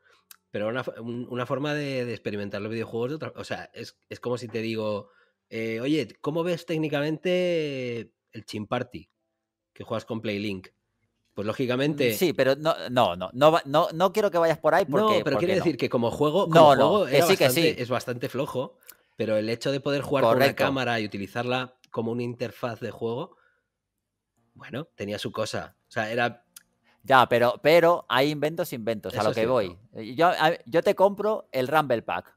Speaker 3: pero una, forma de, experimentar los videojuegos de otra, O sea, es, como si te digo, eh, oye, ¿cómo ves técnicamente el Chimparty que juegas con Playlink? Pues lógicamente. Mm, sí, pero no, no, no, no, no, quiero que vayas por ahí porque. No, pero quiere decir que como juego, no, es bastante flojo. Pero el hecho de poder jugar con la cámara y utilizarla como una interfaz de juego, bueno, tenía su cosa. O sea, era. Ya, pero, pero hay
Speaker 1: inventos, inventos, a lo que voy. Yo, yo te compro el Rumble Pack.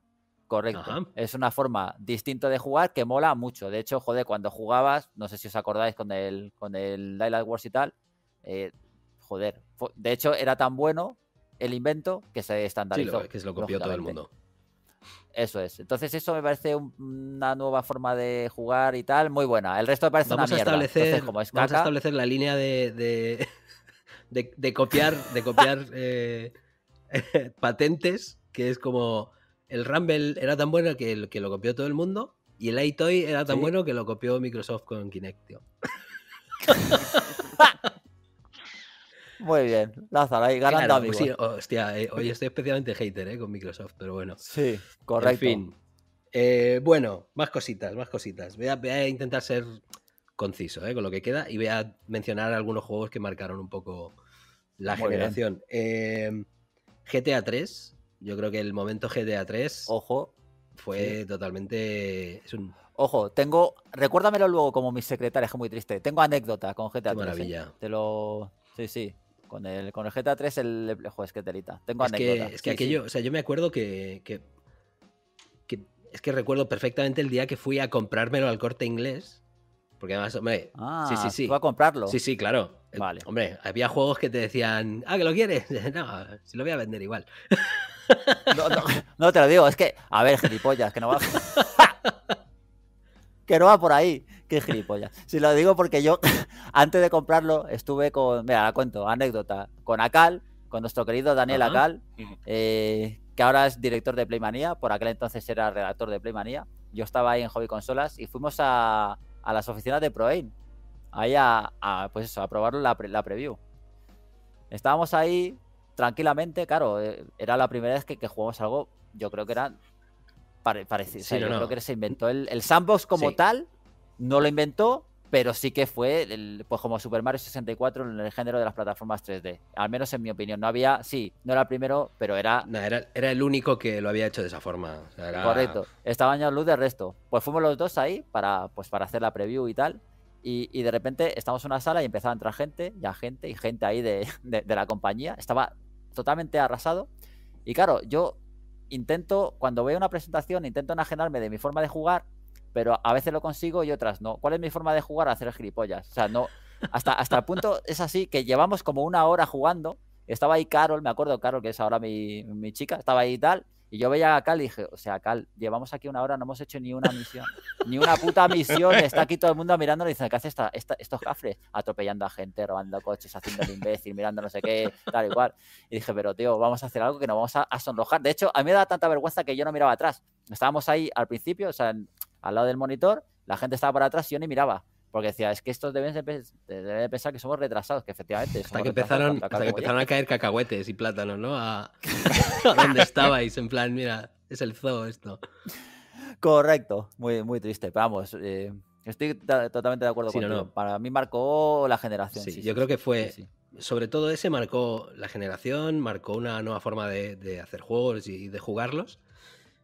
Speaker 1: Correcto. Es una forma distinta de jugar que mola mucho. De hecho, joder, cuando jugabas, no sé si os acordáis con el, con el Daylight Wars y tal, eh, joder. De hecho, era tan bueno el invento que se estandarizó. que se lo copió todo el mundo. Eso es. Entonces eso me parece una nueva forma de jugar y tal, muy buena. El resto me parece una mierda. Establecer, vamos a establecer
Speaker 3: la línea de, de, copiar, de copiar eh, patentes, que es como el Rumble era tan bueno que, que lo copió todo el mundo y el iToy era tan bueno que lo copió Microsoft con Kinect, muy bien, Lázaro, ahí ganando hostia, eh, hoy estoy especialmente hater eh, con Microsoft, pero bueno. Sí, correcto. Eh, bueno, más cositas, más cositas. Voy a, intentar ser conciso con lo que queda y voy a mencionar algunos juegos que marcaron un poco
Speaker 4: la generación.
Speaker 3: Em, GTA 3, yo creo que el momento GTA 3 Ojo. fue totalmente... un... Ojo, tengo... Recuérdamelo luego como mis secretarias, que es muy triste.
Speaker 1: Tengo anécdota con GTA 3. Maravilla. Te lo... Sí, sí. Con el, con el GTA 3, el,
Speaker 3: juego es que telita. Tengo es Que, es que aquello, o sea, yo me acuerdo que, Es que recuerdo perfectamente el día que fui a comprármelo al corte inglés. Porque además, hombre. sí, ah, sí, sí. a
Speaker 1: comprarlo. Sí, sí,
Speaker 3: claro. Vale. Hombre, había juegos que te decían, ah, que lo quieres. no, si lo voy a vender igual.
Speaker 1: No, no, te lo digo, es que, a ver, gilipollas, que no va. que no va por ahí. Qué gilipollas. Si lo digo porque yo, antes de comprarlo, estuve con. Mira, la cuento, anécdota. Con Acal, con nuestro querido Daniel Akal eh, que ahora es director de Playmanía. Por aquel entonces era redactor de Playmanía. Yo estaba ahí en Hobby Consolas y fuimos a, las oficinas de ProAin. Ahí a, pues eso, a probar la, preview. Estábamos ahí tranquilamente, claro, eh, era la primera vez que, que jugamos algo, yo creo que eran Pare, creo que se inventó el, el sandbox como tal, no lo inventó, pero sí que fue el, pues como Super Mario 64 en el género de las plataformas 3D. Al menos en mi opinión. No había, sí, no era el primero, pero era. era, el único que lo había hecho de esa forma. Correcto. Estaba años luz del resto. Pues fuimos los dos ahí para, pues para hacer la preview y tal. Y, de repente estamos en una sala y empezaba a entrar gente, ya gente, y gente ahí de, de la compañía. Estaba totalmente arrasado. Y claro, yo intento, cuando veo una presentación, intento enajenarme de mi forma de jugar, pero a veces lo consigo y otras no. ¿Cuál es mi forma de jugar? Hacer gilipollas. O sea, no. Hasta, hasta el punto es así que llevamos como una hora jugando. Estaba ahí Carol, me acuerdo, Carol, que es ahora mi, mi chica, estaba ahí y tal. Y yo veía a Cal y dije, o sea, Cal, llevamos aquí una hora, no hemos hecho ni una misión, ni una puta misión. Está aquí todo el mundo mirando y dice, ¿qué hace esta, estos cafres? Atropellando a gente, robando coches, haciendo el imbécil, mirando no sé qué, tal y cual. Y dije, pero tío, vamos a hacer algo que nos vamos a, sonrojar. De hecho, a mí me da tanta vergüenza que yo no miraba atrás. Estábamos ahí al principio, o sea, al lado del monitor, la gente estaba para atrás y yo ni miraba porque decía, es que estos deben de, pensar que somos retrasados, que efectivamente. Hasta que empezaron, hasta que empezaron a
Speaker 3: caer cacahuetes y plátanos, ¿no? A, dónde donde estabais, en plan, mira, es el zoo esto.
Speaker 1: Correcto, muy, muy triste, pero vamos. Eh, estoy totalmente de acuerdo contigo. Para mí
Speaker 3: marcó la generación. Sí, yo creo que fue, sobre todo ese marcó la generación, marcó una nueva forma de, hacer juegos y de jugarlos,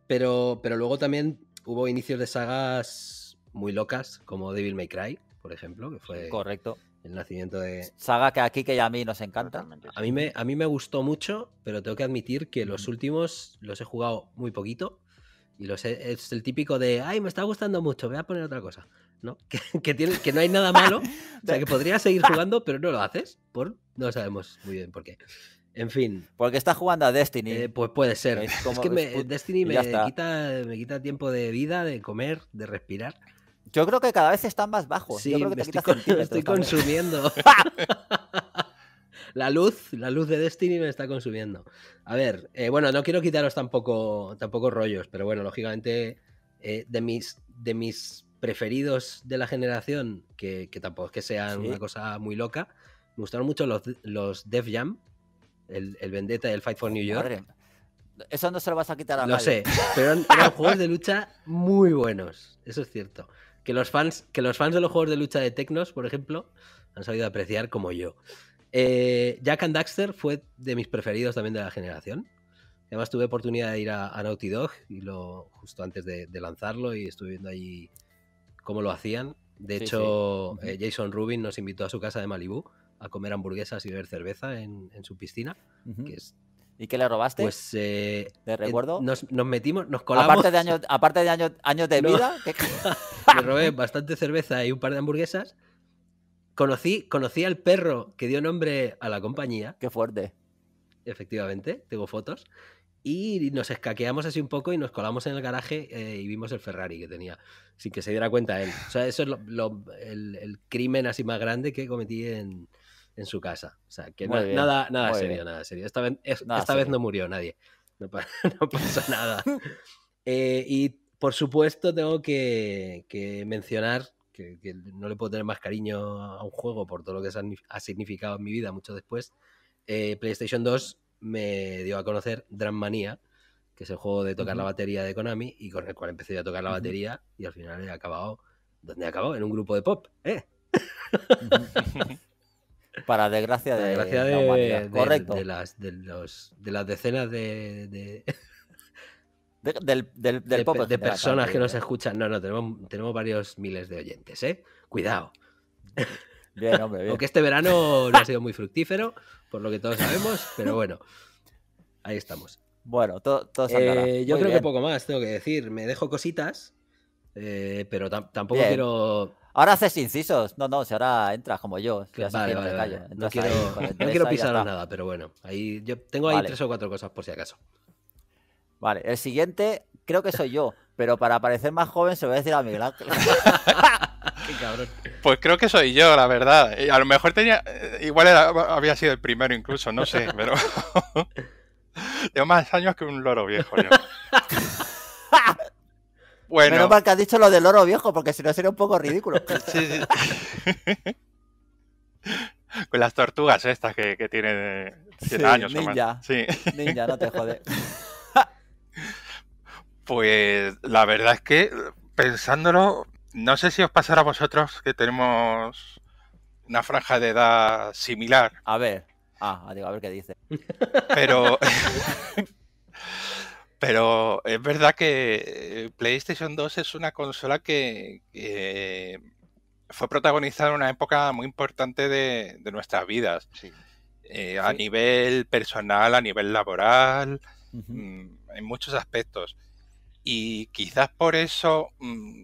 Speaker 3: pero, pero luego también hubo inicios de sagas muy locas, como Devil May Cry, por ejemplo, que fue Correcto. el nacimiento de... Saga que aquí que ya a mí nos encanta. A mí, me, a mí me gustó mucho, pero tengo que admitir que los últimos los he jugado muy poquito. Y los es el típico de, ay, me está gustando mucho, voy a poner otra cosa. ¿no? Que, que, tiene, que no hay nada malo, o sea, que podría seguir jugando, pero no lo haces, por no sabemos muy bien por qué. En fin. Porque está jugando a Destiny. Eh, pues puede ser. Es, que me, Destiny me quita, me quita tiempo de vida, de comer, de respirar. Yo creo que cada vez están más bajos. Sí, creo me estoy, consumiendo. la luz, la luz de Destiny me está consumiendo. A ver, eh, bueno, no quiero quitaros tampoco, tampoco rollos, pero bueno, lógicamente eh, de, mis, de mis preferidos de la generación, que, tampoco es que sean una cosa muy loca, me gustaron mucho los, los Def Jam, el, el, Vendetta y el Fight for New York.
Speaker 1: Eso no se lo vas a quitar a Lo sé,
Speaker 3: pero eran juegos de lucha muy buenos, eso es cierto que los fans, que los fans de los juegos de lucha de Tecnos, por ejemplo, han sabido apreciar como yo. Eh, Jack and Daxter fue de mis preferidos también de la generación. Además tuve oportunidad de ir a, Naughty Dog y lo, justo antes de, lanzarlo y estuve viendo allí cómo lo hacían. De hecho, eh, Jason Rubin nos invitó a su casa de Malibu a comer hamburguesas y beber cerveza en, su piscina, que ¿Y qué le robaste? Pues eh, de eh, recuerdo. Nos, metimos, nos colamos. Aparte de años, aparte de años, años de vida. robé bastante cerveza y un par de hamburguesas. Conocí, conocí al perro que dio nombre a la compañía. Qué fuerte. Efectivamente, tengo fotos. Y nos escaqueamos así un poco y nos colamos en el garaje eh, y vimos el Ferrari que tenía, sin que se diera cuenta él. O sea, eso es el, el crimen así más grande que cometí en, en su casa. O sea, que nada, nada serio, nada serio. Esta, vez, no murió nadie. No, pasa nada. Eh, y por supuesto tengo que, mencionar que, no le puedo tener más cariño a un juego por todo lo que ha significado en mi vida mucho después. Eh, PlayStation 2 me dio a conocer Drum que es el juego de tocar la batería de Konami y con el cual empecé a tocar la batería y al final he acabado, ¿dónde he acabado? En un grupo de pop, ¿eh? Para desgracia de, las, decenas de... personas que nos escuchan. No, no, tenemos, varios miles de oyentes, ¿eh? Cuidado. Bien, Aunque este verano no ha sido muy fructífero, por lo que todos sabemos, pero bueno,
Speaker 1: ahí estamos. Bueno, todo,
Speaker 3: eh, Yo creo que poco más tengo que decir. Me dejo cositas eh, pero tampoco quiero. Ahora haces incisos. No, no, si ahora
Speaker 1: entras como yo. No, quiero, pisar
Speaker 3: nada, pero bueno.
Speaker 1: Ahí, yo tengo ahí tres o cuatro cosas por si acaso. Vale, el siguiente creo que soy yo, pero para
Speaker 4: parecer más joven se lo voy a decir a Miguel Ángel. cabrón. Pues creo que soy yo, la verdad. A lo mejor tenía. Igual había sido el primero incluso, no sé, pero. Tengo más años que un loro viejo yo. Bueno. Menos mal
Speaker 1: que has dicho lo del oro viejo, porque si no sería un poco ridículo. sí, sí.
Speaker 4: Con las tortugas estas que, tienen 100 años o más. Sí. Ninja, no te jode. pues la verdad es que, pensándolo, no sé si os pasará a vosotros que tenemos una franja de edad similar. A ver. Ah, digo, a ver qué dice. Pero. Pero es verdad que eh, PlayStation 2 es una consola que, fue protagonizada en una época muy importante de, nuestras vidas. Eh, a nivel personal, a nivel laboral, mm, en muchos aspectos. Y quizás por eso, mm,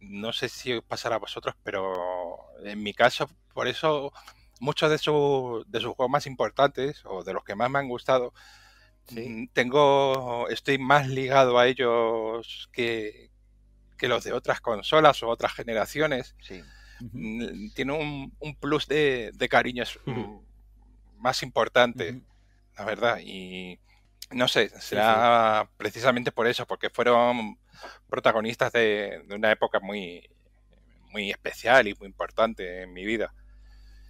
Speaker 4: no sé si pasará a vosotros, pero en mi caso, por eso muchos de, de sus juegos más importantes o de los que más me han gustado Mm, tengo, estoy más ligado a ellos que, los de otras consolas o otras generaciones. Mm, tiene un, plus de, de cariño más importante, la verdad. Y no sé, será precisamente por eso, porque fueron protagonistas de, una época muy, muy especial y muy importante en mi vida.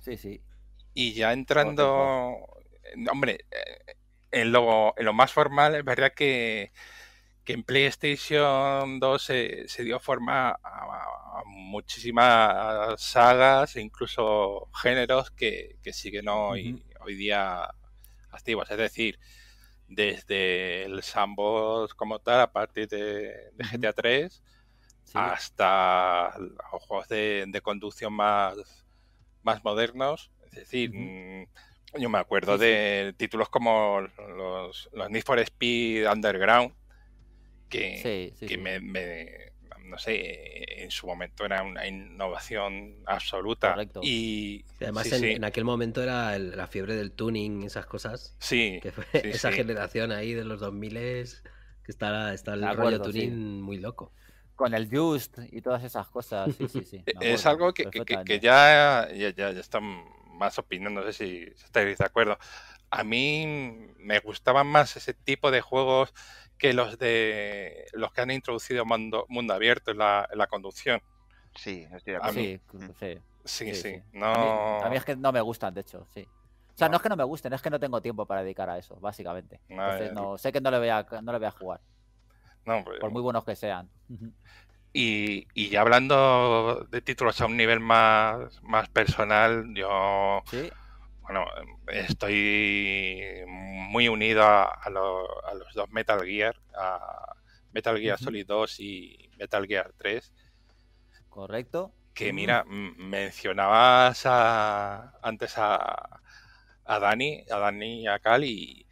Speaker 4: Sí, sí. Y ya entrando, eh, hombre, eh, en lo, en lo más formal, es verdad que, en PlayStation 2 se, dio forma a, muchísimas sagas e incluso géneros que, siguen hoy, hoy día activos. Es decir, desde el sandbox como tal, a partir de, GTA 3, hasta los juegos de, conducción más, más modernos. Es decir, yo me acuerdo de títulos como los, los, Need for Speed Underground, que, me, no sé, en su momento era una innovación absoluta. Y además en,
Speaker 3: aquel momento era la fiebre del tuning, esas cosas. Sí. esa generación ahí de los 2000 que estaba el rollo tuning muy loco con el Just y todas esas cosas. Sí, sí, sí. Es
Speaker 4: algo que, ya, ya, ya, están más opinión, no sé si estáis de acuerdo. A mí me gustaban más ese tipo de juegos que los de los que han introducido mundo, mundo abierto en la, en la conducción. Sí, Sí, sí, No... A, mí, es
Speaker 1: que no me gustan, de hecho, sí. O sea, no. es que no me gusten, es que no tengo tiempo para dedicar a eso,
Speaker 4: básicamente. Ah, no,
Speaker 1: sé que no le voy a, no le voy a jugar. No, Por muy mm. buenos que sean.
Speaker 4: Y, y, ya hablando de títulos a un nivel más, personal, yo bueno, estoy muy unido a, los dos Metal Gear, a
Speaker 3: Metal Gear Solid
Speaker 4: 2 y Metal Gear 3. Correcto. Que mira, mencionabas antes a, a Dani, a Dani y a Cal y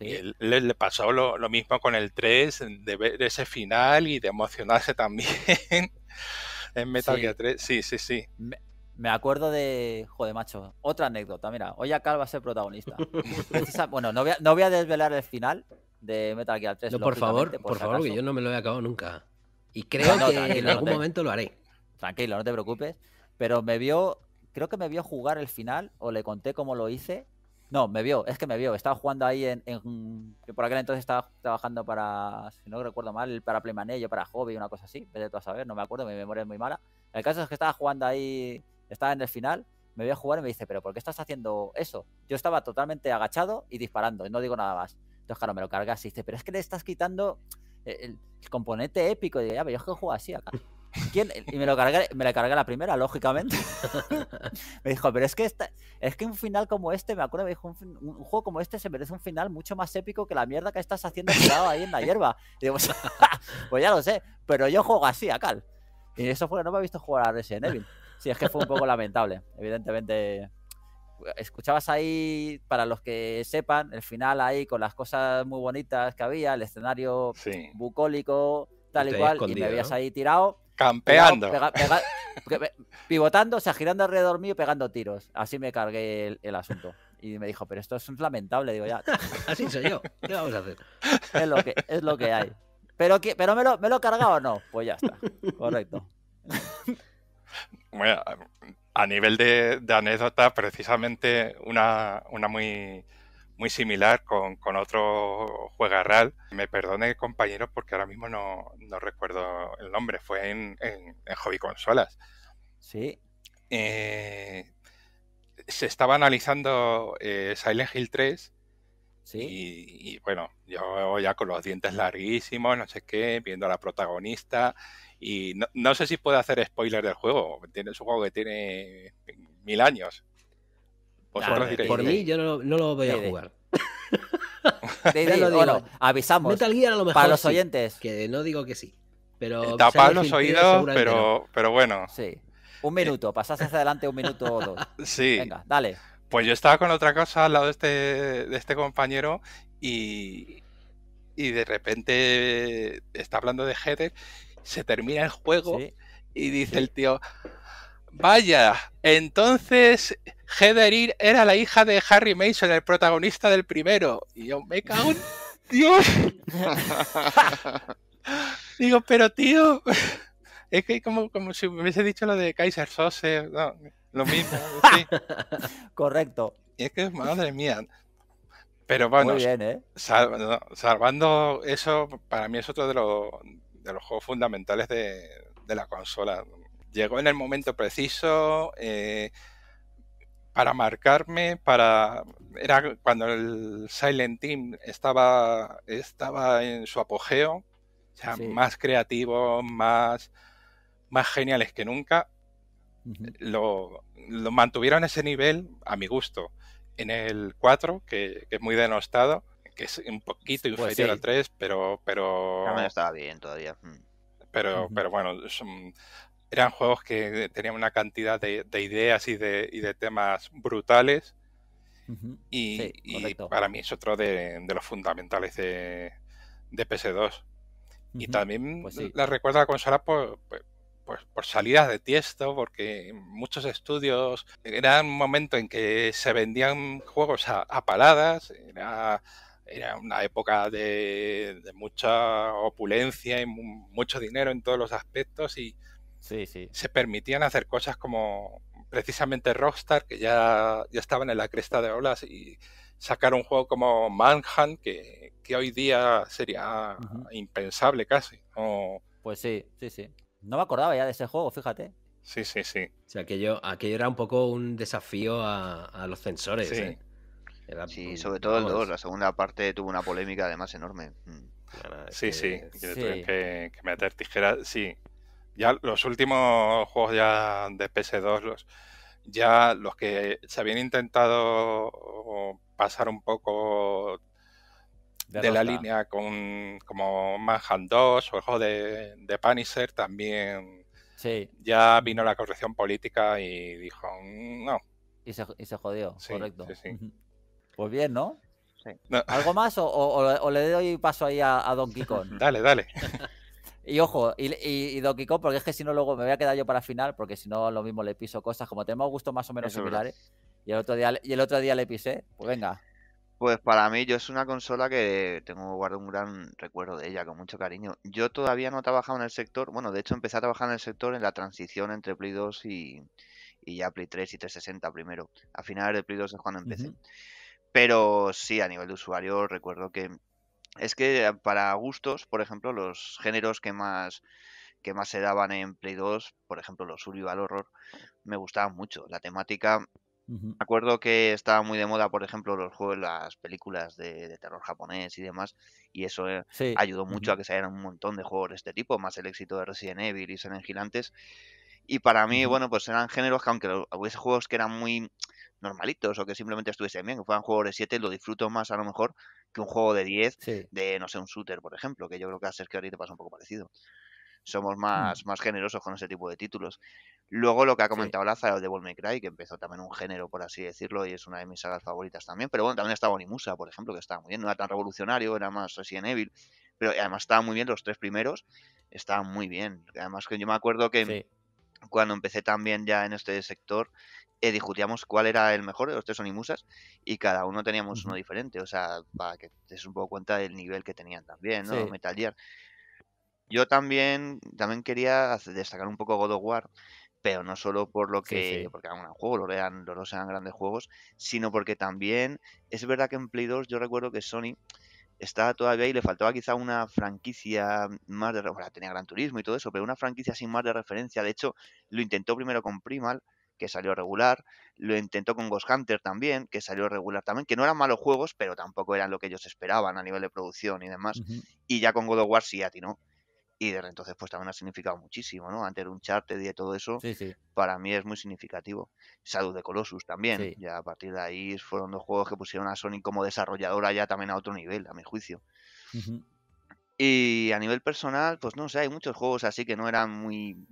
Speaker 4: le, pasó lo, mismo con el 3, de ver ese final y de emocionarse también en Metal Gear 3. Sí, sí, sí. Me, acuerdo
Speaker 1: de. Joder, macho. Otra anécdota. Mira, hoy Cal va a ser protagonista. Este bueno, no voy, a, desvelar el final de Metal Gear 3. No, por favor, por, favor, que yo
Speaker 3: no me lo he acabado nunca.
Speaker 1: Y creo que en algún momento lo haré. Tranquilo, no te preocupes. Pero me vio. Creo que me vio jugar el final o le conté cómo lo hice no, me vio, es que me vio. Estaba jugando ahí en. por aquel entonces estaba trabajando para, si no recuerdo mal, para o para Hobby, una cosa así. Vete todas a saber, no me acuerdo, mi memoria es muy mala. El caso es que estaba jugando ahí, estaba en el final, me vio a jugar y me dice, ¿pero por qué estás haciendo eso? Yo estaba totalmente agachado y disparando, y no digo nada más. Entonces, claro, me lo cargas y dice, pero es que le estás quitando el, componente épico. Y digo, ya, yo es que juego así acá. Y me lo cargué, me la cargué la primera, lógicamente. me dijo, pero es que es que un final como este, me acuerdo, me dijo, un, juego como este se merece un final mucho más épico que la mierda que estás haciendo tirado ahí en la hierba. digo, pues, pues ya lo sé, pero yo juego así a Cal. Y eso fue, no me ha visto jugar a Resident Evil. Sí, es que fue un poco lamentable. Evidentemente, escuchabas ahí, para los que sepan, el final ahí con las cosas muy bonitas que había, el escenario bucólico, tal y cual, y me habías ahí tirado Campeando. pivotando, o sea, girando alrededor mío y pegando tiros. Así me cargué el, asunto. Y me dijo, pero esto es lamentable. Digo, ya. Así soy yo. ¿Qué vamos a hacer? Es lo que, es lo que hay. ¿Pero, pero me, lo, me lo he cargado o no? Pues ya está. Correcto.
Speaker 4: Bueno, a nivel de, anécdota, precisamente una, una muy muy similar con, con otro juegarral. Me perdone, compañeros, porque ahora mismo no, recuerdo el nombre. Fue en, Hobby Consolas. Sí. Eh, se estaba analizando eh, Silent Hill 3. ¿Sí? Y, bueno, yo ya con los dientes larguísimos, no sé qué, viendo a la protagonista. Y no, sé si puedo hacer spoiler del juego. es un juego que tiene mil años.
Speaker 3: Por mí, yo no, lo voy a jugar.
Speaker 1: ya lo digo.
Speaker 3: avisamos. Para los oyentes. Que no digo que sí. Pero.
Speaker 4: Tapad los oídos, pero, bueno. Sí.
Speaker 1: Un minuto, pasas hacia adelante un minuto o
Speaker 4: dos. Sí. Venga, dale. Pues yo estaba con otra cosa al lado de este, este compañero y, y de repente está hablando de Jerez, se termina el juego y dice el tío, vaya, entonces Heather era la hija de Harry Mason, el protagonista del primero. Y yo, me cago Dios. Digo, pero tío, es que como, como si me hubiese dicho lo de Kaiser Sose, lo mismo. Correcto. es que, madre mía. Pero bueno, Muy ¿eh? salvando eso, para mí es otro de, los, juegos fundamentales de, de la consola. Llegó en el momento preciso, eh, para marcarme, para era cuando el Silent Team estaba estaba en su apogeo, más creativos, más más geniales que nunca. lo, mantuvieron ese nivel a mi gusto en el 4, que, es muy denostado, que es un poquito pues inferior al 3, pero pero estaba bien todavía. Mm. Pero pero bueno, eran juegos que eh, tenían una cantidad de, de ideas y de, y de, temas brutales. y, y, para mí es otro de, de los fundamentales de, PS2. Y también pues la recuerdo a la consola pues, pues, por, salidas de tiesto, porque muchos estudios era un momento en que se vendían juegos a, paladas era era una época de, de, mucha opulencia y mucho dinero en todos los aspectos y, se permitían hacer cosas como precisamente Rockstar, que ya, ya estaban en la cresta de olas y sacar un juego como Manhunt, que, que hoy día sería impensable casi. Pues sí, sí, sí. No me acordaba ya de ese juego, fíjate.
Speaker 3: Sí, sí, sí. O sea, aquello, aquello era un poco un desafío a, los censores. Sí. ¿eh? sobre todo el 2. La segunda parte
Speaker 4: tuvo una polémica además enorme. Mm. sí, sí, que que meter tijeras. Sí, ya los últimos juegos ya de PS2, los, ya los que se habían intentado pasar un poco de, la línea con como Manhunt 2 o el juego de, de también sí. ya vino la corrección política y dijo mm, no. Y se, jodió, correcto. pues bien, ¿no? ¿Algo
Speaker 1: más o, o, le doy paso ahí a, a Don Kikon? dale, dale. Y ojo, y, y, porque es que si no luego me voy a quedar yo para final, porque si no lo mismo le piso cosas, como tenemos gustos más o menos similares, y el, otro día, y el otro día le pisé, pues venga.
Speaker 2: Pues para mí yo es una consola que tengo guardo un gran recuerdo de ella, con mucho cariño. Yo todavía no he trabajado en el sector, bueno, de hecho empecé a trabajar en el sector en la transición entre Play 2 y, y ya Play 3 y 360 primero. A final de Play 2 es cuando empecé. Pero sí, a nivel de usuario recuerdo que es que ah, para gustos, por ejemplo, los géneros que más que más se daban en Play 2, por ejemplo, los survival horror, me gustaban mucho. La temática Acuerdo que estaba muy de moda, por ejemplo, los juegos, las películas de, terror japonés y demás, y eso eh, ayudó mucho a que salieran un montón de juegos de este tipo, más el éxito de Resident Evil y Seren Gilantes. Y para mí, bueno, pues eran géneros que aunque hubiese juegos que eran muy normalitos o que simplemente estuviesen bien, que un juego de 7, lo disfruto más a lo mejor que un juego de 10 de, no sé, un shooter, por ejemplo, que yo creo que a Que ahorita pasa un poco parecido. Somos mm. más, más generosos con ese tipo de títulos. Luego lo que ha comentado Lázaro de Devil Cry, que empezó también un género, por así decirlo, y es una de mis sagas favoritas también. Pero bueno, también estaba Onimusa, por ejemplo, que estaba muy bien. No era tan revolucionario, era más en Evil. Pero además estaban muy bien los tres primeros. Estaban muy bien. Además que yo me acuerdo que cuando empecé también ya en este sector, eh, discutíamos cuál era el mejor de los tres Musas y cada uno teníamos uno diferente, o sea, para que te des un poco cuenta del nivel que tenían también, ¿no? Metal Gear. Yo también, también quería destacar un poco God of War, pero no solo por lo que, porque era un gran juego, los, los dos eran grandes juegos, sino porque también es verdad que en Play 2 yo recuerdo que Sony estaba todavía y le faltaba quizá una franquicia más de bueno, tenía Gran Turismo y todo eso, pero una franquicia sin más de referencia. De hecho, lo intentó primero con Primal, que salió regular, lo intentó con Ghost Hunter también, que salió regular también, que no eran malos juegos, pero tampoco eran lo que ellos esperaban a nivel de producción y demás. Y ya con God of War sí atinó. ¿no? y desde entonces pues también ha significado muchísimo, ¿no? Ante un charter y todo eso, para mí es muy significativo. Salud de Colossus también, ya a partir de ahí fueron dos juegos que pusieron a Sony como desarrolladora ya también a otro nivel, a mi juicio. Y a nivel personal, pues no sé, hay muchos juegos así que no eran muy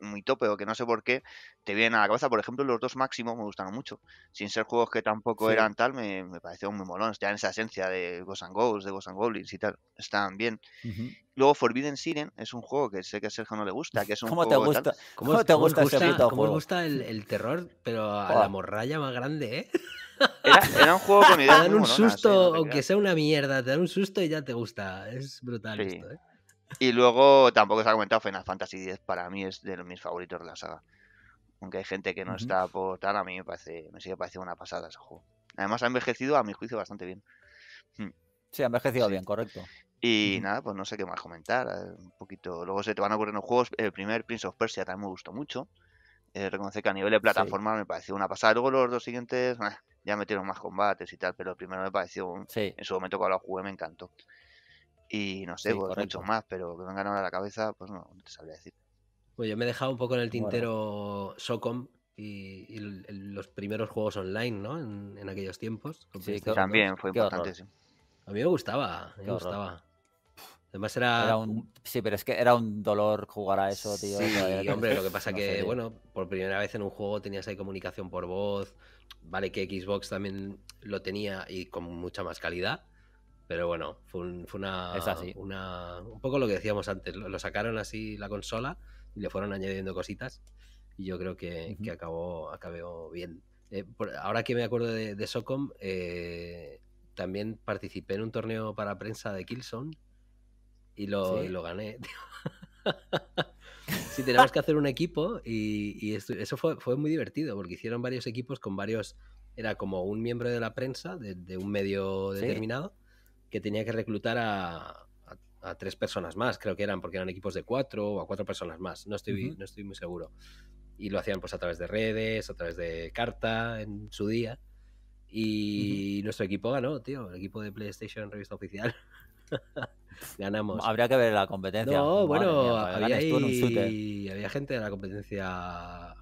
Speaker 2: muy tope o que no sé por qué te vienen a la cabeza. Por ejemplo, los dos máximos me gustaron mucho. Sin ser juegos que tampoco eran tal, me, me parecieron muy molones. ya en esa esencia de Ghost and de Ghost Goblins y tal. Estaban bien. Luego Forbidden Siren es un juego que sé que a Sergio no le gusta, que es un ¿Cómo Te gusta, ¿Cómo, te gusta, gusta
Speaker 3: el, terror, pero
Speaker 2: a la morralla más grande, ¿eh? Era, un juego con ideas. Eh, te dan un susto,
Speaker 3: aunque sea una mierda, te dan un susto y ya te gusta. Es brutal esto, ¿eh?
Speaker 2: Y luego tampoco se ha comentado Final Fantasy X, para mí es de los mis favoritos de la saga. Aunque hay gente que no está por tal, a mí me parece, me sigue pareciendo una pasada ese juego. Además ha envejecido a mi juicio bastante bien. Hmm. Sí, ha envejecido bien, correcto. Y nada, pues no sé qué más comentar. Eh, un poquito. Luego se te van a ocurrir los juegos. El primer Prince of Persia también me gustó mucho. Eh, reconoce que a nivel de plataforma me pareció una pasada. Luego los dos siguientes eh, ya metieron más combates y tal, pero el primero me pareció, en su momento cuando lo jugué, me encantó. Y no sé, sí, pues muchos más, pero que me han ganado a la cabeza, pues no, no te sabría decir.
Speaker 3: Pues yo me he dejado un poco en el tintero SOCOM y, los primeros juegos online, ¿no? En, en aquellos tiempos. Sí, también fue importante, A mí me gustaba, me gustaba. Además era... Sí, pero es que era un dolor
Speaker 1: jugar a eso, tío. hombre, lo que pasa que, bueno,
Speaker 3: por primera vez en un juego tenías ahí comunicación por voz, vale que Xbox también lo tenía y con mucha más calidad, pero bueno, fue, un, una, Un poco lo que decíamos antes. Lo, sacaron así la consola y le fueron añadiendo cositas. Y yo creo que, que acabó, acabó bien. Eh, ahora que me acuerdo de, Socom, eh, también participé en un torneo para prensa de Killzone y lo, lo gané. sí, tenemos que hacer un equipo y, eso fue, fue, muy divertido porque hicieron varios equipos con varios, era como un miembro de la prensa de, un medio determinado que tenía que reclutar a, a, tres personas más, creo que eran, porque eran equipos de cuatro o a cuatro personas más, no estoy, no estoy muy seguro. Y lo hacían pues a través de redes, a través de carta en su día. Y nuestro equipo ganó, tío, el equipo de PlayStation Revista Oficial. Ganamos. Habría que ver la competencia. No, bueno, había, ¿eh? había gente de la competencia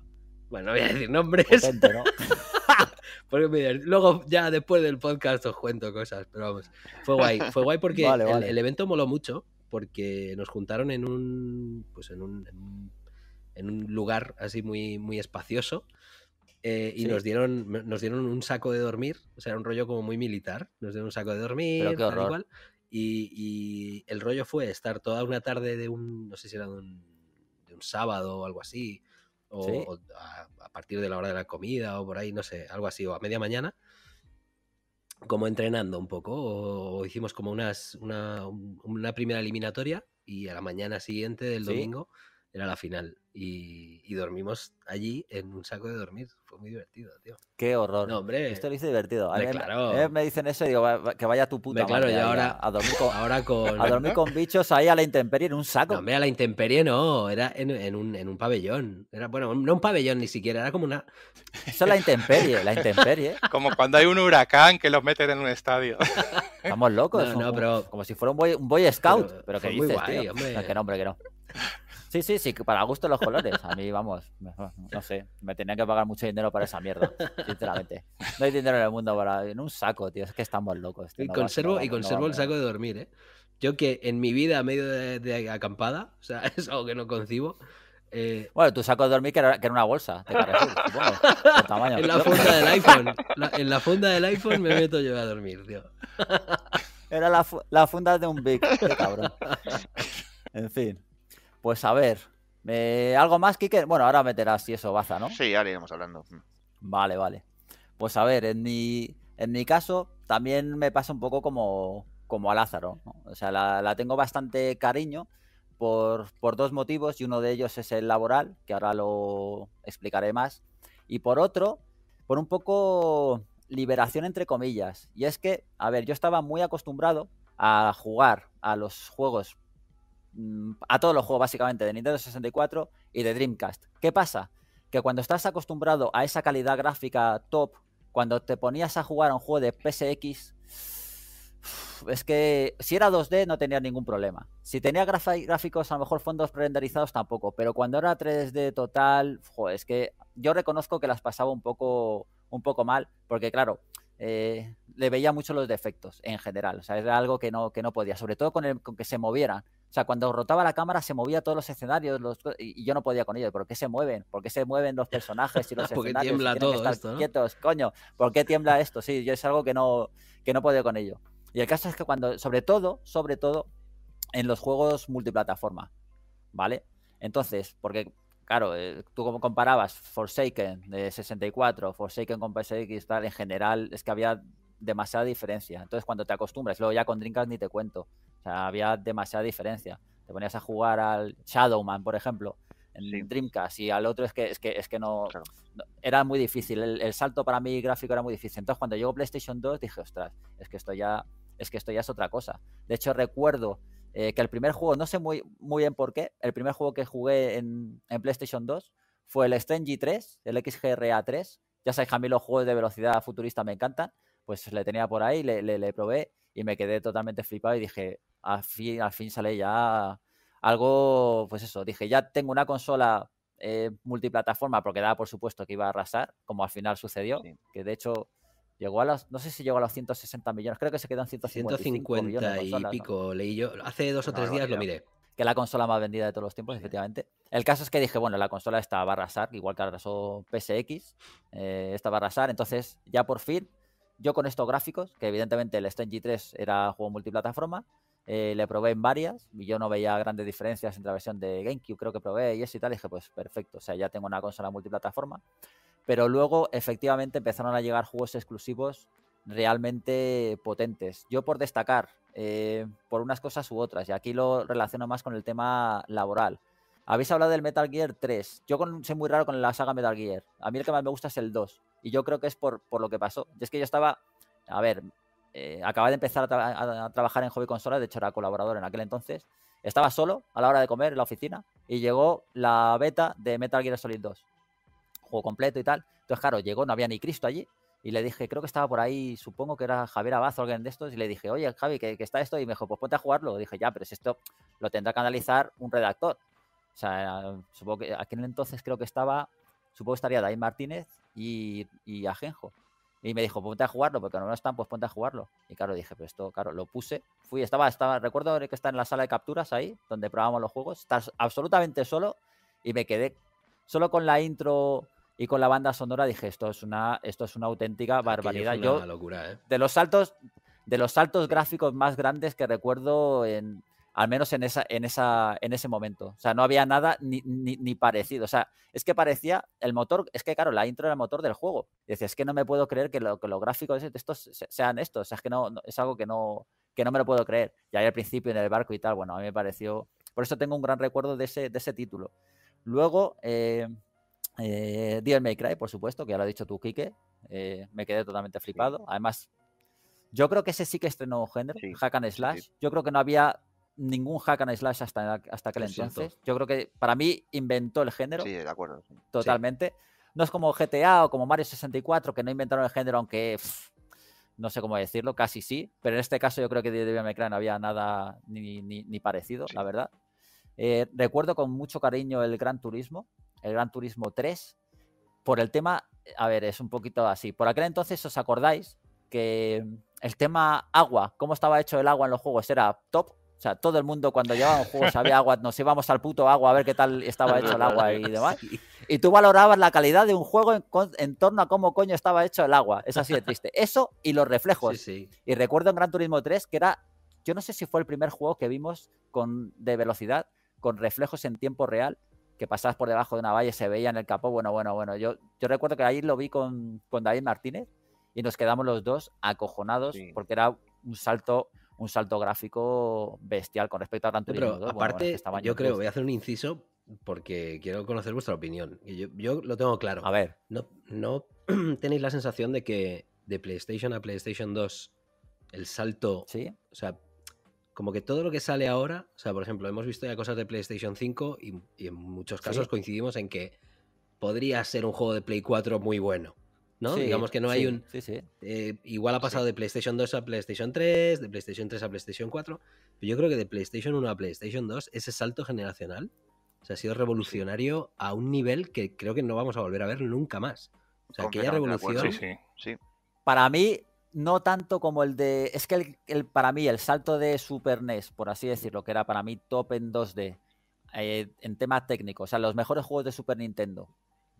Speaker 3: bueno, no voy a decir nombres. ¿no? luego ya después del podcast os cuento cosas, pero vamos, fue guay. Fue guay porque El, evento moló mucho, porque nos juntaron en un, pues en un, en un, lugar así muy, muy espacioso. Eh, y nos dieron nos dieron un saco de dormir, o sea, era un rollo como muy militar, nos dieron un saco de dormir, y Y, el rollo fue estar toda una tarde de un, no sé si era de un, de un sábado o algo así, o, a, partir de la hora de la comida o por ahí, no sé, algo así, o a media mañana, como entrenando un poco, o, hicimos como unas, una, una, primera eliminatoria y a la mañana siguiente del domingo era la final. Y, dormimos allí en un saco de dormir. Fue muy divertido, tío. Qué horror. No, hombre. Esto lo hice divertido. me, claro. me,
Speaker 1: dicen eso y digo, que vaya tu puta. claro, y ahora,
Speaker 3: a, dormir con, ahora con... a dormir con bichos ahí a la intemperie en un saco. No, hombre, a la intemperie no. Era en, un, pabellón. Era, bueno, no un pabellón ni siquiera. Era como una. Eso es la intemperie, la intemperie.
Speaker 4: Como cuando hay un huracán que los meten en un estadio.
Speaker 3: Estamos
Speaker 1: locos. No, pero... como si fuera un boy, scout. Pero, que dices, tío? que no, que no. Sí, sí, sí, para gusto los colores. A mí, vamos, no sé, me tenían que pagar mucho dinero para esa
Speaker 3: mierda, sinceramente. No hay dinero en el mundo para. En un saco, tío, es que estamos locos. y conservo, y conservo el saco de dormir, ¿eh? Yo que en mi vida, a medio de, acampada, o sea, es algo que no concibo. Eh, bueno, tu saco de dormir que era, una bolsa, En la funda del iPhone, en la funda del iPhone me meto yo a dormir, tío.
Speaker 1: Era la, funda de un Big, En fin. Pues a ver, eh, ¿algo más, Kike? Bueno, ahora meterás y eso, Baza, ¿no? Sí, ahora iremos hablando. Vale, vale. Pues a ver, en mi, en mi caso también me pasa un poco como, como a Lázaro. O sea, la, tengo bastante cariño por, por dos motivos y uno de ellos es el laboral, que ahora lo explicaré más. Y por otro, por un poco liberación entre comillas. Y es que, a ver, yo estaba muy acostumbrado a jugar a los juegos Mm, a todos los juegos básicamente de Nintendo 64 y de Dreamcast. ¿Qué pasa? Que cuando estás acostumbrado a esa calidad gráfica top, cuando te ponías a jugar a un juego de PSX, es que si era 2D no tenía ningún problema. Si tenía gráficos, a lo mejor fondos renderizados tampoco, pero cuando era 3D total, es que yo reconozco que las pasaba un poco, un poco mal, porque claro, eh, le veía mucho los defectos en general. O sea, era algo que no, que no podía, sobre todo con, el, que se movieran. O sea, cuando rotaba la cámara se movía todos los escenarios y, yo no podía con ellos. ¿Por qué se mueven? ¿Por qué se mueven los personajes y los escenarios? ¿Por qué tiembla todo esto, coño? ¿Por qué tiembla esto? Sí, yo es algo que no, que no podía con ello. Y el caso es que cuando, sobre todo, sobre todo, en los juegos multiplataforma, ¿vale? Entonces, porque claro, eh, tú como comparabas Forsaken de 64, Forsaken con PSX, tal, en general es que había demasiada diferencia. Entonces cuando te acostumbras, luego ya con Dreamcast ni te cuento. O sea, había demasiada diferencia. Te ponías a jugar al Shadowman, por ejemplo, en Dreamcast y al otro es que es que es que no, era muy difícil el, salto para mí gráfico era muy difícil entonces cuando llegó PlayStation 2 dije ostras es que esto ya es que esto ya es otra cosa de hecho recuerdo eh, que el primer juego, no sé muy, muy bien por qué, el primer juego que jugué en, PlayStation 2 fue el g 3, el XGRA 3. Ya sabéis que a mí los juegos de velocidad futurista me encantan. Pues le tenía por ahí, le, probé y me quedé totalmente flipado y dije, al fin, al fin sale ya algo, pues eso, dije, ya tengo una consola eh, multiplataforma porque daba por supuesto que iba a arrasar, como al final sucedió, que de hecho Llegó a los, no sé si llegó a los 160 millones, creo que se quedan en 150 millones y pico,
Speaker 3: leí yo. Hace dos o tres días lo miré.
Speaker 1: Que la consola más vendida de todos los tiempos, efectivamente. El caso es que dije, bueno, la consola está va a igual que arrasó PSX, eh, está esta va a Entonces, ya por fin, yo con estos gráficos, que evidentemente el Strange 3 era juego multiplataforma, eh, le probé en varias y yo no veía grandes diferencias entre la versión de GameCube, creo que probé y eso y tal. Y dije, pues perfecto, o sea, ya tengo una consola multiplataforma pero luego efectivamente empezaron a llegar juegos exclusivos realmente potentes. Yo por destacar, eh, por unas cosas u otras, y aquí lo relaciono más con el tema laboral. Habéis hablado del Metal Gear 3. Yo con, soy muy raro con la saga Metal Gear. A mí el que más me gusta es el 2. Y yo creo que es por, por lo que pasó. Y es que yo estaba, a ver, eh, acababa de empezar a, a, trabajar en Hobby Consola, de hecho era colaborador en aquel entonces. Estaba solo a la hora de comer en la oficina y llegó la beta de Metal Gear Solid 2 juego completo y tal. Entonces, claro, llegó, no había ni Cristo allí. Y le dije, creo que estaba por ahí, supongo que era Javier Abazo o alguien de estos. Y le dije, oye, Javi, que, está esto. Y me dijo, pues ponte a jugarlo. dije, ya, pero si esto lo tendrá que analizar un redactor. O sea, supongo que aquel entonces creo que estaba, supongo que estaría David Martínez y, y Ajenjo. Y me dijo, pues ponte a jugarlo, porque no lo están, pues ponte a jugarlo. Y claro, dije, pero esto, claro, lo puse. Fui, estaba, estaba, recuerdo que está en la sala de capturas ahí, donde probamos los juegos. Estás absolutamente solo y me quedé solo con la intro y con la banda sonora dije, esto es una, esto es una auténtica ah, barbaridad. Yo, ¿eh? de los saltos, de los saltos gráficos más grandes que recuerdo en, al menos en esa, en esa, en ese momento. O sea, no había nada ni, ni, parecido. O sea, es que parecía el motor, es que claro, la intro era el motor del juego. decía, es que no me puedo creer que lo, que los gráficos de estos sean estos. O sea, es que no, es algo que no, que no me lo puedo creer. Y ahí al principio en el barco y tal, bueno, a mí me pareció. Por eso tengo un gran recuerdo de ese, de ese título. Luego, eh, eh, Devil May Cry, por supuesto, que ya lo ha dicho tú, Quique. Eh, me quedé totalmente flipado. Además, yo creo que ese sí que estrenó género, Hack and Slash. Yo creo que no había ningún Hack and Slash hasta, hasta aquel entonces. Yo creo que para mí inventó el género. Sí, de acuerdo. Totalmente. No es como GTA o como Mario 64, que no inventaron el género, aunque no sé cómo decirlo, casi sí. Pero en este caso yo creo que Devil May Cry no había nada ni, ni, parecido, la verdad. Eh, recuerdo con mucho cariño el Gran Turismo, el Gran Turismo 3, por el tema, a ver, es un poquito así. Por aquel entonces, ¿os acordáis que el tema agua, cómo estaba hecho el agua en los juegos, era top? O sea, todo el mundo cuando un juego sabía agua, nos íbamos al puto agua a ver qué tal estaba hecho el agua y demás. Y tú valorabas la calidad de un juego en, torno a cómo coño estaba hecho el agua. Es así de triste. Eso y los reflejos. Y recuerdo en Gran Turismo 3 que era, yo no sé si fue el primer juego que vimos con, de velocidad, con reflejos en tiempo real que pasabas por debajo de una valla y se veía en el capó. Bueno, bueno, bueno. Yo, yo recuerdo que ahí lo vi con, David Martínez y nos quedamos los dos acojonados porque era un salto un salto gráfico bestial con respecto a tanto tiempo. Pero aparte, yo creo, voy a hacer
Speaker 3: un inciso porque quiero conocer vuestra opinión. Yo, yo lo tengo claro. A ver. No, no tenéis la sensación de que de PlayStation a PlayStation 2 el salto... Sí. O sea, como que todo lo que sale ahora, o sea, por ejemplo, hemos visto ya cosas de PlayStation 5 y, en muchos casos coincidimos en que podría ser un juego de Play 4 muy bueno.
Speaker 1: ¿no? Digamos que no hay un.
Speaker 3: Eh, igual ha pasado de PlayStation 2 a PlayStation 3, de PlayStation 3 a PlayStation 4. Pero yo creo que de PlayStation 1 a PlayStation 2, ese salto generacional ha sido revolucionario a un nivel que creo que no vamos a volver a ver nunca más. O sea, aquella revolución. Para mí, no tanto como el
Speaker 1: de. Es que el, para mí, el salto de Super NES, por así decirlo, que era para mí top en 2D, eh, en temas técnicos o sea, los mejores juegos de Super Nintendo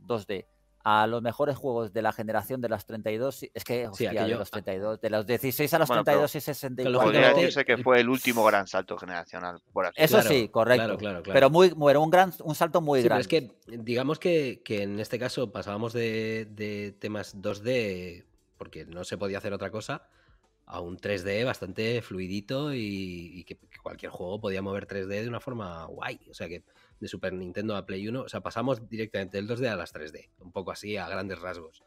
Speaker 1: 2D, a los mejores juegos de la generación de las 32, es que, hostia, de los 32, ah. de los 16 a los 32 y 64. Podría
Speaker 2: sé que fue el último gran salto generacional. Por Eso sí, correcto. Claro, pero
Speaker 3: muy,
Speaker 1: un, gran, un salto muy grande. es que,
Speaker 3: digamos que, en este caso pasábamos de, de temas 2D porque no se podía hacer otra cosa, a un 3D bastante fluidito y, que, cualquier juego podía mover 3D de una forma guay. O sea que de Super Nintendo a Play 1, o sea, pasamos directamente del 2D a las 3D, un poco así a grandes rasgos.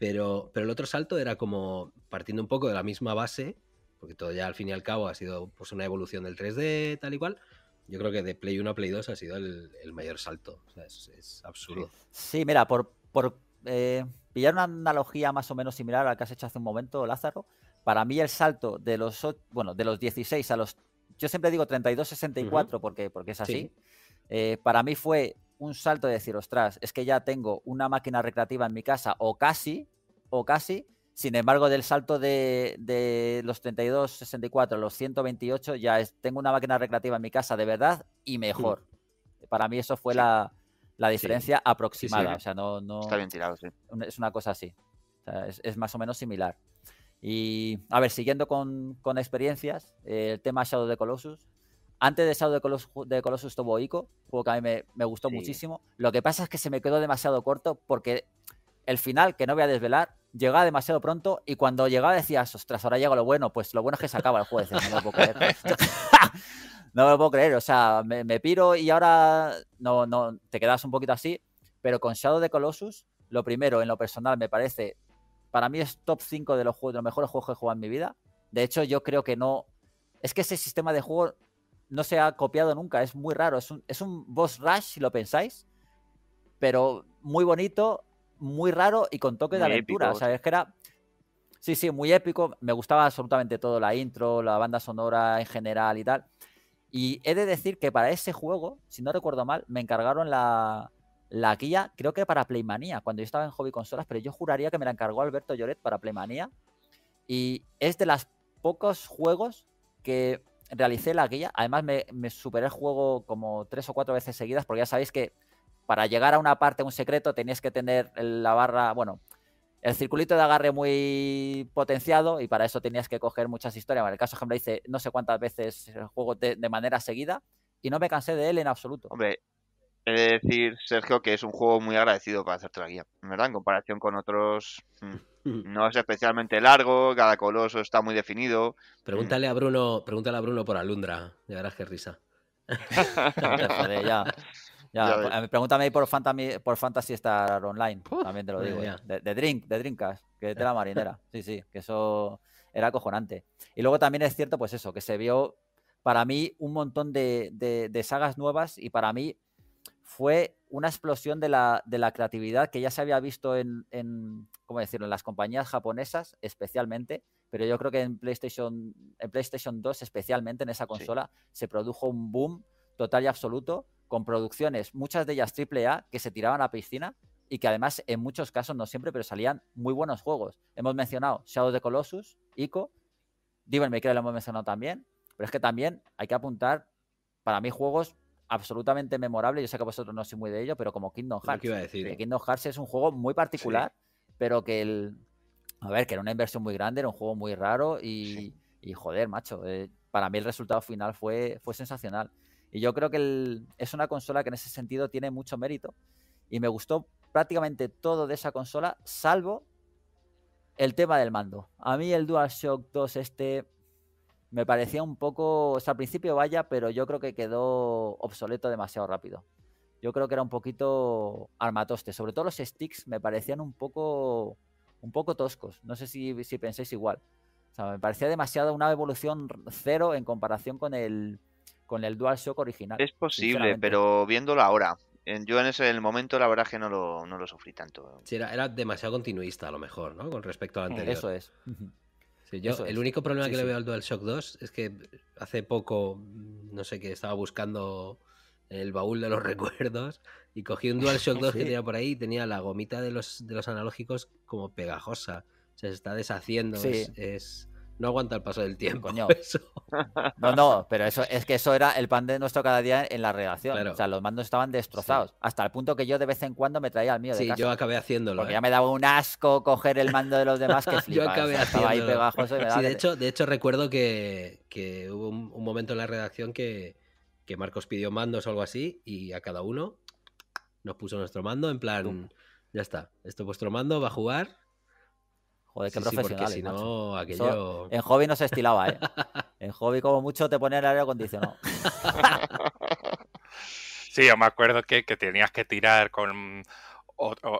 Speaker 3: Pero, pero el otro salto era como partiendo un poco de la misma base, porque todo ya al fin y al cabo ha sido pues, una evolución del 3D tal y cual, yo creo que de Play 1 a Play 2 ha sido el, mayor salto. O sea, es, absurdo. Sí, mira, por eh, pillar una
Speaker 1: analogía más o menos similar a la que has hecho hace un momento, Lázaro. Para mí el salto de los, bueno, de los 16 a los... Yo siempre digo 32-64 porque, es así. Eh, para mí fue un salto de decir, ostras, es que ya tengo una máquina recreativa en mi casa o casi, o casi. Sin embargo, del salto de, los 32, 64 a los 128, ya tengo una máquina recreativa en mi casa de verdad y mejor. Mm. Para mí eso fue la, la diferencia aproximada. O sea, no, no, Está bien tirado, sí. Es una cosa así. es, más o menos similar. Y a ver, siguiendo con, con experiencias, el tema Shadow de Colossus. Antes de Shadow de Colossus, de Colossus tuvo Ico, juego que a mí me, me gustó muchísimo. Lo que pasa es que se me quedó demasiado corto porque el final, que no voy a desvelar, llegaba demasiado pronto y cuando llegaba decías, ostras, ahora llega lo bueno, pues lo bueno es que se acaba el juego. Decías, no lo puedo creer. O sea, me, piro y ahora no, no, te quedas un poquito así. Pero con Shadow de Colossus, lo primero, en lo personal, me parece. Para mí es top 5 de los, juegos, los mejores juegos que he jugado en mi vida. De hecho, yo creo que no. Es que ese sistema de juego no se ha copiado nunca. Es muy raro. Es un, es boss rush, si lo pensáis. Pero muy bonito, muy raro y con toque de aventura. O sea, es que era. Sí, sí, muy épico. Me gustaba absolutamente todo, la intro, la banda sonora en general y tal. Y he de decir que para ese juego, si no recuerdo mal, me encargaron la, guía, creo que para Playmanía, cuando yo estaba en Hobby Consolas, pero yo juraría que me la encargó Alberto Lloret para Playmanía. Y es de los pocos juegos que realicé la guía. Además, me, superé el juego como tres o cuatro veces seguidas, porque ya sabéis que para llegar a una parte, un secreto, tenías que tener la barra, bueno, el circulito de agarre muy potenciado y para eso tenías que coger muchas historias. En el caso ejemplo hice no sé cuántas veces el juego de, manera seguida y no me cansé de él en absoluto. Hombre,
Speaker 2: he de decir, Sergio, que es un juego muy agradecido para hacerte la guía, ¿verdad? En comparación con otros... Mm, no es especialmente largo, cada coloso está muy definido. Pregúntale
Speaker 3: a Bruno, pregúntale a Bruno por Alundra, ya verás qué risa. ya.
Speaker 1: Ya, pues, eh, pregúntame por, Fantasy, por Fantasy Star Online, también te lo digo. Eh. De, Drink, de Drinkas, que de la marinera. Sí, sí, que eso era acojonante. Y luego también es cierto, pues eso, que se vio para mí un montón de, de, sagas nuevas y para mí fue una explosión de la, de la creatividad que ya se había visto en, en, ¿cómo decirlo?, en las compañías japonesas especialmente, pero yo creo que en PlayStation, en PlayStation 2 especialmente en esa consola se produjo un boom total y absoluto, con producciones, muchas de ellas triple A, que se tiraban a la piscina y que además en muchos casos, no siempre, pero salían muy buenos juegos. Hemos mencionado Shadow the Colossus, ICO, Devil May Cry lo hemos mencionado también, pero es que también hay que apuntar, para mí, juegos absolutamente memorables, yo sé que vosotros no sois muy de ello, pero como Kingdom Hearts. Iba decir, ¿eh? Kingdom Hearts es un juego muy particular, pero que el... A ver, que era una inversión muy grande, era un juego muy raro y, joder, macho, eh, para mí el resultado final fue, fue sensacional. Y yo creo que es una consola que en ese sentido tiene mucho mérito. Y me gustó prácticamente todo de esa consola, salvo el tema del mando. A mí el DualShock 2 este me parecía un poco, o sea, al principio vaya, pero yo creo que quedó obsoleto demasiado rápido. Yo creo que era un poquito armatoste, sobre todo los sticks me parecían un poco un poco toscos, no sé si, si pensáis igual. O sea, me parecía demasiado una evolución cero en comparación con el con el DualShock original. Es posible, pero
Speaker 2: viéndolo ahora. Yo en ese momento la verdad es que no lo, sufrí tanto.
Speaker 1: era, demasiado continuista a
Speaker 2: lo
Speaker 3: mejor, ¿no? Con respecto al anterior. Eso es.
Speaker 2: el único problema que le veo
Speaker 3: al DualShock 2 es que hace poco, no sé qué, estaba buscando el baúl de los recuerdos y cogí un DualShock 2 que tenía por ahí y tenía la gomita de los, de los analógicos como pegajosa. O sea, se está deshaciendo. es no aguanta el paso del tiempo.
Speaker 1: No, no, pero eso es que eso era el pan de nuestro cada día en la redacción. O sea, los mandos estaban destrozados. Hasta el punto que yo de vez en cuando me traía el mío. De sí, yo acabé haciéndolo. Porque ¿eh? ya me daba un asco coger el mando de los demás que flipas. yo acabé Ahí pegajoso y sí, de, hecho,
Speaker 3: de hecho, recuerdo que, que hubo un, momento en la redacción que, Marcos pidió mandos o algo así y a cada uno nos puso nuestro mando en plan, ya está, esto vuestro mando, va a jugar Joder,
Speaker 4: qué profesional. Sí, no, en hobby no se estilaba, ¿eh?
Speaker 1: en hobby, como mucho, te ponía el aire acondicionado.
Speaker 4: sí, yo me acuerdo que, tenías que tirar con.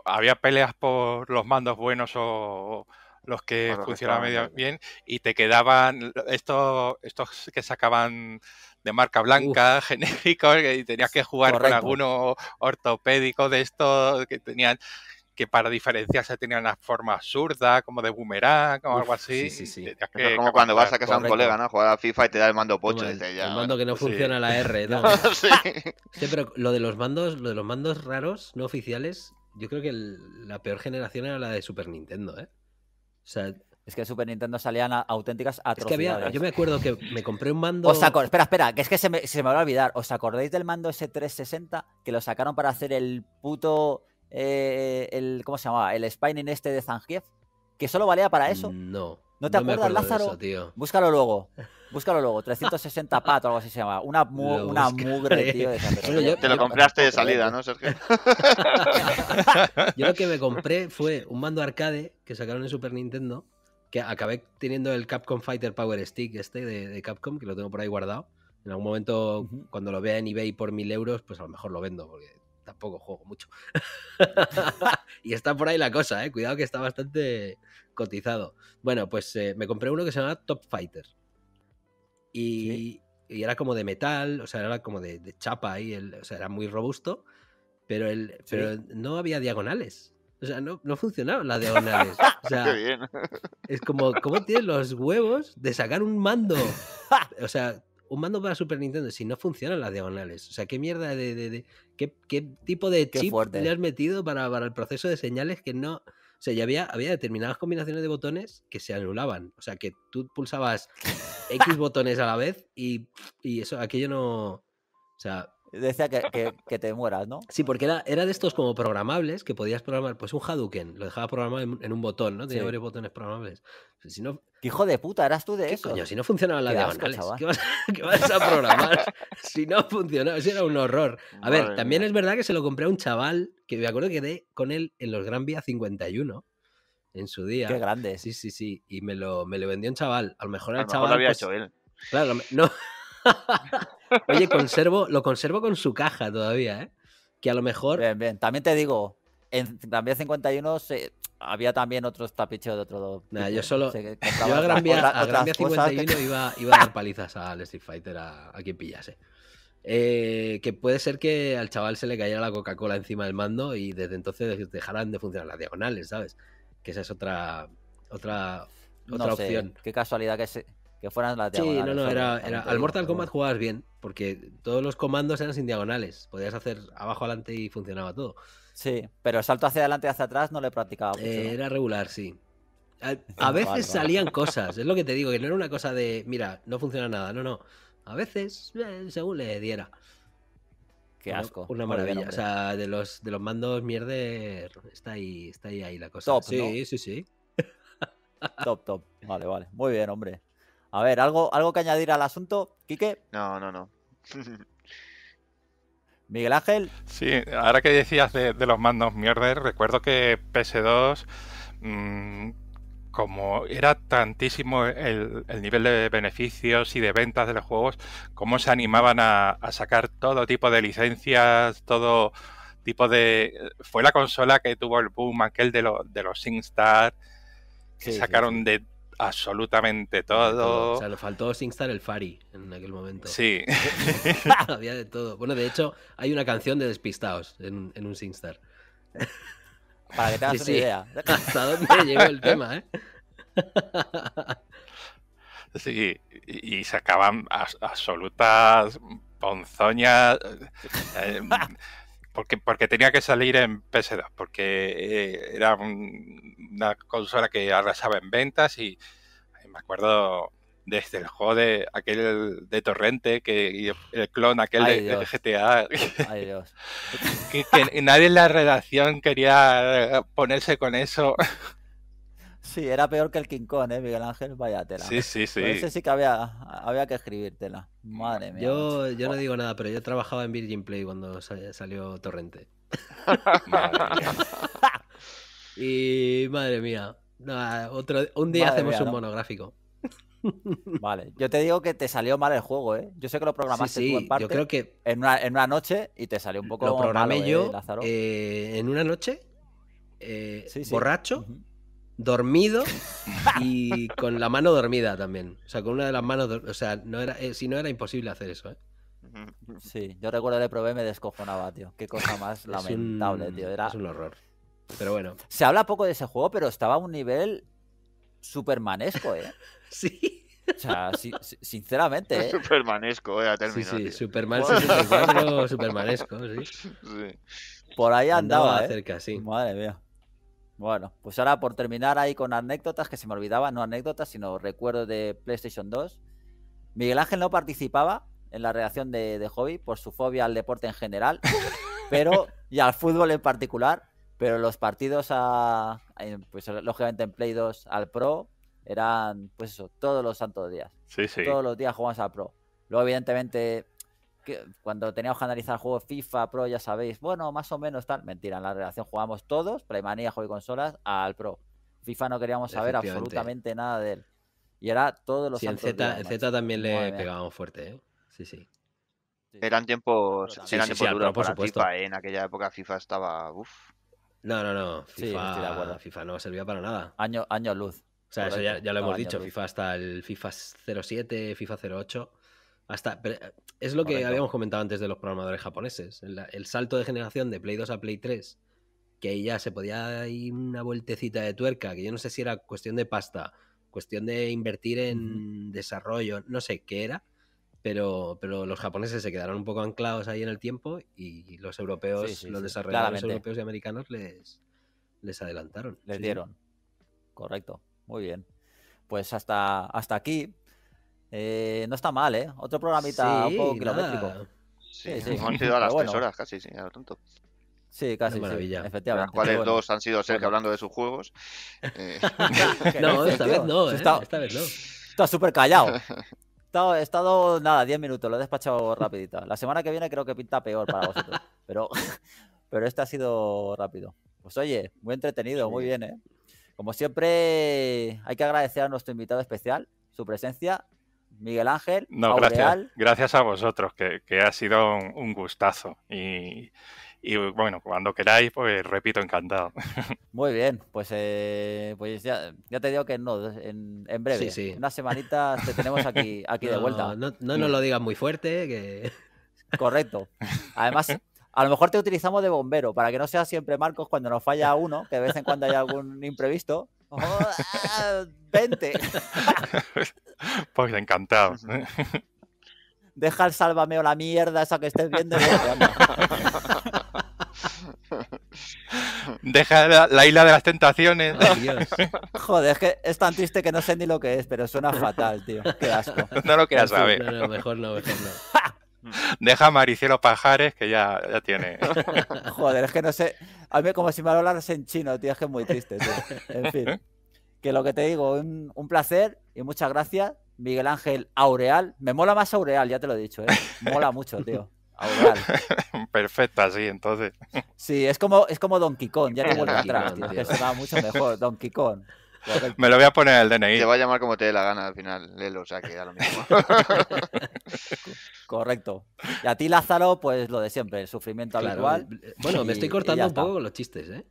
Speaker 4: había peleas por los mandos buenos o los que funcionaban medio bien y te quedaban estos, estos que sacaban de marca blanca, genéricos, y tenías que jugar con alguno ortopédico de estos que tenían que para diferenciarse tenía una forma absurda, como de boomerang o algo así. Sí, sí, sí. Es como cuando vas a casa de un colega,
Speaker 2: ¿no? Jugar a FIFA y te da el mando pocho. El, ya, el, mando que no pues funciona la R. No.
Speaker 3: sí. pero lo de los mandos, lo de los mandos raros, no oficiales, yo creo que la peor generación era la de Super Nintendo, ¿eh? O sea, es que Super Nintendo salían auténticas atrocidades. Es que había, yo me acuerdo que me compré un mando. Espera,
Speaker 1: espera, que es que se me, se me va a olvidar. ¿Os acordáis del mando S360 que lo sacaron para hacer el puto eh, el, ¿cómo se llamaba? El Spining este de Zangief, que solo valía para eso. No. ¿No te acuerdas, Lázaro? Búscalo luego. Búscalo luego. 360 pat o algo así se llama. Una, mugre, tío. te lo compraste
Speaker 3: de
Speaker 2: salida, ¿no, Sergio?
Speaker 3: yo lo que me compré fue un mando arcade que sacaron en Super Nintendo. Que acabé teniendo el Capcom Fighter Power Stick este de, Capcom, que lo tengo por ahí guardado. En algún momento, cuando lo vea en eBay por mil euros, pues a lo mejor lo vendo, porque tampoco juego mucho. y está por ahí la cosa, ¿eh? Cuidado que está bastante cotizado. Bueno, pues eh, me compré uno que se llama Top Fighter. Y, era como de metal, o sea, era como de, chapa ahí, o sea, era muy robusto, pero, el, pero no había diagonales. O sea, no, no funcionaban las diagonales. es como, ¿cómo tienes los huevos de sacar un mando? O sea, un mando para Super Nintendo si no funcionan las diagonales. O sea, qué mierda de. qué, tipo de chip le has metido para, el proceso de señales que no. O sea, ya había, había determinadas combinaciones de botones que se anulaban. O sea, que tú pulsabas X botones a la vez y, y eso, aquello no. O sea, decía que, te mueras, ¿no? Sí, porque era, era de estos como programables que podías programar, pues un Hadouken, lo dejaba programado en, un botón, ¿no? Tenía varios botones programables. Pues, si no... ¿Qué hijo de puta eras tú de ¿Qué eso? Coño, si no funcionaba la diagonales, ¿qué vas, ¿qué vas, a programar? si no funcionaba, eso era un horror. A ver, también es verdad que se lo compré a un chaval que me acuerdo que quedé con él en los Gran Vía 51 en su día. Qué grande. Sí, sí, sí. Y me lo, me lo vendió un chaval. A lo mejor el chaval. lo había pues, hecho él. Claro, no. Oye, conservo, lo conservo con su caja todavía, ¿eh?
Speaker 1: Que a lo mejor. También te digo, en Gran Vía 51 había también otros
Speaker 3: tapicheos de otro. yo solo. a Gran Vía, 51 iba, a dar palizas al Street Fighter a, quien pillase. Eh, que puede ser que al chaval se le cayera la Coca-Cola encima del mando y desde entonces dejaran de funcionar las diagonales, ¿sabes? Que esa es otra. Otra, no sé, opción. Qué casualidad que se que fueran las Sí, no, no, era, al Mortal Kombat jugabas bien, porque todos los comandos eran sin diagonales. Podías hacer abajo, adelante y funcionaba todo. Sí, pero el salto hacia adelante y hacia atrás no le practicaba mucho. era regular, sí. A, veces salían cosas, es lo que te digo, que no era una cosa de, mira, no funciona nada, no, no. A veces, eh, según le diera. Qué asco. Una, maravilla. o sea, de los, de los mandos mierder, está ahí, está ahí, la cosa. sí, sí, sí.
Speaker 1: Top, top. Vale, vale. Muy bien, hombre. A ver, ¿algo, ¿algo que añadir al asunto, Quique? No, no, no.
Speaker 4: Miguel Ángel. Sí, ahora que decías de, los mandos mierder, recuerdo que PS2, mm, como era tantísimo el, nivel de beneficios y de ventas de los juegos, cómo se animaban a, sacar todo tipo de licencias, todo tipo de... Fue la consola que tuvo el boom aquel de, de los SingStar, que sacaron de absolutamente todo. O sea, le faltó SingStar el
Speaker 3: Fari en aquel momento. Sí. Había de todo. Bueno, de hecho, hay una canción de Despistados en, un SingStar. Para que te hagas una idea. Hasta dónde llegó
Speaker 5: el tema, ¿eh?
Speaker 4: Sí, y sacaban absolutas ponzoñas. Eh, porque, porque tenía que salir en PS2, porque eh, era una consola que arrasaba en ventas y, me acuerdo desde el juego de aquel de Torrente que y el clon aquel de, GTA Ay, que nadie en la redacción quería ponerse con eso
Speaker 1: Sí, era peor que el King Kong, ¿eh, Miguel Ángel? Vaya tela. Sí, sí, sí. sí que había, que
Speaker 3: escribírtela.
Speaker 1: Madre mía.
Speaker 3: Yo, yo no digo nada, pero yo trabajaba en Virgin Play cuando salió Torrente. y madre mía. otro, un día hacemos un monográfico. Vale, yo te digo que te
Speaker 1: salió mal el juego, ¿eh? Yo sé que lo programaste sí, sí. en Yo creo que en una, noche y te salió un poco. Lo programé ¿eh? yo
Speaker 3: eh, en una noche, eh, borracho, dormido y con la mano dormida también. O sea, con una de las manos, o sea, no era, eh, si no era imposible hacer eso, ¿eh? Sí, yo recuerdo le probé me descojonaba, tío. Qué
Speaker 1: cosa más lamentable, tío. Es un horror. Pero bueno. Se habla poco de ese juego, pero estaba a un nivel supermanesco, ¿eh? sí. O sea, sinceramente.
Speaker 2: ¿eh? Supermanesco, eh, a Sí, sí, Superman 64,
Speaker 1: supermanesco, sí. sí. Por ahí andaba, ¿eh? cerca, sí. Madre mía. Bueno, pues ahora por terminar ahí con anécdotas, que se me olvidaba, no anécdotas, sino recuerdos de PlayStation 2. Miguel Ángel no participaba en la reacción de, Hobby por su fobia al deporte en general, pero y al fútbol en particular, pero los partidos pues, lógicamente en Play 2 al Pro eran pues eso, todos los santos días. Todos los días jugamos al Pro. Luego evidentemente cuando teníamos que analizar el juego FIFA, Pro, ya sabéis, bueno, más o menos tal. Mentira, en la relación jugábamos todos, Playmania, juego y consolas, al Pro. FIFA no queríamos saber absolutamente nada de él. Y era todos los Sí, Z,
Speaker 3: también le pegábamos fuerte, ¿eh? Sí, sí.
Speaker 2: Eran tiempos,
Speaker 3: por supuesto. FIFA, ¿eh? En
Speaker 2: aquella época FIFA estaba.
Speaker 3: No, no, no. FIFA, FIFA no servía para nada. Año, año luz. O sea, eso ya, lo hemos dicho. FIFA hasta el FIFA 07, FIFA 08 hasta, eh, es lo que habíamos comentado antes de los programadores japoneses. El, salto de generación de Play 2 a Play 3, que ahí ya se podía ir una vueltecita de tuerca, que yo no sé si era cuestión de pasta, cuestión de invertir en desarrollo, no sé qué era, pero, pero los japoneses se quedaron un poco anclados ahí en el tiempo y los europeos, los desarrolladores europeos y americanos les, les adelantaron. Les dieron.
Speaker 1: Correcto, muy bien. Pues hasta, hasta aquí eh, no está mal, ¿eh? Otro programita un poco kilométrico. Sí, sí, Hemos sido a las tres horas
Speaker 2: casi, sí, a lo tonto.
Speaker 1: Sí, casi. en Sevilla, efectivamente. Las dos
Speaker 2: han sido Sergio hablando de sus juegos. Eh,
Speaker 1: no, esta vez no, ¿eh? esta vez no. Está súper callado. He estado, nada, 10 minutos, lo he despachado rapidito. La semana que viene creo que pinta peor para vosotros. Pero, pero este ha sido rápido. Pues oye, muy entretenido, muy bien, ¿eh? Como siempre, hay que agradecer a nuestro invitado especial su presencia Miguel Ángel.
Speaker 4: gracias. a vosotros, que, ha sido un, gustazo. Y, bueno, cuando queráis, pues repito, encantado.
Speaker 1: Muy bien, pues,
Speaker 4: eh, pues
Speaker 1: ya, te digo que no, en, breve, en una semanita te tenemos aquí, aquí de vuelta. No, no nos lo digas muy fuerte, que... Correcto. Además, a lo mejor te utilizamos de bombero para que no sea siempre Marcos cuando nos falla uno, que de vez en cuando hay algún imprevisto. Oh, ah, ¡Vente! pues encantado. Deja el sálvame o la mierda esa que estés viendo.
Speaker 4: Deja la, isla de las tentaciones.
Speaker 1: Joder, es que es tan triste que no sé ni lo que es, pero suena fatal, tío. Qué asco.
Speaker 4: No lo quieras saber. mejor no, mejor Deja a Maricielo Pajares, que ya, ya tiene.
Speaker 1: Joder, es que no sé. A mí, como si me hablaras en chino, tío, es que es muy triste, tío. En fin. Que lo que te digo, un, placer y muchas gracias. Miguel Ángel Aureal. Me mola más Aureal, ya te lo he dicho, ¿eh? Mola mucho, tío. Aureal.
Speaker 4: Perfecto, así, entonces.
Speaker 1: Sí, es como, es como Don Quijón ya te vuelvo atrás, tío, que va mucho mejor, Don Quijón
Speaker 2: me lo voy a poner el DNI. Te va a llamar como te dé la gana al final, Lelo, o sea que lo mismo.
Speaker 1: Correcto. Y a ti, Lázaro, pues lo de siempre, el sufrimiento habitual. Bueno, me estoy cortando un poco
Speaker 3: con los chistes, ¿eh?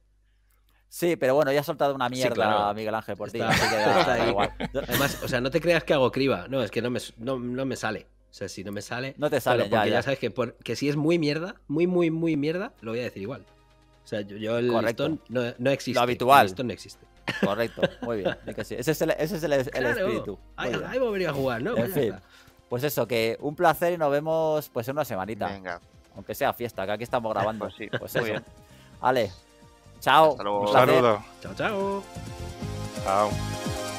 Speaker 3: Sí, pero bueno, ya ha soltado una mierda, Miguel Ángel, por ti. Además, o sea, no te creas que hago criba. No, es que no me, sale. O sea, si no me sale. No te sale, porque ya, sabes que, si es muy mierda, muy, muy, muy mierda, lo voy a decir igual. O sea, yo, el Correcto. no, existe. Lo habitual. El no existe. Correcto, muy bien. Ese es el, espíritu. Ahí, volvería a jugar, ¿no? En pues fin,
Speaker 1: pues eso, que un placer y nos vemos pues en una semanita. Venga. Aunque sea fiesta, que aquí estamos grabando. Pues, sí, pues eso. Bien. chao. un saludo. Chao, chao.
Speaker 4: Chao.